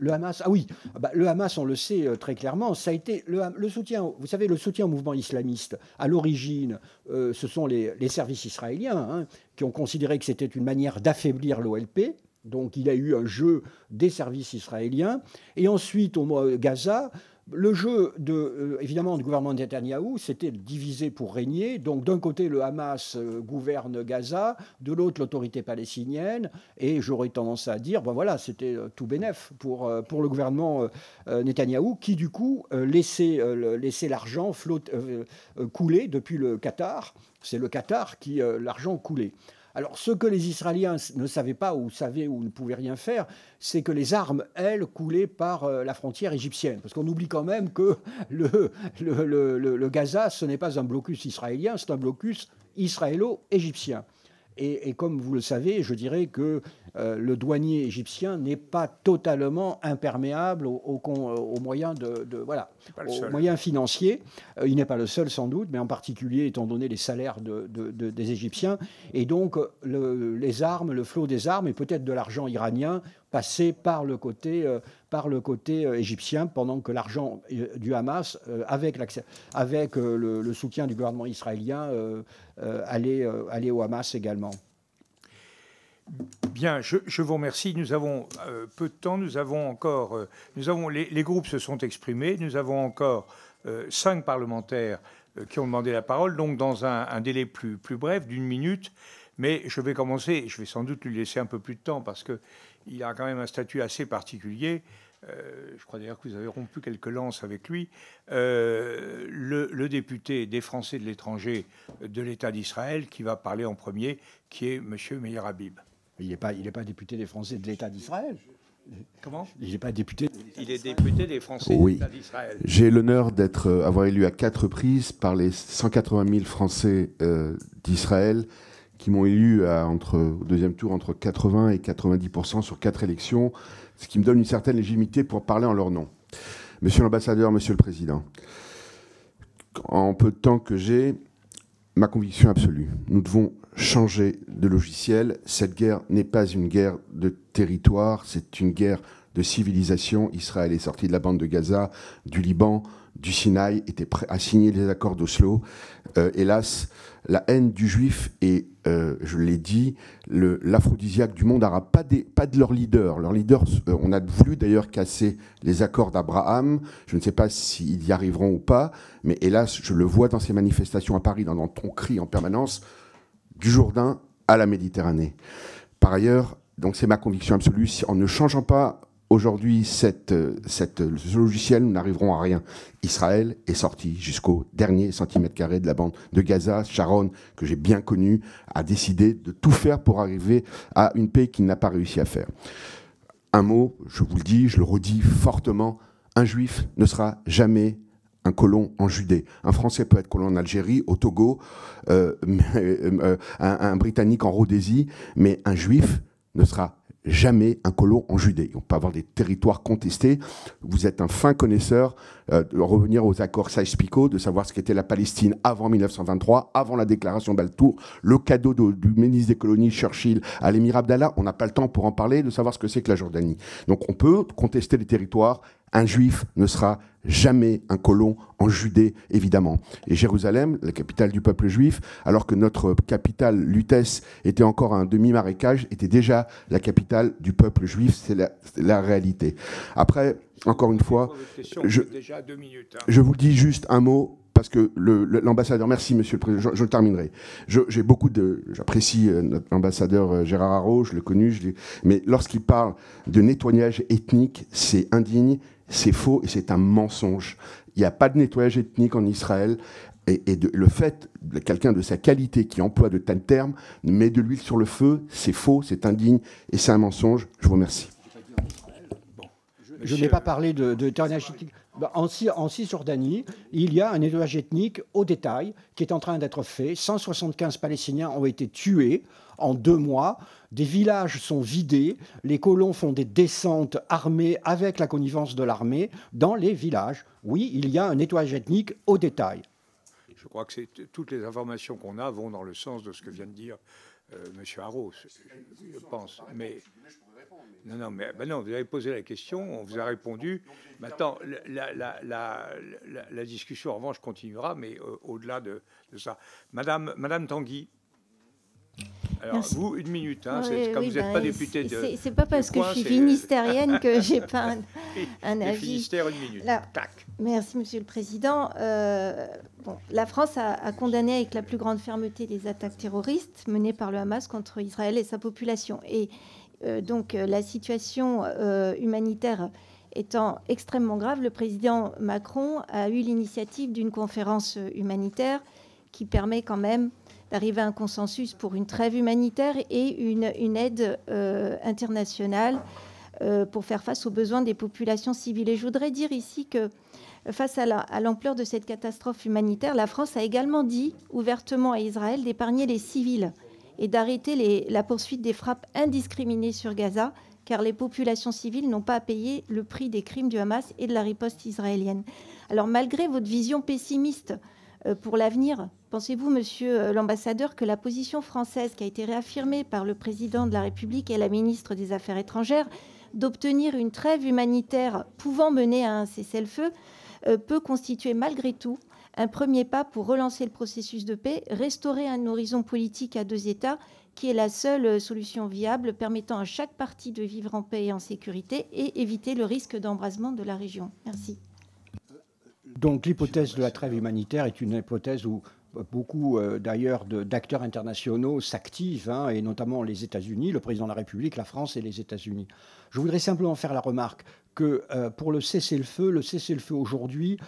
Le Hamas, ah oui, ah bah, le Hamas, on le sait très clairement, ça a été le, le soutien, vous savez, le soutien au mouvement islamiste. À l'origine, ce sont les, services israéliens hein, qui ont considéré que c'était une manière d'affaiblir l'OLP. Donc il y a eu un jeu des services israéliens. Et ensuite, au Gaza, le jeu, euh, évidemment, du gouvernement de Netanyahou, c'était diviser pour régner. Donc, d'un côté, le Hamas euh, gouverne Gaza, de l'autre, l'autorité palestinienne. Et j'aurais tendance à dire, ben voilà, c'était euh, tout bénef pour, le gouvernement Netanyahou, qui, du coup, laissait, laissait l'argent couler depuis le Qatar. C'est le Qatar qui l'argent coulait. Alors ce que les Israéliens ne savaient pas ou savaient ou ne pouvaient rien faire, c'est que les armes, elles, coulaient par euh, la frontière égyptienne. Parce qu'on oublie quand même que le, Gaza, ce n'est pas un blocus israélien, c'est un blocus israélo-égyptien. Et, comme vous le savez, je dirais que euh, le douanier égyptien n'est pas totalement imperméable aux au, au euh, moyens de, de, voilà, moyen moyens financiers. Euh, il n'est pas le seul sans doute, mais en particulier étant donné les salaires des Égyptiens. Et donc le, les armes, le flot des armes et peut-être de l'argent iranien passé par le côté, euh, par le côté euh, égyptien, pendant que l'argent du Hamas, avec, avec le, soutien du gouvernement israélien, allait, allait au Hamas également. Bien, je, vous remercie. Nous avons euh, peu de temps. Nous avons encore. Euh, nous avons, les, groupes se sont exprimés. Nous avons encore euh, cinq parlementaires qui ont demandé la parole, donc dans un, délai plus, plus bref d'une minute. Mais je vais commencer. Je vais sans doute lui laisser un peu plus de temps parce qu'il a quand même un statut assez particulier. je crois d'ailleurs que vous avez rompu quelques lances avec lui. Le, le, député des Français de l'étranger de l'État d'Israël qui va parler en premier, qui est M. Meir Habib. Il n'est pas, député des Français de l'État d'Israël. Comment Il n'est pas député. Il est député des Français de l'État d'Israël. J'ai l'honneur d'être, euh, élu à quatre reprises par les 180 000 Français euh, d'Israël qui m'ont élu au deuxième tour entre 80 et 90 sur quatre élections, ce qui me donne une certaine légitimité pour parler en leur nom. Monsieur l'ambassadeur, Monsieur le Président, en peu de temps que j'ai, ma conviction absolue. Nous devons changer de logiciel. Cette guerre n'est pas une guerre de territoire, c'est une guerre de civilisation. Israël est sorti de la bande de Gaza, du Liban, du Sinaï était prêt à signer les accords d'Oslo. Euh, hélas, la haine du juif est, euh, je l'ai dit, l'aphrodisiaque du monde arabe, pas, pas de leur leader. Leur leader, euh, on a voulu d'ailleurs casser les accords d'Abraham. Je ne sais pas s'ils y arriveront ou pas, mais hélas, je le vois dans ces manifestations à Paris, dans, dans ton cri en permanence, du Jourdain à la Méditerranée. Par ailleurs, donc c'est ma conviction absolue, si, en ne changeant pas Aujourd'hui, cette, cette, ce logiciel, nous n'arriverons à rien. Israël est sorti jusqu'au dernier centimètre carré de la bande de Gaza. Sharon, que j'ai bien connu, a décidé de tout faire pour arriver à une paix qu'il n'a pas réussi à faire. Un mot, je vous le dis, je le redis fortement, un juif ne sera jamais un colon en Judée. Un Français peut être colon en Algérie, au Togo, euh, euh, un, un Britannique en Rhodésie, mais un juif ne sera jamais un colon en Judée. On peut avoir des territoires contestés. Vous êtes un fin connaisseur euh, de revenir aux accords Sykes-Picot, de savoir ce qu'était la Palestine avant 1923, avant la déclaration d'Altour, le cadeau du ministre des colonies Churchill à l'émir Abdallah. On n'a pas le temps pour en parler, de savoir ce que c'est que la Jordanie. Donc on peut contester les territoires un juif ne sera jamais un colon en Judée, évidemment. Et Jérusalem, la capitale du peuple juif, alors que notre capitale, Lutèce, était encore un demi-marécage, était déjà la capitale du peuple juif. C'est la, réalité. Après, encore une fois, hein. je, vous dis juste un mot parce que l'ambassadeur, merci Monsieur le Président, je, terminerai. J'ai beaucoup de, j'apprécie euh, notre ambassadeur euh, Gérard Haro, je le connu. mais lorsqu'il parle de nettoyage ethnique, c'est indigne, c'est faux et c'est un mensonge. Il n'y a pas de nettoyage ethnique en Israël. Et, le fait que quelqu'un de sa qualité qui emploie de tels termes met de l'huile sur le feu, c'est faux, c'est indigne et c'est un mensonge. Je vous remercie. Je n'ai pas parlé de, de bah, en, Cisjordanie, il y a un nettoyage ethnique au détail qui est en train d'être fait. 175 Palestiniens ont été tués en deux mois. Des villages sont vidés. Les colons font des descentes armées avec la connivence de l'armée dans les villages. Oui, il y a un nettoyage ethnique au détail. Je crois que toutes les informations qu'on a vont dans le sens de ce que vient de dire euh, M. Haro. je, je pense. Mais non, non, mais ben vous avez posé la question, on vous a répondu. Maintenant, la, discussion, en revanche, continuera, mais euh, au-delà de, ça. Madame, Madame Tanguy. Alors, vous, une minute, hein, vous n'êtes bah, pas député de. C'est pas parce que je suis finistérienne que j'ai pas un, avis. une minute. Tac. Merci, Monsieur le Président. Euh, bon, la France a, a, condamné avec la plus grande fermeté les attaques terroristes menées par le Hamas contre Israël et sa population. Et euh, donc euh, la situation euh, humanitaire étant extrêmement grave, le président Macron a eu l'initiative d'une conférence humanitaire qui permet quand même d'arriver à un consensus pour une trêve humanitaire et une, aide internationale pour faire face aux besoins des populations civiles. Et je voudrais dire ici que face à l'ampleur de cette catastrophe humanitaire, la France a également dit ouvertement à Israël d'épargner les civils et d'arrêter la poursuite des frappes indiscriminées sur Gaza, car les populations civiles n'ont pas à payer le prix des crimes du Hamas et de la riposte israélienne. Alors malgré votre vision pessimiste euh, pour l'avenir, pensez-vous, monsieur euh, l'ambassadeur, que la position française qui a été réaffirmée par le président de la République et la ministre des Affaires étrangères d'obtenir une trêve humanitaire pouvant mener à un cessez-le-feu euh, peut constituer malgré tout un premier pas pour relancer le processus de paix, restaurer un horizon politique à deux États, qui est la seule solution viable permettant à chaque partie de vivre en paix et en sécurité et éviter le risque d'embrasement de la région. Merci. Donc l'hypothèse de la trêve humanitaire est une hypothèse où beaucoup euh, d'ailleurs d'acteurs internationaux s'activent, hein, et notamment les États-Unis, le président de la République, la France et les États-Unis. Je voudrais simplement faire la remarque que euh, pour le cessez-le-feu, le cessez-le-feu aujourd'hui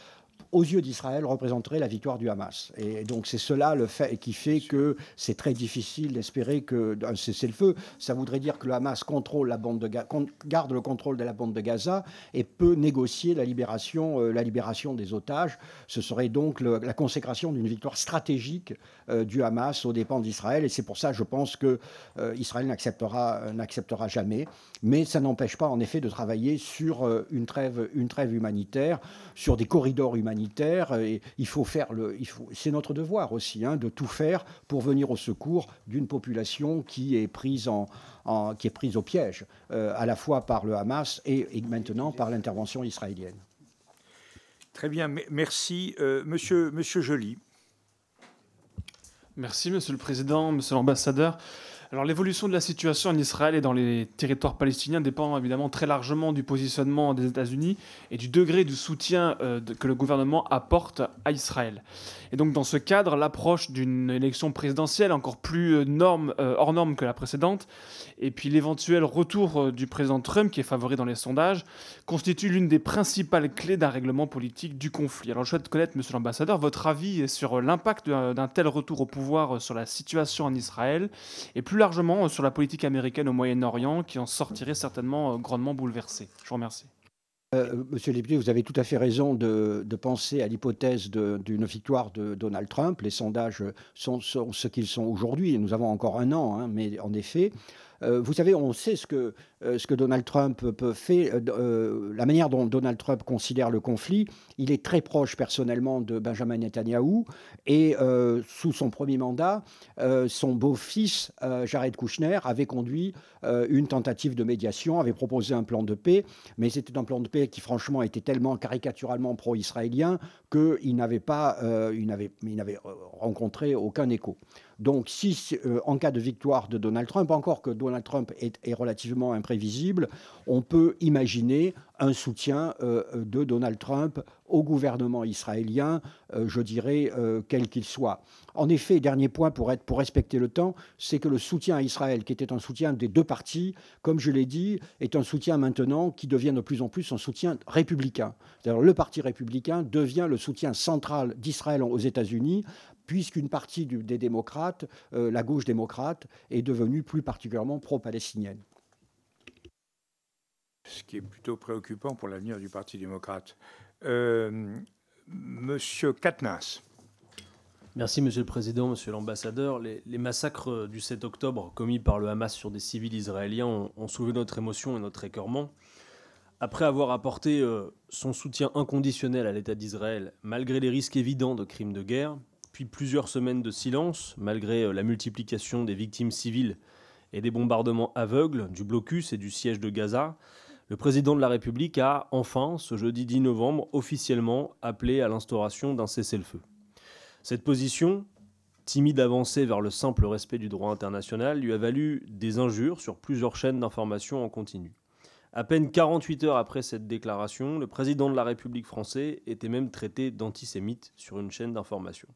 aux yeux d'Israël, représenterait la victoire du Hamas. Et donc c'est cela le fait qui fait que c'est très difficile d'espérer un cessez-le-feu. Ça voudrait dire que le Hamas contrôle la bande de garde le contrôle de la bande de Gaza et peut négocier la libération, euh, la libération des otages. Ce serait donc la consécration d'une victoire stratégique euh, du Hamas aux dépens d'Israël. Et c'est pour ça, je pense que euh, Israël n'acceptera n'acceptera jamais. Mais ça n'empêche pas, en effet, de travailler sur une trêve, une trêve humanitaire, sur des corridors humanitaires et il faut faire le, il faut, c'est notre devoir aussi hein, de tout faire pour venir au secours d'une population qui est prise en, qui est prise au piège, euh, à la fois par le Hamas et, maintenant par l'intervention israélienne. Très bien, merci, euh, Monsieur Monsieur Joly. Merci, Monsieur le Président, Monsieur l'ambassadeur. Alors l'évolution de la situation en Israël et dans les territoires palestiniens dépend évidemment très largement du positionnement des États-Unis et du degré du soutien euh, que le gouvernement apporte à Israël. Et donc dans ce cadre, l'approche d'une élection présidentielle encore plus euh, norme, euh, hors norme que la précédente, et puis l'éventuel retour du président Trump qui est favori dans les sondages, constitue l'une des principales clés d'un règlement politique du conflit. Alors je souhaite connaître, monsieur l'ambassadeur, votre avis sur l'impact d'un tel retour au pouvoir sur la situation en Israël et plus largement euh, sur la politique américaine au Moyen-Orient qui en sortirait certainement euh, grandement bouleversée. Je vous remercie. Euh, monsieur le député, vous avez tout à fait raison de, penser à l'hypothèse d'une victoire de Donald Trump. Les sondages sont, ce qu'ils sont aujourd'hui. Nous avons encore un an, hein, mais en effet, euh, vous savez, on sait ce que, euh, Donald Trump peut faire, euh, la manière dont Donald Trump considère le conflit. Il est très proche personnellement de Benjamin Netanyahu et sous son premier mandat, son beau-fils Jared Kushner avait conduit une tentative de médiation, avait proposé un plan de paix, mais c'était un plan de paix qui franchement était tellement caricaturalement pro-israélien qu'il n'avait pas, il n'avait rencontré aucun écho. Donc, si euh, en cas de victoire de Donald Trump, encore que Donald Trump est, relativement imprévisible, on peut imaginer un soutien euh, de Donald Trump au gouvernement israélien, euh, je dirais, quel qu'il soit. En effet, dernier point pour, être, pour respecter le temps, c'est que le soutien à Israël, qui était un soutien des deux partis, comme je l'ai dit, est un soutien maintenant qui devient de plus en plus un soutien républicain. cest le Parti républicain devient le soutien central d'Israël aux États-Unis, puisqu'une partie des démocrates, euh, la gauche démocrate, est devenue plus particulièrement pro-palestinienne. Ce qui est plutôt préoccupant pour l'avenir du Parti démocrate. Euh, monsieur Katnas. Merci, Monsieur le Président, Monsieur l'Ambassadeur. Les, massacres du 7 octobre commis par le Hamas sur des civils israéliens ont, soulevé notre émotion et notre écœurement. Après avoir apporté euh, son soutien inconditionnel à l'État d'Israël, malgré les risques évidents de crimes de guerre, puis plusieurs semaines de silence, malgré euh, la multiplication des victimes civiles et des bombardements aveugles, du blocus et du siège de Gaza, le président de la République a enfin, ce jeudi 10 novembre, officiellement appelé à l'instauration d'un cessez-le-feu. Cette position, timide avancée vers le simple respect du droit international, lui a valu des injures sur plusieurs chaînes d'information en continu. À peine 48 heures après cette déclaration, le président de la République français était même traité d'antisémite sur une chaîne d'information.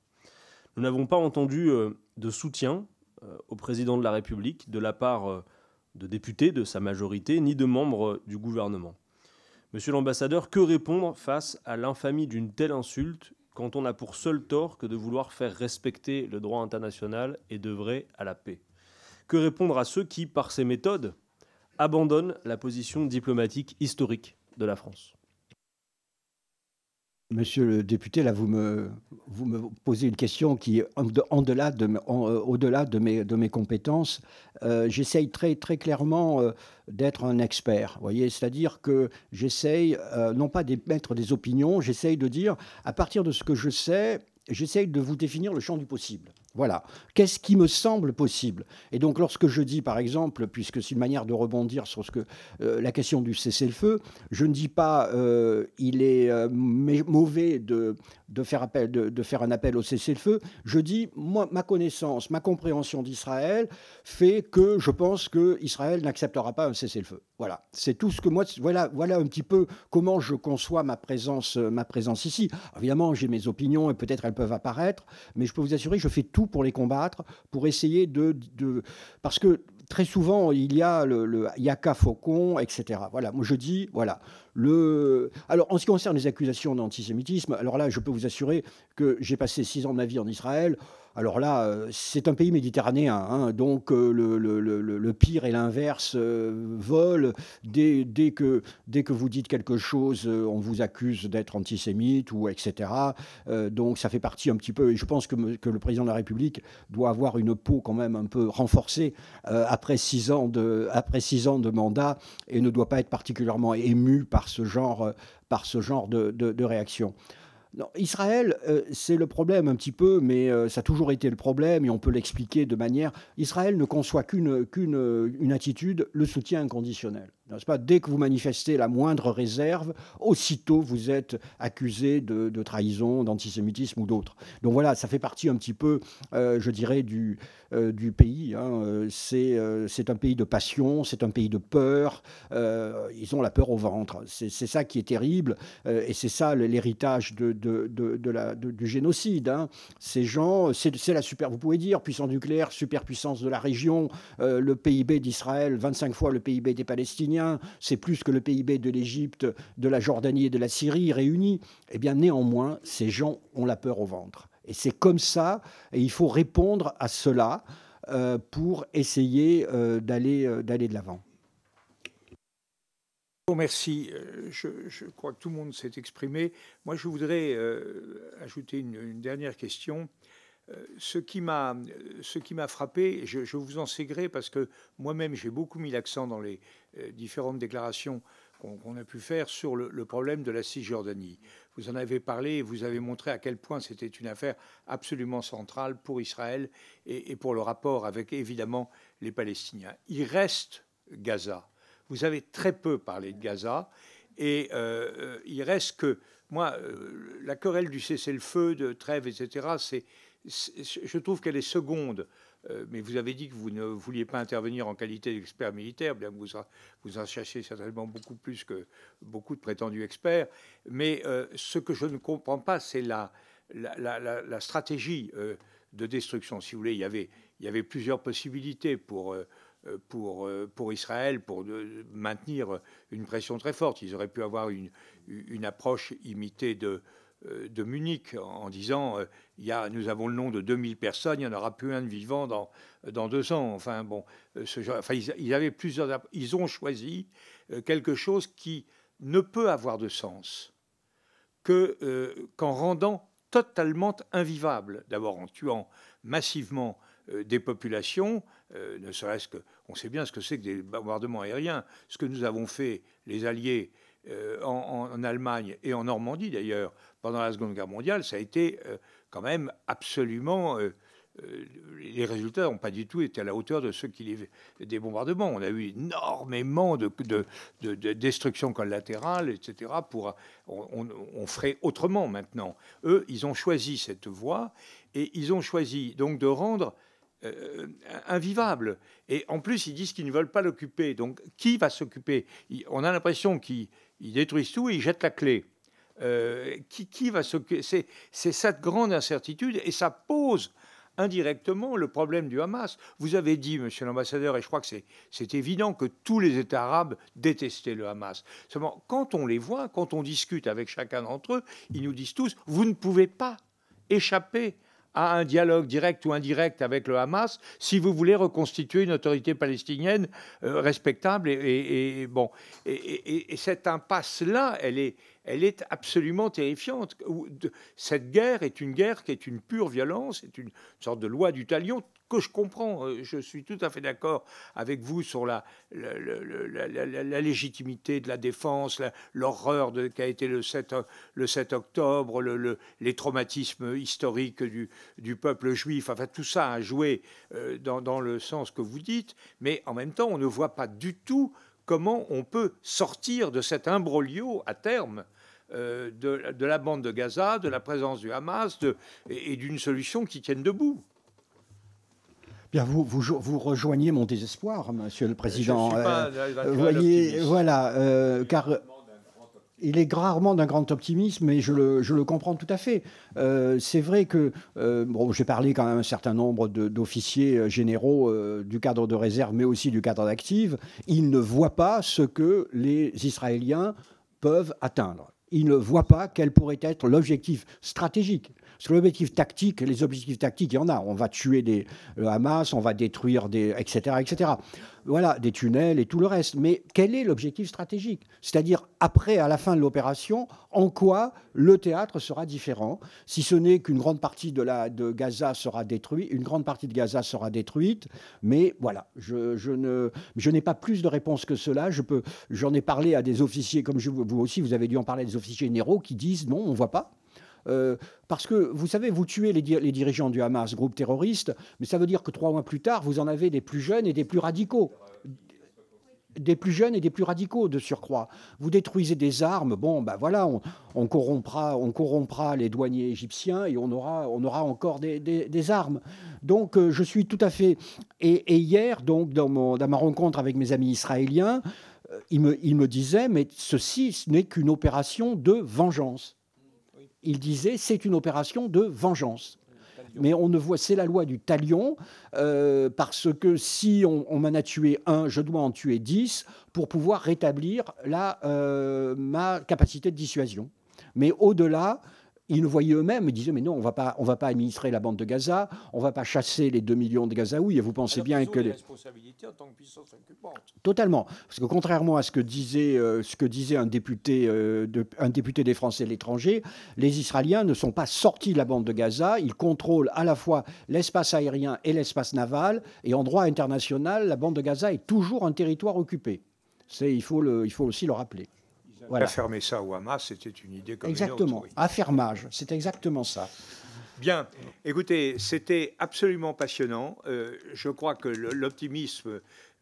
Nous n'avons pas entendu euh, de soutien euh, au président de la République de la part euh, de députés de sa majorité ni de membres du gouvernement. Monsieur l'ambassadeur, que répondre face à l'infamie d'une telle insulte quand on a pour seul tort que de vouloir faire respecter le droit international et d'œuvrer à la paix Que répondre à ceux qui, par ces méthodes, abandonnent la position diplomatique historique de la France Monsieur le député, là, vous me, posez une question qui est euh, au-delà de, mes, de mes compétences. Euh, j'essaye très, très clairement euh, d'être un expert, voyez C'est-à-dire que j'essaye, non pas d'émettre des opinions, j'essaye de dire, à partir de ce que je sais, j'essaye de vous définir le champ du possible. Voilà. Qu'est-ce qui me semble possible Et donc lorsque je dis, par exemple, puisque c'est une manière de rebondir sur ce que, euh, la question du cessez-le-feu, je ne dis pas euh, il est euh, mauvais de, faire appel, de, faire un appel au cessez-le-feu, je dis, moi, ma connaissance, ma compréhension d'Israël fait que je pense qu'Israël n'acceptera pas un cessez-le-feu. Voilà. C'est tout ce que moi, voilà, voilà un petit peu comment je conçois ma présence, ma présence ici. évidemment, j'ai mes opinions et peut-être elles peuvent apparaître, mais je peux vous assurer que je fais tout pour les combattre, pour essayer de... de... Parce que très souvent, il y a le, Yaka Faucon, etc. Voilà, moi je dis, voilà. Le... Alors, en ce qui concerne les accusations d'antisémitisme, alors là, je peux vous assurer que j'ai passé six ans de ma vie en Israël. Alors là, euh, c'est un pays méditerranéen, hein, donc euh, le, pire et l'inverse euh, volent. Dès, que, dès que vous dites quelque chose, on vous accuse d'être antisémite ou etc. donc ça fait partie un petit peu, et je pense que, le président de la République doit avoir une peau quand même un peu renforcée après, six ans de, après ans de mandat et ne doit pas être particulièrement ému par ce genre, par ce genre de, de, de réaction. Non, Israël, euh, c'est le problème un petit peu, mais euh, ça a toujours été le problème et on peut l'expliquer de manière. Israël ne conçoit qu'une une attitude, le soutien inconditionnel pas Dès que vous manifestez la moindre réserve, aussitôt vous êtes accusé de, trahison, d'antisémitisme ou d'autres. Donc voilà, ça fait partie un petit peu, euh, je dirais, du, euh, pays. Hein. Euh, c'est un pays de passion, c'est un pays de peur. ils ont la peur au ventre. C'est ça qui est terrible et c'est ça l'héritage du génocide. Hein. Ces gens, c'est la super, vous pouvez dire, puissance nucléaire, superpuissance de la région, le PIB d'Israël, 25 fois le PIB des Palestiniens c'est plus que le PIB de l'Égypte, de la Jordanie et de la Syrie réunis, eh bien néanmoins, ces gens ont la peur au ventre. Et c'est comme ça, et il faut répondre à cela euh, pour essayer euh, d'aller euh, d'aller de l'avant. Bon, oh, merci. Je, crois que tout le monde s'est exprimé. Moi, je voudrais ajouter une, dernière question euh, ce qui m'a euh, ce qui m'a frappé, je, je, vous en sais gré parce que moi-même j'ai beaucoup mis l'accent dans les euh, différentes déclarations qu'on a pu faire sur le, problème de la Cisjordanie. Vous en avez parlé et vous avez montré à quel point c'était une affaire absolument centrale pour Israël et, pour le rapport avec évidemment les Palestiniens. Il reste Gaza. Vous avez très peu parlé de Gaza et il reste que moi, la querelle du cessez-le-feu, de trêve, etc., c'est je trouve qu'elle est seconde. Euh, mais vous avez dit que vous ne vouliez pas intervenir en qualité d'expert militaire, bien que vous, vous en cherchez certainement beaucoup plus que beaucoup de prétendus experts. Mais euh, ce que je ne comprends pas, c'est la, la, stratégie euh, de destruction. Si vous voulez, il y avait, il y avait plusieurs possibilités pour pour, pour Israël, pour de, maintenir une pression très forte. Ils auraient pu avoir une, une approche imitée de, euh, de Munich en disant euh, il y nous avons le nom de 2000 personnes, il n'y en aura plus un vivant dans, deux ans. Enfin, bon, euh, ce enfin, ils, avaient plusieurs, ils ont choisi quelque chose qui ne peut avoir de sens que qu'en rendant totalement invivable, d'abord en tuant massivement des populations, ne serait-ce que, on sait bien ce que c'est que des bombardements aériens, ce que nous avons fait les Alliés euh, en, Allemagne et en Normandie d'ailleurs pendant la Seconde Guerre mondiale, ça a été euh, quand même absolument... Euh, les résultats n'ont pas du tout été à la hauteur de ceux qui des bombardements. On a eu énormément de, de, de, destruction collatérale, etc. Pour, on, ferait autrement maintenant. Eux, ils ont choisi cette voie et ils ont choisi donc de rendre invivable. Et en plus, ils disent qu'ils ne veulent pas l'occuper. Donc, qui va s'occuper On a l'impression qu'ils ils détruisent tout et ils jettent la clé. Euh, qui, va s'occuper c'est, cette grande incertitude et ça pose indirectement le problème du Hamas. Vous avez dit, monsieur l'ambassadeur, et je crois que c'est, c'est évident que tous les États arabes détestaient le Hamas. Seulement, quand on les voit, quand on discute avec chacun d'entre eux, ils nous disent tous, vous ne pouvez pas échapper à un dialogue direct ou indirect avec le Hamas si vous voulez reconstituer une autorité palestinienne euh, respectable. Et, bon, et, et cette impasse-là, elle est, elle est absolument terrifiante. Cette guerre est une guerre qui est une pure violence, c'est une sorte de loi du talion que je comprends. Euh, je suis tout à fait d'accord avec vous sur la, légitimité de la défense, l'horreur qu'a été le 7, octobre, les traumatismes historiques du, peuple juif. Enfin, tout ça a joué euh, dans le sens que vous dites, mais en même temps, on ne voit pas du tout comment on peut sortir de cet imbroglio à terme euh, de, la bande de Gaza, de la présence du Hamas et, d'une solution qui tienne debout. Bien, vous, vous, rejoignez mon désespoir, Monsieur le euh, Président. Je euh, voyez, voilà, car il est rarement d'un grand optimisme, et je le, comprends tout à fait. Euh, c'est vrai que euh, j'ai parlé quand même un certain nombre d'officiers euh, généraux du cadre de réserve, mais aussi du cadre d'active. Ils ne voient pas ce que les Israéliens peuvent atteindre. Ils ne voient pas quel pourrait être l'objectif stratégique parce l'objectif tactique, les objectifs tactiques, il y en a. On va tuer des, euh, Hamas, on va détruire des. etc. etc. Voilà, des tunnels et tout le reste. Mais quel est l'objectif stratégique C'est-à-dire, après, à la fin de l'opération, en quoi le théâtre sera différent Si ce n'est qu'une grande partie de, Gaza sera détruite, une grande partie de Gaza sera détruite. Mais voilà, je, ne, je n'ai pas plus de réponse que cela. Je peux, j'en ai parlé à des officiers, comme vous aussi, vous avez dû en parler à des officiers généraux qui disent non, on ne voit pas. Euh, parce que vous savez, vous tuez les, dirigeants du Hamas, groupe terroriste, mais ça veut dire que trois mois plus tard, vous en avez des plus jeunes et des plus radicaux des plus jeunes et des plus radicaux de surcroît. Vous détruisez des armes, bon, ben voilà, on, corrompra, on corrompra les douaniers égyptiens et on aura, on aura encore des, armes. Donc euh, je suis tout à fait... Et, hier, donc, dans, dans, ma rencontre avec mes amis israéliens, euh, ils, me, ils me disaient, mais ceci, ce n'est qu'une opération de vengeance il disait c'est une opération de vengeance. Mais on ne voit, c'est la loi du talion, euh, parce que si on, m'en a tué un, je dois en tuer dix pour pouvoir rétablir la, euh, ma capacité de dissuasion. Mais au-delà, ils le voyaient eux-mêmes, et disaient mais non, on va pas, va pas administrer la bande de Gaza, on ne va pas chasser les 2 millions de Gazaouis. Et vous pensez bien que les responsabilités en tant que puissance occupante. Totalement, parce que contrairement à ce que disait, euh, ce que disait un député, euh, un député des Français de l'étranger, les Israéliens ne sont pas sortis de la bande de Gaza. Ils contrôlent à la fois l'espace aérien et l'espace naval. Et en droit international, la bande de Gaza est toujours un territoire occupé. il, faut il faut aussi le rappeler. Voilà. ça au Hamas, c'était une idée comme Exactement, une autre, affermage, c'est exactement ça. Bien, écoutez, c'était absolument passionnant. Euh, je crois que l'optimisme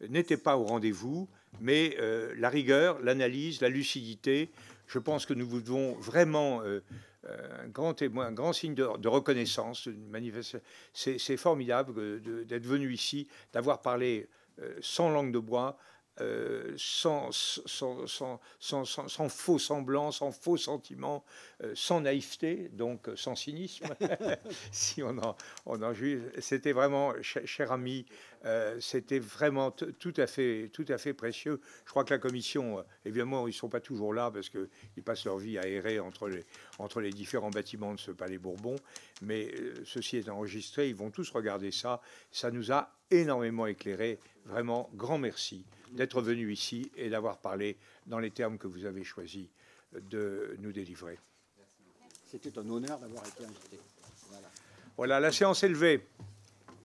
n'était pas au rendez-vous, mais euh, la rigueur, l'analyse, la lucidité, je pense que nous vous devons vraiment euh, un grand grand signe de reconnaissance. C'est formidable d'être venu ici, d'avoir parlé sans langue de bois euh, sans, sans, faux semblants, sans faux sentiments, euh, sans naïveté, donc euh, sans cynisme, si on en, on en juge. C'était vraiment, cher ami, euh, c'était vraiment tout à, fait, tout à fait précieux. Je crois que la commission, euh, évidemment, ils ne sont pas toujours là parce qu'ils passent leur vie à errer entre les, entre les différents bâtiments de ce palais Bourbon. Mais euh, ceci est enregistré, ils vont tous regarder ça. Ça nous a énormément éclairé. Vraiment, grand merci d'être venu ici et d'avoir parlé dans les termes que vous avez choisi de nous délivrer. C'était un honneur d'avoir été invité. voilà, la séance est levée.